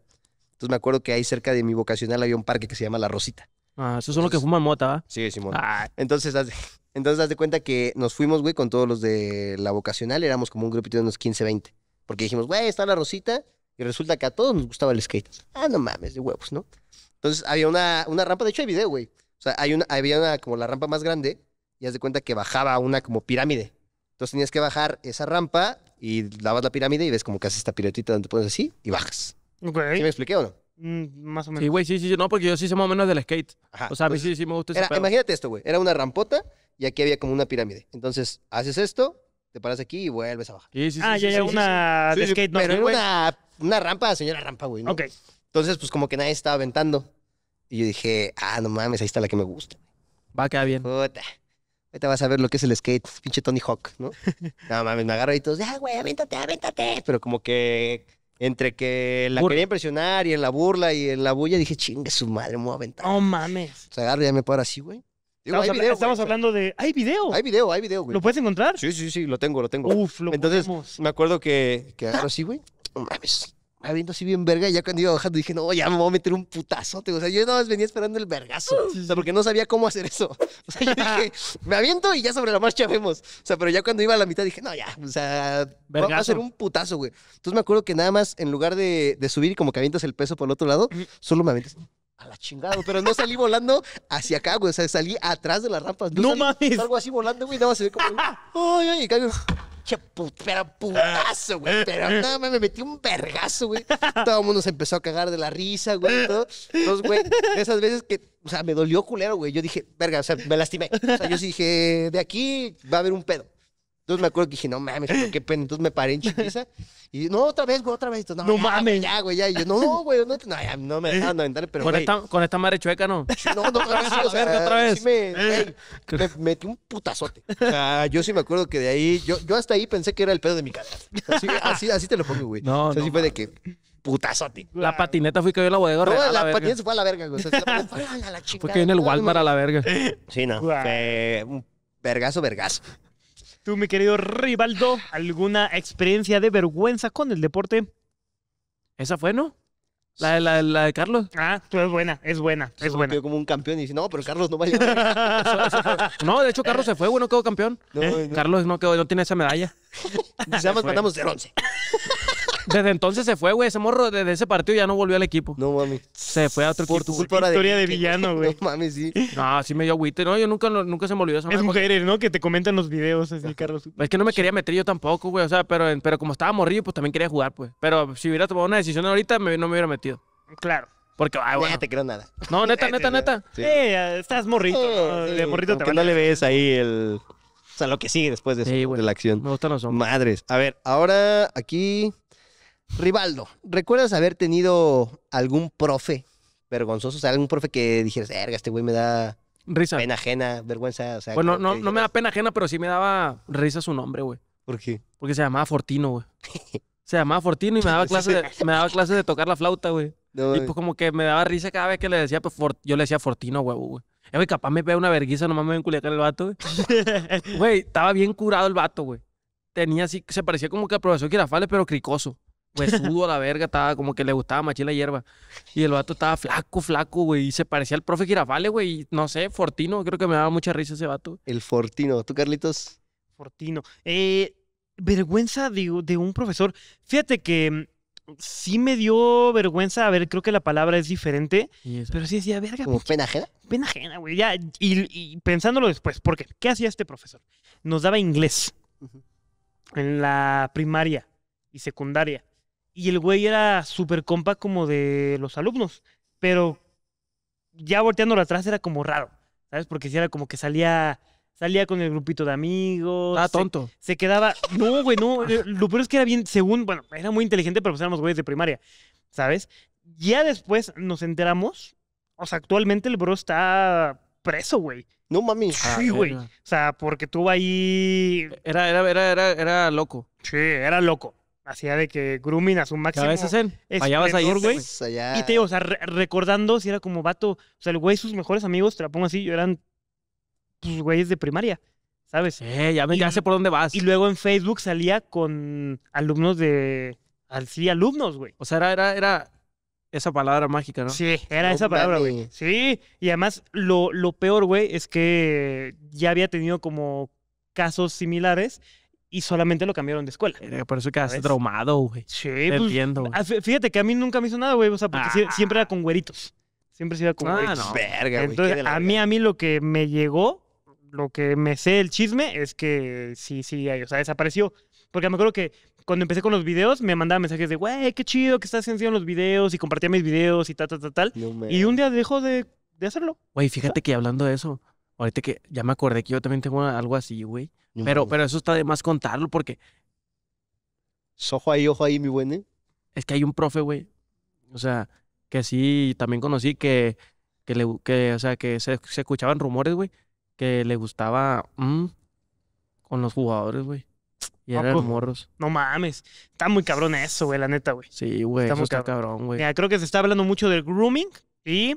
Entonces me acuerdo que ahí cerca de mi vocacional había un parque que se llama La Rosita. Ah, eso son lo que fuman mota, ¿va? Sí, mota. Ah. Entonces, haz de, *laughs* entonces, de cuenta que nos fuimos, güey, con todos los de la vocacional. Éramos como un grupito de unos 15, 20. Porque dijimos, güey, está la Rosita. Y resulta que a todos nos gustaba el skate. Ah, no mames, de huevos, ¿no? Entonces había una, una rampa, de hecho hay video, güey. O sea, hay una, había una, como la rampa más grande. Y haz de cuenta que bajaba una como pirámide. Entonces tenías que bajar esa rampa y dabas la pirámide y ves como que hace esta piratita donde pones así y bajas. Okay. me expliqué o no? Mm, más o menos. Sí, güey, sí, sí, no, porque yo sí sé más o menos del skate. Ajá. O sea, sí, sí me gusta ese Imagínate esto, güey. Era una rampota y aquí había como una pirámide. Entonces, haces esto, te paras aquí y vuelves abajo. bajar. Sí, sí, ah, ya, ya, una de skate, ¿no? Pero era una, una rampa, señora rampa, güey. ¿no? Ok. Entonces, pues como que nadie estaba aventando. Y yo dije, ah, no mames, ahí está la que me gusta. Va a quedar bien. Puta. Ahorita vas a ver lo que es el skate, pinche Tony Hawk, ¿no? *laughs* no mames, me agarro y todos, ah, güey, avéntate, avéntate. Pero como que entre que la quería impresionar y en la burla y en la bulla, dije, chingue su madre, me voy a aventar. No mames. O sea, agarra y ya me paro así, güey. Digo, estamos, estamos hablando de. ¡Hay video! Hay video, hay video, güey. ¿Lo puedes encontrar? Sí, sí, sí, lo tengo, lo tengo. Uf, lo Entonces, me acuerdo que, que agarro así, güey. No mames me aviento así bien verga y ya cuando iba bajando dije, no, ya me voy a meter un putazote. O sea, yo nada más venía esperando el vergazo. O sea, porque no sabía cómo hacer eso. O sea, yo *laughs* dije, me aviento y ya sobre la marcha vemos. O sea, pero ya cuando iba a la mitad dije, no, ya, o sea, a hacer un putazo, güey. Entonces me acuerdo que nada más en lugar de, subir y como que avientas el peso por el otro lado, solo me avientas a la chingada, pero no salí volando hacia acá, güey. O sea, salí atrás de las rampas. No, mames. así volando, güey, nada más se ve como. *laughs* ¡Ay, ay! Y caigo pero putazo, güey. Pero nada más me metí un vergazo, güey. Todo el mundo se empezó a cagar de la risa, güey. Entonces, güey, esas veces que, o sea, me dolió culero, güey. Yo dije, verga, o sea, me lastimé. O sea, yo sí dije, de aquí va a haber un pedo. Entonces me acuerdo que dije, no mames, qué pena. Entonces me paré en chiquiza y no, otra vez, güey, otra vez. no, mames. Ya, güey, ya. Y yo, no, güey, no, no, ya, me eh, dejaban aventar, pero. Con, esta, con esta madre chueca, ¿no? No, no, o sea, otra vez. me, eh. me, metí un putazote. yo sí me acuerdo que de ahí, yo, yo hasta ahí pensé que era el pedo de mi cadera. Así, así, te lo pongo, güey. No, o sea, así fue de que putazote. La patineta fue que yo la bodega. No, a la, patineta se fue a la verga, güey. O fue a la que el Walmart a la verga. Sí, no. Fue un vergazo, vergazo. Tú, mi querido Rivaldo, ¿alguna experiencia de vergüenza con el deporte? Esa fue, ¿no? La, de Carlos. Ah, tú es buena, es buena, es buena. como un campeón y dice, no, pero Carlos no va a *laughs* no, de hecho, Carlos se fue, güey, no quedó campeón. ¿Eh? Carlos no quedó, no tiene esa medalla. Y más mandamos de 11 desde entonces se fue, güey. Ese morro desde ese partido ya no volvió al equipo. No mami. Se fue a otro equipo. Por tu Historia de, villano, *laughs* güey. No mami, sí. No, sí me dio agüite. No, yo nunca, nunca se me olvidó esa Es mujeres, ¿no? Que te comentan los videos así, Carlos. Es que no me quería meter yo tampoco, güey. O sea, pero, pero como estaba morrido, pues también quería jugar, pues. Pero si hubiera tomado una decisión ahorita, no me hubiera metido. Claro. Porque, ay, bueno. No te creo nada. No, neta, *laughs* neta, neta. Sí. estás morrito. de morrito te no le ves ahí el... O sea, lo que sigue después de, eso, de la acción. Me gustan los hombres. Madres. A ver, ahora aquí Rivaldo, ¿recuerdas haber tenido algún profe vergonzoso? O sea, algún profe que dijeras, verga, este güey me da risa. pena ajena, vergüenza. bueno, no, me da pena ajena, pero sí me daba risa su nombre, güey. ¿Por qué? Porque se llamaba Fortino, güey. *laughs* se llamaba Fortino y me daba clases de, me de tocar la flauta, güey. y pues como que me daba risa cada vez que le decía, pues yo le decía Fortino, güey. Eh, güey, capaz me ve una vergüenza, nomás me ven el vato, güey. *laughs* güey, estaba bien curado el vato, güey. Tenía así, se parecía como que al profesor Girafales, pero cricoso huesudo a la *laughs* verga, estaba como que le gustaba machir la hierba. Y el vato estaba flaco, flaco, güey, y se parecía al profe girafale güey, no sé, Fortino, creo que me daba mucha risa ese vato. El Fortino, ¿tú, Carlitos? Fortino. Eh, vergüenza de, un profesor. Fíjate que mm, sí me dio vergüenza, a ver, creo que la palabra es diferente, pero sí decía, verga. ¿Como pena ajena? Pena ajena, güey, ya, y, pensándolo después, porque, ¿qué hacía este profesor? Nos daba inglés en la primaria y secundaria. Y el güey era súper compa como de los alumnos. Pero ya volteando atrás era como raro, ¿sabes? Porque si era como que salía salía con el grupito de amigos. Ah, tonto. Se, quedaba. No, güey, no. Eh, lo peor es que era bien, según, bueno, era muy inteligente, pero pues éramos güeyes de primaria, ¿sabes? Ya después nos enteramos. O sea, actualmente el bro está preso, güey. No mami. Sí, ah, güey. o sea, porque tuvo ahí. Era, era, era, era, era loco. Sí, era loco hacía de que grooming a su máximo. ¿Qué a Allá vas a ir, güey. Pues y te o sea, recordando si era como vato, o sea, el güey, sus mejores amigos, te la pongo así, eran güeyes de primaria, ¿sabes? Eh, ya, sé por dónde vas. Y luego en Facebook salía con alumnos de, Sí, alumnos, güey. O sea, era, era, esa palabra mágica, ¿no? Sí, era esa palabra, güey. Sí, y además lo, lo peor, güey, es que ya había tenido como casos similares y solamente lo cambiaron de escuela. por eso quedaste traumado, güey. Sí, pues, entiendo. Ah, fíjate que a mí nunca me hizo nada, güey. O sea, porque ah. siempre era con güeritos. Siempre se iba con ah, güeritos. No. Verga, Entonces, a mí, a mí lo que me llegó, lo que me sé el chisme, es que sí, sí, o sea, desapareció. Porque me acuerdo que cuando empecé con los videos, me mandaba mensajes de, güey, qué chido que estás haciendo los videos y compartía mis videos y tal, tal, tal, tal. y un día dejó de, de hacerlo. Güey, fíjate que hablando de eso, Ahorita que ya me acordé que yo también tengo algo así, güey. Pero, pero eso está de más contarlo porque. Pues, ojo ahí, ojo ahí, mi buen. ¿eh? Es que hay un profe, güey. O sea, que sí, también conocí que, que, le, o sea, que se, escuchaban rumores, güey, que le gustaba mm, con los jugadores, güey. Y eran pues, morros. No mames. Está muy cabrón eso, güey, la neta, güey. Sí, güey. Está muy cabrón, güey. creo que se está hablando mucho del grooming y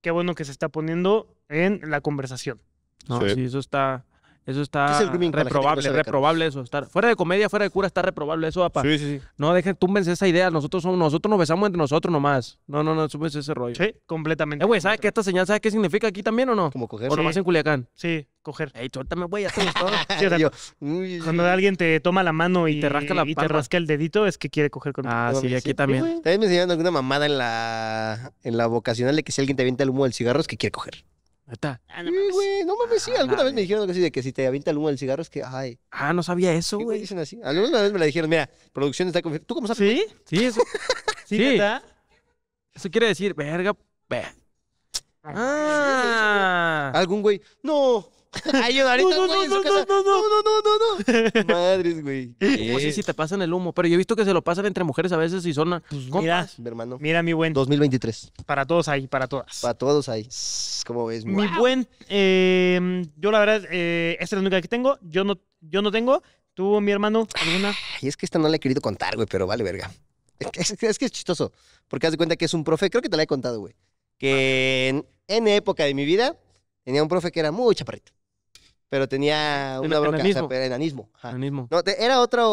qué bueno que se está poniendo en la conversación. No, sí, eso está. Eso está reprobable, reprobable eso. Estar, fuera de comedia, fuera de cura, está reprobable eso, papá. Sí, sí, No dejen, túmbense esa idea. Nosotros somos, nosotros nos besamos entre nosotros nomás. No, no, no, túmbense ese rollo. Sí, completamente. Eh, güey, ¿sabes qué esta señal, ¿sabe qué significa aquí también o no? Como coger. O nomás en Culiacán. Sí, coger. Ey, suéltame, güey, ya *laughs* cuando alguien te toma la mano y, te rasca la y te rasca el dedito, es que quiere coger con Ah, sí, aquí también. También me enseñaron alguna mamada en la, en la vocacional de que si alguien te avienta el humo del cigarro es que quiere coger. Ah, sí, güey, no mames, sí. alguna ah, vez me dijeron algo así de que si te avienta el humo del cigarro es que, ay. Ah, no sabía eso, güey. dicen así. Alguna vez me la dijeron, mira, producción está confirmada. ¿Tú cómo sabes? Sí, sí, eso. sí, neta. Eso quiere decir, verga, ah. Algún güey, no, *laughs* Ayuda, ahorita no, no, no, no, no, no, no, no, no, Madres, güey. No *laughs* sí, si te pasan el humo, pero yo he visto que se lo pasan entre mujeres a veces y son ah, pues, mira, mi hermano. Mira, mi buen. 2023. Para todos ahí, para todas. Para todos ahí. ¿Cómo ves? Mi buen, em, yo la verdad, eh, esta es la única que tengo. Yo no, yo no tengo. ¿Tú, mi hermano, alguna? Y es que esta no la he querido contar, güey, pero vale verga. Es, que es, chistoso, porque haz de cuenta que es un profe, creo que te la he contado, güey, que en, en época de mi vida tenía un profe que era muy chaparrito pero tenía una broca, pero era enanismo. No, era otra,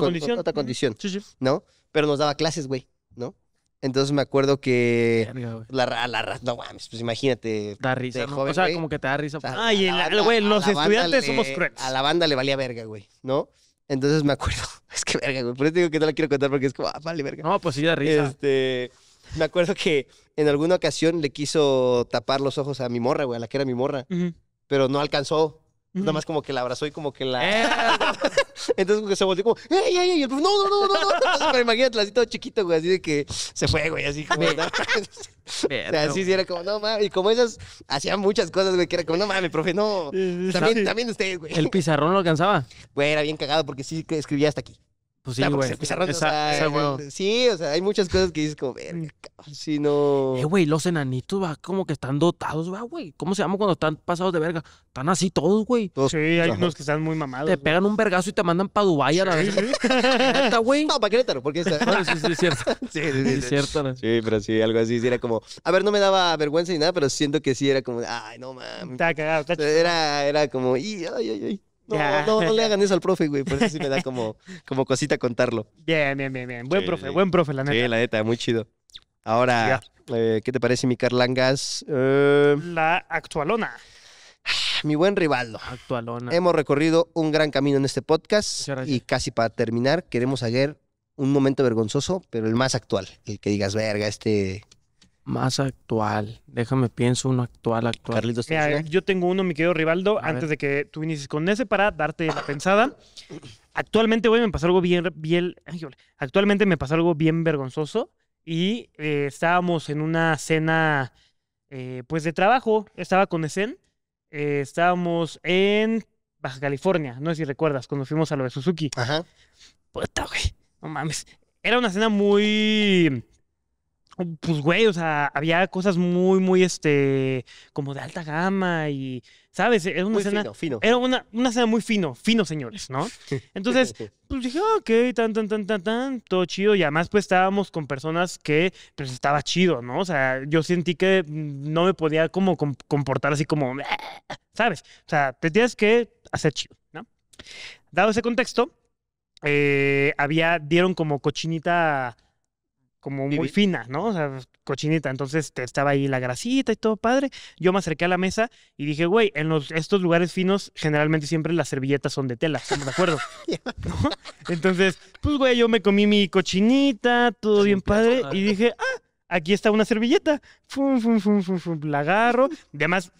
condición. otra condición. ¿No? Pero nos daba clases, güey, ¿no? Entonces me acuerdo que. La la, la, la, no mames, pues imagínate. Da risa. o sea, como que te da risa. Ay, güey, los estudiantes somos crueles. A la banda le valía verga, güey, ¿no? Entonces me acuerdo. *laughs* Es que verga, güey. Por eso digo que no la quiero contar porque es como, ah, vale, verga. No, pues sí, da risa. Este. Me acuerdo que en alguna ocasión le quiso tapar los ojos a mi morra, güey, a la que era mi morra pero no alcanzó. Nada más como que la abrazó y como que la... Eh. *laughs* Entonces como que se volteó como, ¡ey, ey, ey! no, no, no, no, no. Pero imagínate, así todo chiquito, güey, así de que se fue, güey, así como... *laughs* o así sí era como, no mames. Y como esas hacían muchas cosas, güey, que era como, no mames, profe, no. También, también usted güey. ¿El pizarrón lo alcanzaba? Güey, era bien cagado porque sí escribía hasta aquí. Pues sí, güey. O sea, sí, o sea, hay muchas cosas que dices como, verga, mm. si no. Eh, güey, los enanitos, va, como que están dotados, va, güey. ¿Cómo se llama cuando están pasados de verga? Están así todos, güey. Sí, hay unos que están muy mamados. Te pegan un vergazo y te mandan para Dubái a la vez. *laughs* güey? No, para Querétaro, porque está. sí, es cierto. *laughs* sí, es cierto. Sí, pero sí, algo así. Sí, era como, a ver, no me daba vergüenza ni nada, pero siento que sí era como, ay, no mames. Estaba cagado, está Era, era como, ay, ay, ay. No, no, le hagan eso al profe, güey. Por eso sí me da *laughs* como, como cosita contarlo. Bien, bien, bien, bien. Buen profe, buen profe, la neta. Sí, la neta, muy chido. Ahora, eh, ¿qué te parece mi Carlangas? Eh, la actualona. Ah, mi buen Rivaldo. Actualona. Hemos recorrido un gran camino en este podcast. Y casi para terminar, queremos hacer un momento vergonzoso, pero el más actual. El que digas, verga, este más actual. Déjame pienso uno actual, actual. Carlitos, yo tengo uno, mi querido Rivaldo, antes de que tú inicies con ese para darte la pensada. Actualmente, güey, me pasó algo bien, bien actualmente me pasó algo bien vergonzoso y eh, estábamos en una cena, eh, pues de trabajo. Estaba con Esen, eh, estábamos en Baja California, no sé si recuerdas, cuando fuimos a lo de Suzuki. Ajá. Puta, güey, no mames. Era una cena muy pues, güey, o sea, había cosas muy, muy, este, como de alta gama y, ¿sabes? Era una muy Fino, fino. Era una, una escena muy fino, fino, señores, ¿no? *laughs* Entonces, pues dije, ah, ok, tan, tan, tan, tan, tan, todo chido. Y además, pues estábamos con personas que, pues estaba chido, ¿no? O sea, yo sentí que no me podía como comportar así como, *laughs* ¿sabes? O sea, te tienes que hacer chido, ¿no? Dado ese contexto, eh, había, dieron como cochinita como muy fina, ¿no? O sea, cochinita. Entonces te estaba ahí la grasita y todo padre. Yo me acerqué a la mesa y dije, güey, en los, estos lugares finos generalmente siempre las servilletas son de tela, de acuerdo? *laughs* Entonces, pues, güey, yo me comí mi cochinita, todo bien padre, y dije, ah, aquí está una servilleta. Fum, fum, fum, fum, fum, la agarro. además,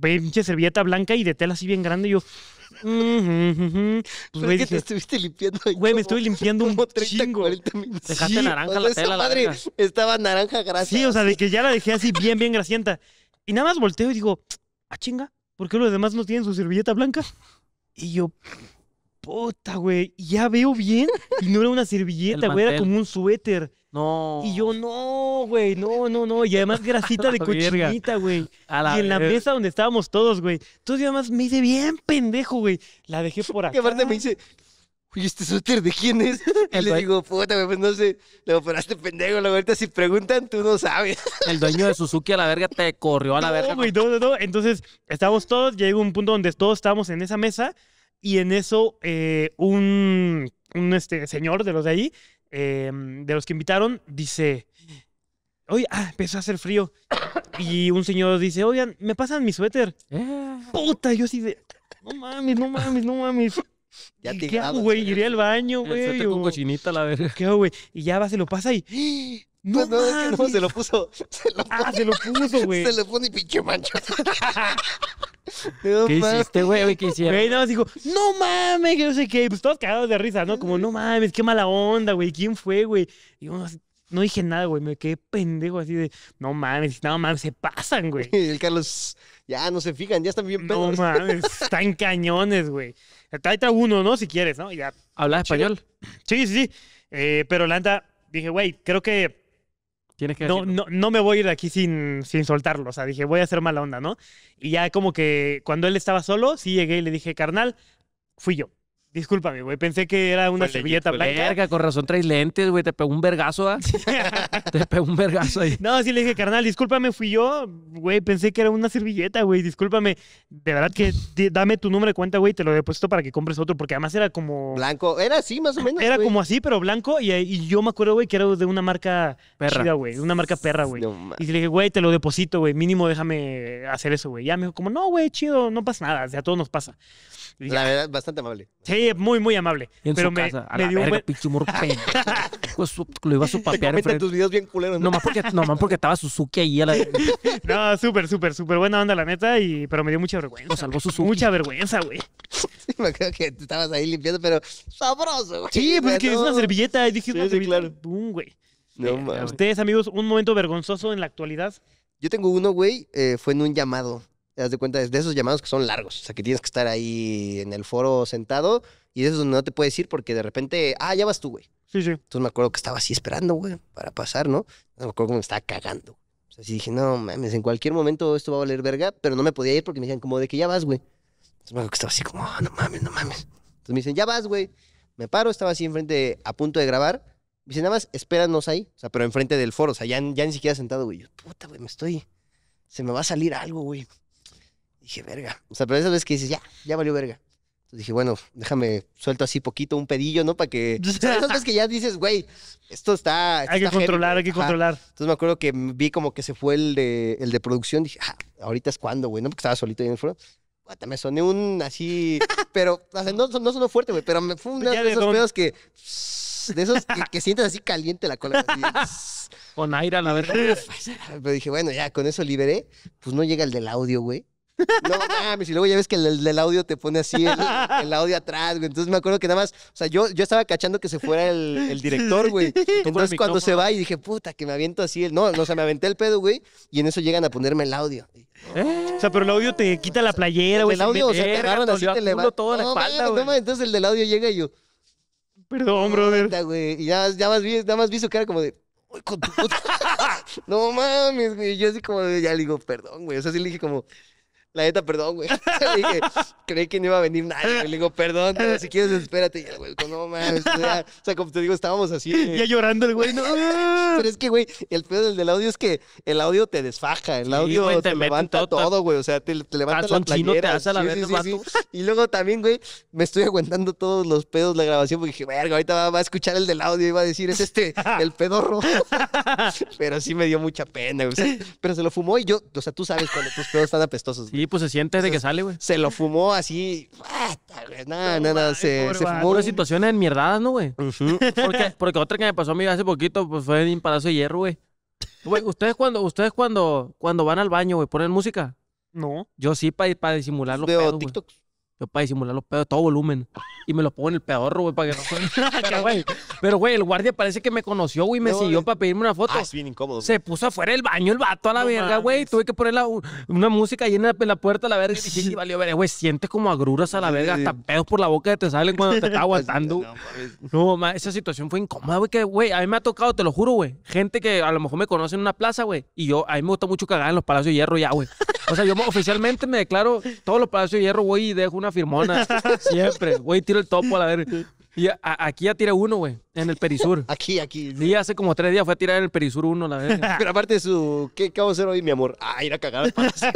pinche servilleta blanca y de tela así bien grande. Y yo, pues, güey, te estuviste limpiando ahí Güey, me estoy limpiando un chingo. Dejaste naranja la tela. estaba naranja grasa. Sí, o sea, de que ya la dejé así bien, bien grasienta. Y nada más volteo y digo, ah, chinga, ¿por qué los demás no tienen su servilleta blanca? Y yo, puta, güey, ya veo bien. Y no era una *laughs* servilleta, güey, era como un suéter. No. Y yo, no, güey, no, no, no. Y además grasita de *laughs* cochinita, güey. Y en la mesa donde estábamos todos, güey. Entonces yo además me hice bien pendejo, güey. La dejé por acá. *laughs* Y aparte me dice, oye, ¿este suéter de quién es? Y le digo, puta, güey, pues no sé. Le operaste pendejo, la verdad, si preguntan, tú no sabes. El dueño de Suzuki a la verga te corrió a la no, verga. no, no, no. Entonces estábamos todos, llegó un punto donde todos estábamos en esa mesa y en eso eh, un, un este, señor de los de ahí, em, de los que invitaron, dice, oye, ah, empezó a hacer frío. Y un señor dice, oigan, me pasan mi suéter. Eh. Puta, yo así de, no mames, no mames, no mames. *laughs* Ya ¿Qué hago, güey? Iré al baño, güey. con cochinita, la verdad. ¿Qué hago, güey? Y ya va, se lo pasa y... No, no, que no, se lo puso. Se lo ah, se lo puso, güey. *laughs* Se le pone pinche mancha. ¿Qué mames. hiciste, güey? ¿Qué hicieron? Güey, nada más dijo, no mames, que no sé qué. Pues todos cagados de risa, ¿no? Como, no mames, qué mala onda, güey. ¿Quién fue, güey? Y no, no dije nada, güey. Me quedé pendejo así de, no mames, no mames, se pasan, güey. *laughs* El Carlos, ya no se fijan, ya están bien pedos. No mames, están *laughs* cañones, güey. Ahí está uno, ¿no? Si quieres, ¿no? Ya. ¿Hablas español? Sí, sí, sí. Eh, pero la dije, güey, creo que que no, no, no, me voy a ir de aquí sin, sin soltarlo. O sea, dije, voy a hacer mala onda, ¿no? Y ya como que cuando él estaba solo, sí llegué y le dije, carnal, fui yo. Discúlpame, güey, pensé que era una servilleta blanca. con razón traes lentes, güey, te pegó un vergazo, ¿ah? *laughs* te pegó un vergazo ahí. No, sí le dije, carnal, discúlpame, fui yo, güey, pensé que era una servilleta, güey, discúlpame. De verdad que dame tu nombre de cuenta, güey, te lo deposito para que compres otro, porque además era como... Blanco, era así más o menos, Era como así, pero blanco, y, yo me acuerdo, güey, que era de una marca perra. chida, güey, una marca perra, güey. y le dije, güey, te lo deposito, güey, mínimo déjame hacer eso, güey. Ya me dijo como, no, güey, chido, no pasa nada, o sea, a nos pasa. La ah". verdad, bastante amable. Sí, muy, muy amable. en pero su me, casa, dio un verga, buen- *laughs* lo iba a Te sopapear tus videos bien culeros. ¿no? más porque, más porque estaba Suzuki ahí a la... *laughs* No, súper, súper, súper buena onda, la neta, y, pero me dio mucha vergüenza. Lo salvó Suzuki. Mucha vergüenza, güey. Sí, me acuerdo que estabas ahí limpiando, pero sabroso, güey. Sí, porque es que es una servilleta. Dije, Sí, claro. Boom, güey. No, mames. Ustedes, amigos, un momento vergonzoso en la actualidad. Yo tengo uno, güey, eh, fue en un llamado. Te das de cuenta de esos llamados que son largos, o sea, que tienes que estar ahí en el foro sentado y de esos donde no te puedes ir porque de repente, ah, ya vas tú, güey. Sí, sí. Entonces me acuerdo que estaba así esperando, güey, para pasar, ¿no? Me acuerdo que me estaba cagando. O sea, así dije, no mames, en cualquier momento esto va a valer verga, pero no me podía ir porque me decían, como de que ya vas, güey. Entonces me acuerdo que estaba así como, ah, no mames, no mames. Entonces me dicen, ya vas, güey. Me paro, estaba así enfrente, a punto de grabar. Me dice, nada más, espéranos ahí. O sea, pero enfrente del foro. O sea, ya, ya ni siquiera sentado, güey. Yo, puta, güey, me estoy. Se me va a salir algo, güey. Dije, verga. O sea, pero esas veces que dices, ya, ya valió verga. Entonces dije, bueno, déjame, suelto así poquito un pedillo, ¿no? Para que. esas veces que ya dices, güey, esto está. hay que controlar, hay que controlar. Entonces me acuerdo que vi como que se fue el de, el de producción. Dije, ah, ahorita es cuando, güey, ¿no? Porque estaba solito ahí en el foro. me soné un así. pero, o sea, no, no sonó fuerte, güey, pero me fue uno de, esos pedos que. De esos que, sientes así caliente la cola. con aire, la verdad. Ah, pues, pero dije, bueno, ya, con eso liberé. Pues no llega el del audio, güey. No mames, y luego ya ves que el, del audio te pone así, el, audio atrás, güey. Entonces me acuerdo que nada más, o sea, yo, yo estaba cachando que se fuera el, director, güey. Entonces cuando se va y dije, puta, que me aviento así, el... no, no, o sea, me aventé el pedo, güey, y en eso llegan a ponerme el audio. Eh, o sea, pero el audio te quita la playera, güey. El audio, o sea, te agarran así, te levantan. toda la No, entonces el del audio llega y yo... Perdón, brother. Y ya, ya, más vi, ya más vi su cara como de... *laughs* no mames, güey. Yo así como ya le digo, perdón, güey. O sea, sí le dije como... La neta, perdón, güey. *laughs* Le dije, creí que no iba a venir nadie. Le digo, perdón, pero si quieres, espérate. Y el güey, no mames. o sea, como te digo, estábamos así. y Ya llorando el güey, no. *laughs* pero es que, güey, el pedo del, del, audio es que el audio te desfaja. El audio te, levanta todo, güey. O sea, te, levanta la la playera. te la Y luego también, güey, me estoy aguantando todos los pedos de la grabación porque dije, verga, ahorita va, a escuchar el del audio y va a decir, es este, *laughs* el pedorro. pero sí me dio mucha pena, güey. pero se lo fumó y yo, o sea, tú sabes cuando tus pedos están apestosos pues se siente desde que sale, güey. Se lo fumó así. Nada, nada, no, se, se fumó. Una situación enmierdadas, ¿no, güey? *laughs* porque, porque otra que me pasó a mí hace poquito pues, fue en palazo de Hierro, güey. Güey, ustedes cuando, ustedes cuando, cuando van al baño, güey, ponen música. No. Yo sí, para para disimular los Veo pedos, yo para disimular los pedos, todo volumen. Y me los pongo en el pedorro, güey, para que no *laughs* suene. pero, güey, pero, güey, el guardia parece que me conoció, güey, y me siguió eh. para pedirme una foto. Ah, bien incómodo. Se puso afuera del baño el vato a la verga, güey. Tuve que poner una música ahí en la, puerta a la verga. Y sí, *laughs* valió güey. Sientes como agruras a la verga, hasta pedos por la boca que te salen cuando te está *laughs* aguantando. no, esa situación fue incómoda, güey, que, güey, a mí me ha tocado, te lo juro, güey. Gente que a lo mejor me conoce en una plaza, güey. Y yo, a mí me gusta mucho cagar en los palacios de hierro ya, güey. O sea, yo oficialmente me declaro todos los palacios de hierro, güey, y dejo una firmona. *laughs* Siempre. Güey, tiro el topo a la verga. Y aquí ya tiré uno, güey, en el Perisur. Aquí, aquí. Sí, hace como tres días fue a tirar en el Perisur uno, la verga. *laughs* Pero aparte de su, ¿qué acabo de hacer hoy, mi amor? Ah, ir a cagar al palacio.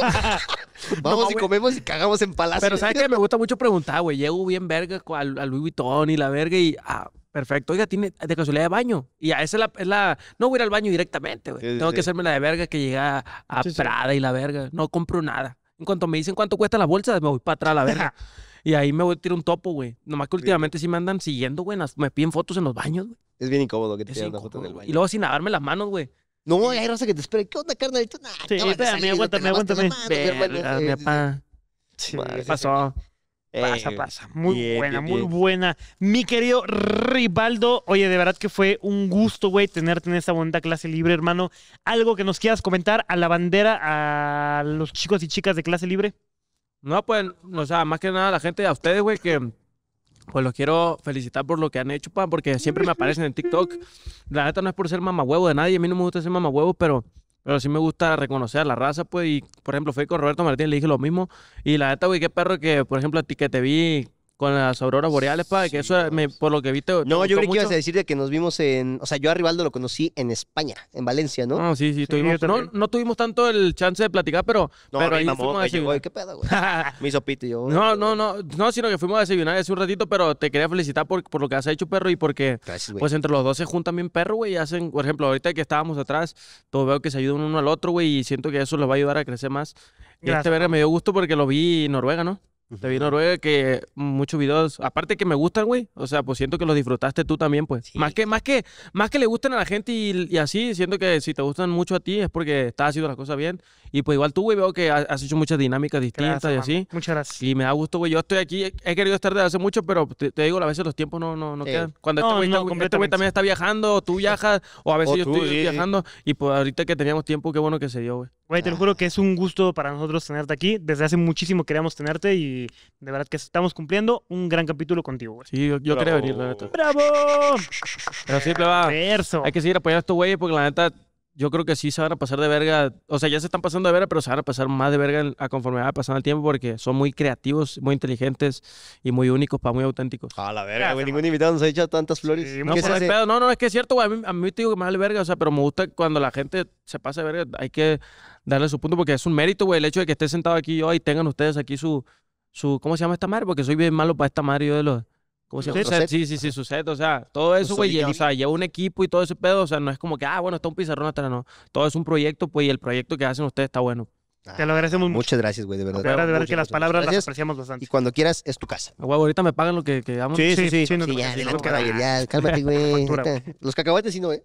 *laughs* Vamos y comemos y cagamos en palacio. Pero ¿sabes qué? Me gusta mucho preguntar, güey. Llego bien verga al, a Louis Vuitton y la verga y... Ah, Perfecto. Oiga, tiene de casualidad de baño. Y a esa es la, es la. No voy a ir al baño directamente, güey. Tengo que hacerme la de verga que llega a Prada y la verga. No compro nada. En cuanto me dicen cuánto cuesta la bolsa, me voy para atrás a la verga. *laughs* y ahí me voy a tirar un topo, güey. Nomás que últimamente sí me andan siguiendo, güey. Me piden fotos en los baños, güey. Es bien incómodo que te pidan fotos en el baño. Y luego sin lavarme las manos, güey. No, hay raza que te espera. ¿Qué onda, carnalito? sí, espérame, aguántame, aguántame. Verga, mi papá. Sí, ¿Qué pasó? Pasa, eh, pasa. Muy eh, buena, muy eh, buena. Mi querido Ribaldo, oye, de verdad que fue un gusto, güey, tenerte en esta bonita clase libre, hermano. ¿Algo que nos quieras comentar a la bandera, a los chicos y chicas de clase libre? No, pues, o sea, más que nada a la gente, a ustedes, güey, que pues los quiero felicitar por lo que han hecho, porque siempre me aparecen en TikTok. La neta no es por ser mamahuevo de nadie, a mí no me gusta ser mamahuevo, pero pero sí me gusta reconocer la raza, pues. Y, por ejemplo, fui con Roberto Martín, le dije lo mismo. Y la neta, güey, qué perro que, por ejemplo, a vi con las auroras boreales, pa, que eso por lo que viste. No, yo creo que ibas a decir que nos vimos en. O sea, yo a Rivaldo lo conocí en España, en Valencia, ¿no? No, ah, sí, sí, tuvimos, no, no, tuvimos tanto el chance de platicar, pero. No, pero ahí fuimos ¿Qué pedo, güey? me hizo pito yo. No, pues, no, no, no, sino que fuimos a desayunar hace un ratito, pero te quería felicitar por, por lo que has hecho, perro, y porque. pues entre los dos se juntan bien, perro, güey, y hacen. Por ejemplo, ahorita que estábamos atrás, todo veo que se ayudan uno al otro, güey, y siento que eso les va a ayudar a crecer más. Y este verga me dio gusto porque lo vi en Noruega, ¿no? Te vi Noruega, que muchos videos, aparte que me gustan, güey. O sea, pues siento que los disfrutaste tú también, pues. Más que, más que, más que le gustan a la gente y, así, siento que si te gustan mucho a ti es porque estás haciendo las cosas bien. Y pues igual tú, güey, veo que has hecho muchas dinámicas distintas y así. Muchas gracias. Y me da gusto, güey. Yo estoy aquí, he, querido estar desde hace mucho, pero te, digo, a veces los tiempos no, quedan. Cuando este güey este también está viajando, o tú viajas, o a veces yo estoy viajando. Y pues ahorita que teníamos tiempo, qué bueno que se dio, güey. Güey, te lo ah. juro que es un gusto para nosotros tenerte aquí. Desde hace muchísimo queríamos tenerte y de verdad que estamos cumpliendo un gran capítulo contigo, güey. Sí, yo, quería venir, la neta. ¡Bravo! Pero siempre va. Hay que seguir apoyando a estos güeyes porque la neta yo creo que sí se van a pasar de verga. O sea, ya se están pasando de verga, pero se van a pasar más de verga a conformidad pasando el tiempo porque son muy creativos, muy inteligentes y muy únicos, para muy auténticos. A la verga, ah, güey. Ningún invitado nos ha hecho tantas flores. Pues, no, no, es que es cierto, güey. A mí, a te digo que más de verga, o sea, pero me gusta cuando la gente se pasa de verga. Hay que darle su punto porque es un mérito, güey, el hecho de que esté sentado aquí yo y tengan ustedes aquí su. su ¿Cómo se llama esta madre? Porque soy bien malo para esta madre yo de los. Sí, sí, sí, sucede O sea, todo eso, güey, o sea, lleva un equipo y todo ese pedo. O sea, no es como que, ah, bueno, está un pizarrón atrás, no. Todo es un proyecto, pues, y el proyecto que hacen ustedes está bueno. Ah, te lo agradecemos mucho. Muchas gracias, güey, de verdad. de verdad que las palabras las apreciamos bastante. Y cuando quieras, es tu casa. Güey, ahorita me pagan lo que, damos. Sí, sí, sí. sí, ya, ya, cálmate, güey. *laughs* *laughs* Los cacahuetes, sí no, ¿eh?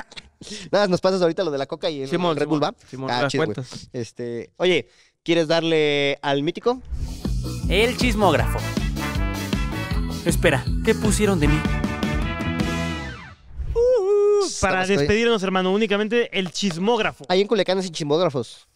*laughs* Nada, nos pasas ahorita lo de la coca y el Red Bull, ¿va? Ah, este, oye, ¿quieres darle al mítico? El chismógrafo. Espera, ¿qué pusieron de mí? Uh, para despedirnos, hermano, únicamente el chismógrafo. ¿Hay en Culiacán hacen chismógrafos.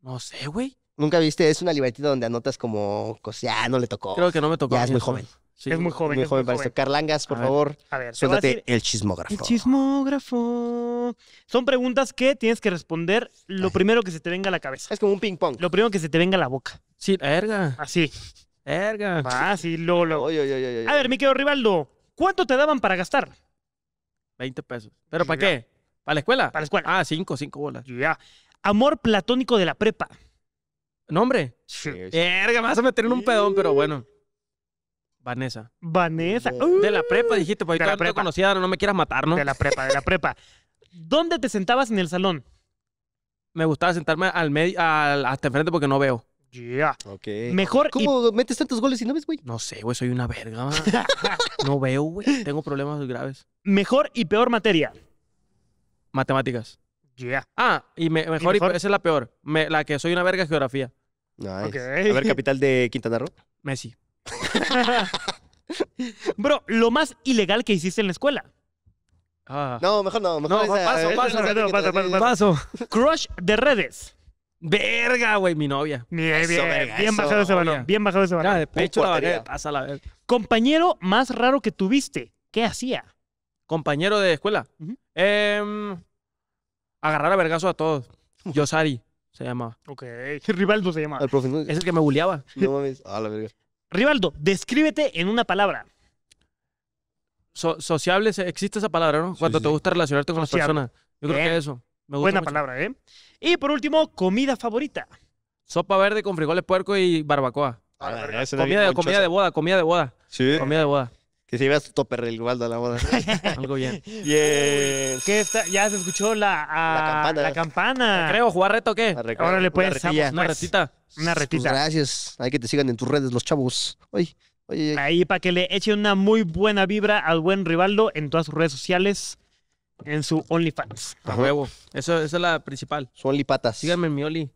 No sé, güey. ¿Nunca viste? Es una libretita donde anotas como Ya, no le tocó. Creo que no me tocó. Ya es muy joven. es muy joven. Muy joven para Carlangas, por favor. a ver, suéltate el chismógrafo. El chismógrafo. Son preguntas que tienes que responder lo primero que se te venga a la cabeza. Es como un ping-pong. Lo primero que se te venga a la boca. Sí, la verga. Así. Verga. Fácil, Lolo. A ver, mi querido Rivaldo, ¿cuánto te daban para gastar? 20 pesos. ¿Pero para qué? ¿Para la escuela? Para la escuela. Ah, cinco, cinco bolas. Ya. Amor platónico de la prepa. ¿Nombre? Sí. Verga, me vas a meter en un pedón, pero bueno. Vanessa. Vanessa. Uh, de la prepa, dijiste, porque la prepa. Conocida, no me quieras matar, ¿no? De la prepa, de la prepa. ¿Dónde te sentabas en el salón? Me gustaba sentarme al medio, hasta enfrente porque no veo. Yeah. Okay. Mejor. ¿Cómo metes tantos goles y no ves, güey? No sé, güey, soy una verga. *laughs* no veo, güey. Tengo problemas graves. Mejor y peor materia. Matemáticas. Yeah. Ah, y mejor, ¿Y peor, esa es la peor. la que soy una verga geografía. Nice. Okay. A ver, capital de Quintana Roo. Messi. *laughs* Bro, lo más ilegal que hiciste en la escuela. Ah. No, mejor no. Mejor paso, paso, paso, paso. Crush de redes. Verga, güey, mi novia. Bien, Eso, bien, bajado ese balón. Bien bajado ese balón. de pecho la la verga. Compañero más raro que tuviste, ¿qué hacía? Compañero de escuela. Em, agarrar a vergazo a todos. Yosari se llamaba. Ok. Rivaldo se llama. Es el que me buleaba no mames. A la verga. Rivaldo, descríbete en una palabra. sociable, existe esa palabra, ¿no? Cuando te gusta relacionarte con las personas. Yo creo que eso. Buena palabra, ¿eh? Y por último, comida favorita. Sopa verde con frijoles puerco y barbacoa. comida, de, comida, de, boda, comida de boda. Sí. Comida de boda. Que si veas tu tope, Rivaldo, a la boda. *laughs* Algo bien. Ya se escuchó la, ah, la campana. ¿Creo jugar reto o qué? Ahora le puedes dar una retita. Una pues, retita. gracias. Hay que te sigan en tus redes los chavos. Oye. Oye. Ahí para que le eche una muy buena vibra al buen Rivaldo en todas sus redes sociales. En su OnlyFans. A huevo. Eso, esa es la principal. Su OnlyPatas. Síganme en mi Oli.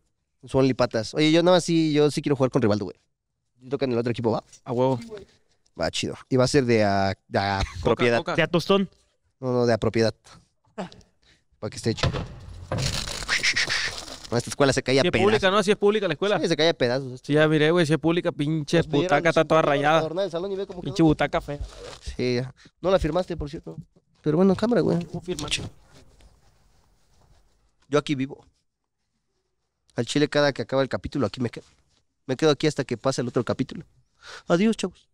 Su OnlyPatas. Oye, yo nada más sí, yo sí quiero jugar con Rivaldo, güey. Yo toca en el otro equipo, ¿va? A huevo. Va chido. Y va a ser de a, propiedad. De a tostón. No, no, de a propiedad. Ah. Para que esté chido. esta escuela se caía a pedazos. es pública, ¿no? Así es pública la escuela. Sí, se caía a pedazos. Sí, ya miré, güey, si es pública, pinche butaca está toda rayada. Pinche butaca fea. Sí, ya. No la firmaste, por cierto. Pero bueno, cámara, güey. Yo aquí vivo. Al chile cada que acaba el capítulo, aquí me quedo. Me quedo aquí hasta que pase el otro capítulo. Adiós, chavos.